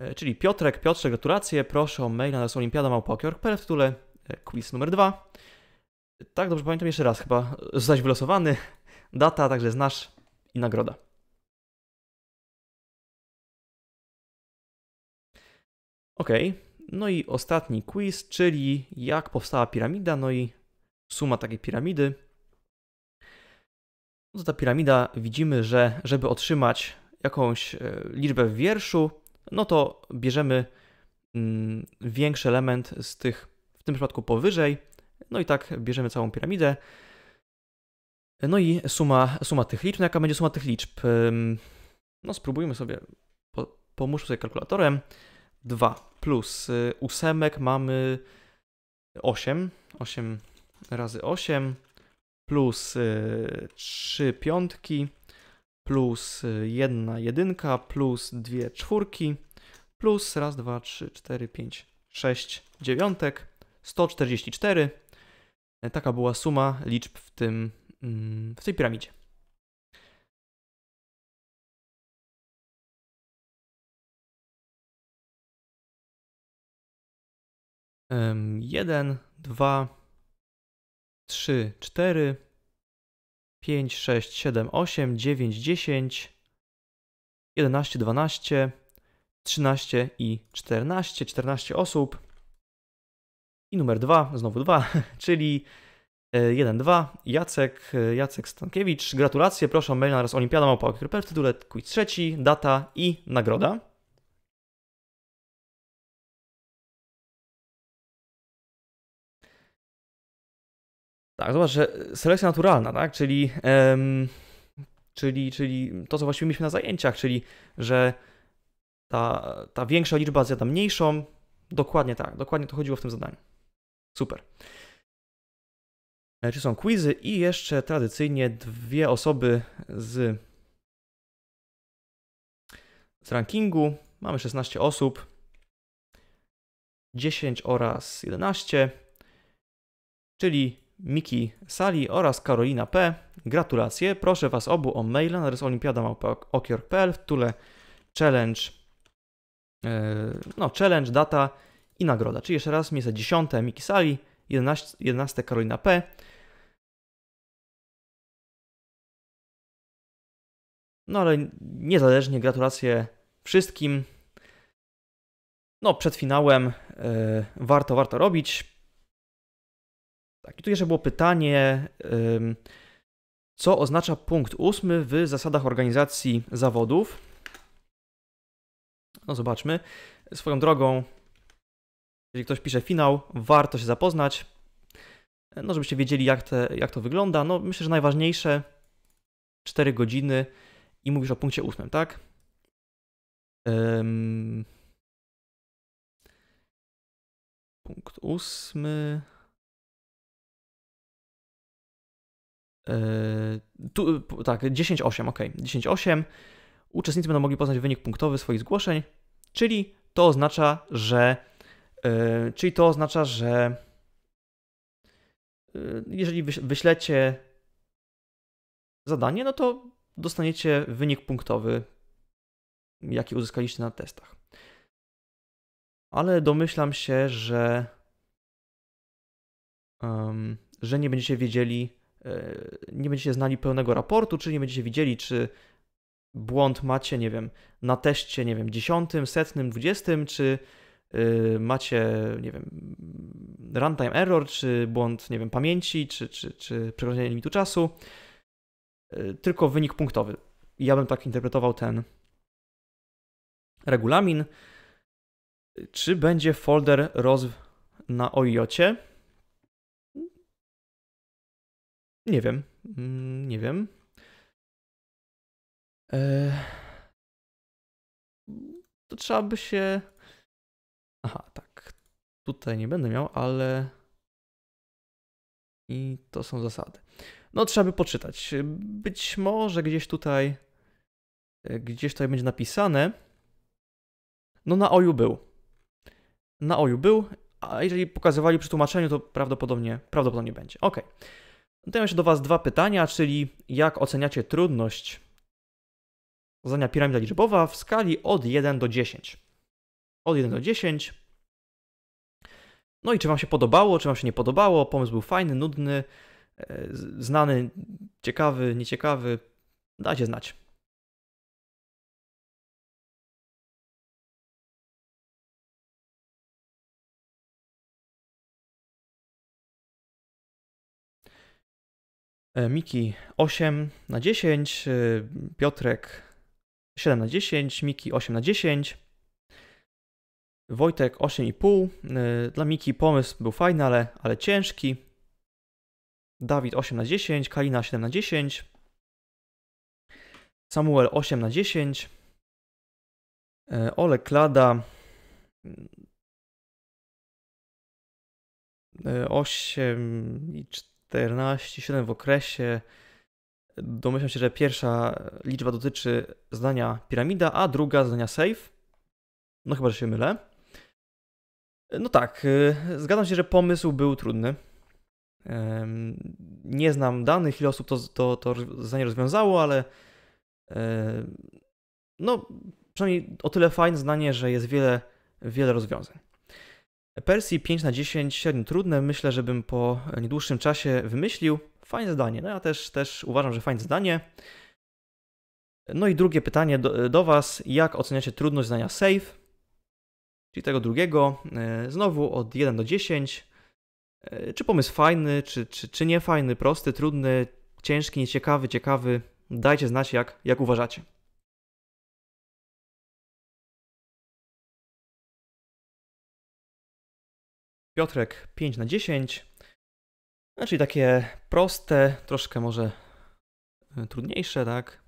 E, czyli Piotrek, Piotrze, gratulacje, proszę o mail na nas olimpiadamałpa.org.pl w tytule e, quiz numer 2. Tak, dobrze pamiętam jeszcze raz chyba, zostać wylosowany, data, także znasz i nagroda. Ok, no i ostatni quiz, czyli jak powstała piramida, no i suma takiej piramidy. No to ta piramida widzimy, że żeby otrzymać jakąś e, liczbę w wierszu, no to bierzemy mm, większy element z tych, w tym przypadku powyżej, no i tak bierzemy całą piramidę. No i suma, suma tych liczb, no jaka będzie suma tych liczb? No spróbujmy sobie, po, sobie kalkulatorem. 2 plus y, ósemek mamy 8, 8 razy 8 plus 3 y, piątki plus y, jedna jedynka, plus dwie czwórki, plus raz, dwa, trzy, cztery, pięć, sześć dziewiątek, 144. E, taka była suma liczb w tym, mm, w tej piramidzie. Jeden, dwa, trzy, cztery. 5, 6, 7, 8, 9, 10, 11, 12, 13 i 14, 14 osób. I numer 2, znowu 2, czyli 1, e, 2, Jacek, e, Jacek Stankiewicz. Gratulacje, proszę o mail na raz olimpiada małpa, w tytule quiz trzeci, data i nagroda. Tak, zobacz, że selekcja naturalna, tak? Czyli, em, czyli, czyli to, co właściwie mieliśmy na zajęciach, czyli że ta, ta większa liczba zjada mniejszą. Dokładnie tak, dokładnie to chodziło w tym zadaniu. Super. E, czy są quizy i jeszcze tradycyjnie dwie osoby z, z rankingu. Mamy 16 osób. 10 oraz 11, czyli Miki Sali oraz Karolina P. Gratulacje. Proszę Was obu o maila na adres olimpiada.okior.pl w tule challenge, e, no challenge, data i nagroda. Czyli jeszcze raz miejsce 10 Miki Sali, 11, 11 Karolina P. No ale niezależnie gratulacje wszystkim. No przed finałem e, warto, warto robić tak, i tu jeszcze było pytanie, co oznacza punkt ósmy w zasadach organizacji zawodów. No zobaczmy. Swoją drogą, jeżeli ktoś pisze finał, warto się zapoznać, no żebyście wiedzieli jak, te, jak to wygląda. No myślę, że najważniejsze 4 godziny i mówisz o punkcie ósmym, tak? Um, punkt ósmy... Yy, tu, tak, 10-8, ok. 10-8. Uczestnicy będą mogli poznać wynik punktowy swoich zgłoszeń, czyli to oznacza, że. Yy, czyli to oznacza, że. Yy, jeżeli wyślecie zadanie, no to dostaniecie wynik punktowy, jaki uzyskaliście na testach. Ale domyślam się, że. że nie będziecie wiedzieli, E, nie będziecie znali pełnego raportu, czyli nie będziecie widzieli, czy błąd macie, nie wiem, na teście, nie wiem, dziesiątym, setnym, dwudziestym, czy y, macie, nie wiem, runtime error, czy błąd, nie wiem, pamięci, czy, czy, czy przekroczenie limitu czasu, e, tylko wynik punktowy. ja bym tak interpretował ten regulamin. Czy będzie folder roz na OIOcie? Nie wiem. Mm, nie wiem. Eee. To trzeba by się. Aha, tak. Tutaj nie będę miał, ale. I to są zasady. No, trzeba by poczytać. Być może gdzieś tutaj. Gdzieś tutaj będzie napisane. No, na oju był. Na oju był, a jeżeli pokazywali przy tłumaczeniu, to prawdopodobnie, prawdopodobnie będzie. Ok. No się mam jeszcze do Was dwa pytania, czyli jak oceniacie trudność zadania piramida liczbowa w skali od 1 do 10. Od 1 do 10. No i czy Wam się podobało, czy Wam się nie podobało, pomysł był fajny, nudny, e, znany, ciekawy, nieciekawy, dajcie znać. E, Miki 8 na 10, e, Piotrek 7 na 10, Miki 8 na 10, Wojtek 8,5. E, dla Miki pomysł był fajny, ale, ale ciężki. Dawid 8 na 10, Kalina 7 na 10, Samuel 8 na 10, Ole Klada 8 i 4. 14.7 w okresie. Domyślam się, że pierwsza liczba dotyczy zdania piramida, a druga zdania safe. No chyba, że się mylę. No tak, y, zgadzam się, że pomysł był trudny. Nie znam danych, ile osób to, to, to zdanie rozwiązało, ale no przynajmniej o tyle fajne zdanie, że jest wiele, wiele rozwiązań. Persji 5 na 10, średnio trudne, myślę, żebym po niedłuższym czasie wymyślił. Fajne zdanie, no ja też, też uważam, że fajne zdanie. No i drugie pytanie do, do Was, jak oceniacie trudność zdania save? Czyli tego drugiego, e, znowu od 1 do 10. E, czy pomysł fajny, czy, czy, czy nie fajny, prosty, trudny, ciężki, nieciekawy, ciekawy. Dajcie znać, jak, jak uważacie. Piotrek 5 na 10. Znaczy takie proste, troszkę może y, trudniejsze, tak?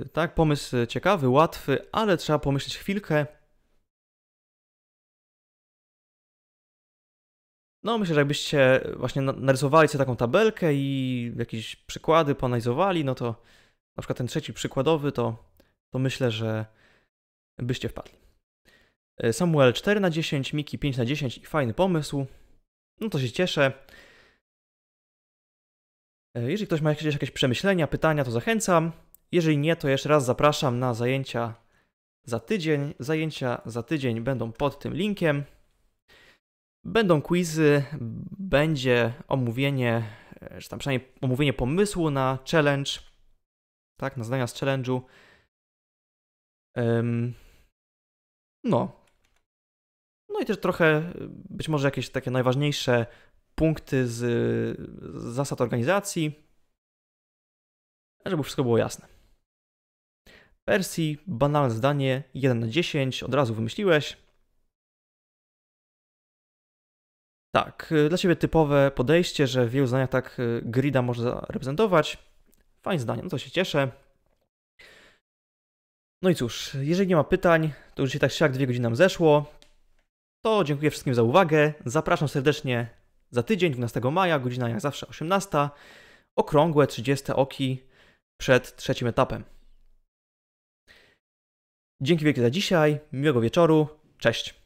Y, tak, pomysł ciekawy, łatwy, ale trzeba pomyśleć chwilkę. No, myślę, że jakbyście właśnie narysowali sobie taką tabelkę i jakieś przykłady poanalizowali, no to na przykład ten trzeci przykładowy, to, to myślę, że byście wpadli. E, Samuel 4 na 10, Miki 5 na 10 i fajny pomysł. No to się cieszę. E, jeżeli ktoś ma jakieś, jakieś przemyślenia, pytania, to zachęcam. Jeżeli nie, to jeszcze raz zapraszam na zajęcia za tydzień. Zajęcia za tydzień będą pod tym linkiem. Będą quizy, będzie omówienie, czy e, tam przynajmniej omówienie pomysłu na challenge tak, na zadania z challenge'u. Um, no. No i też trochę y, być może jakieś takie najważniejsze punkty z, z zasad organizacji, żeby wszystko było jasne. Persji, banalne zdanie, 1 na 10, od razu wymyśliłeś. Tak, y, dla Ciebie typowe podejście, że w wielu zdaniach tak y, grida może reprezentować. Fajne zdanie, no to się cieszę. No i cóż, jeżeli nie ma pytań, to już się tak siak dwie godziny nam zeszło. To dziękuję wszystkim za uwagę. Zapraszam serdecznie za tydzień, 12 maja, godzina jak zawsze 18. Okrągłe 30 oki przed trzecim etapem. Dzięki wielkie za dzisiaj, miłego wieczoru, cześć.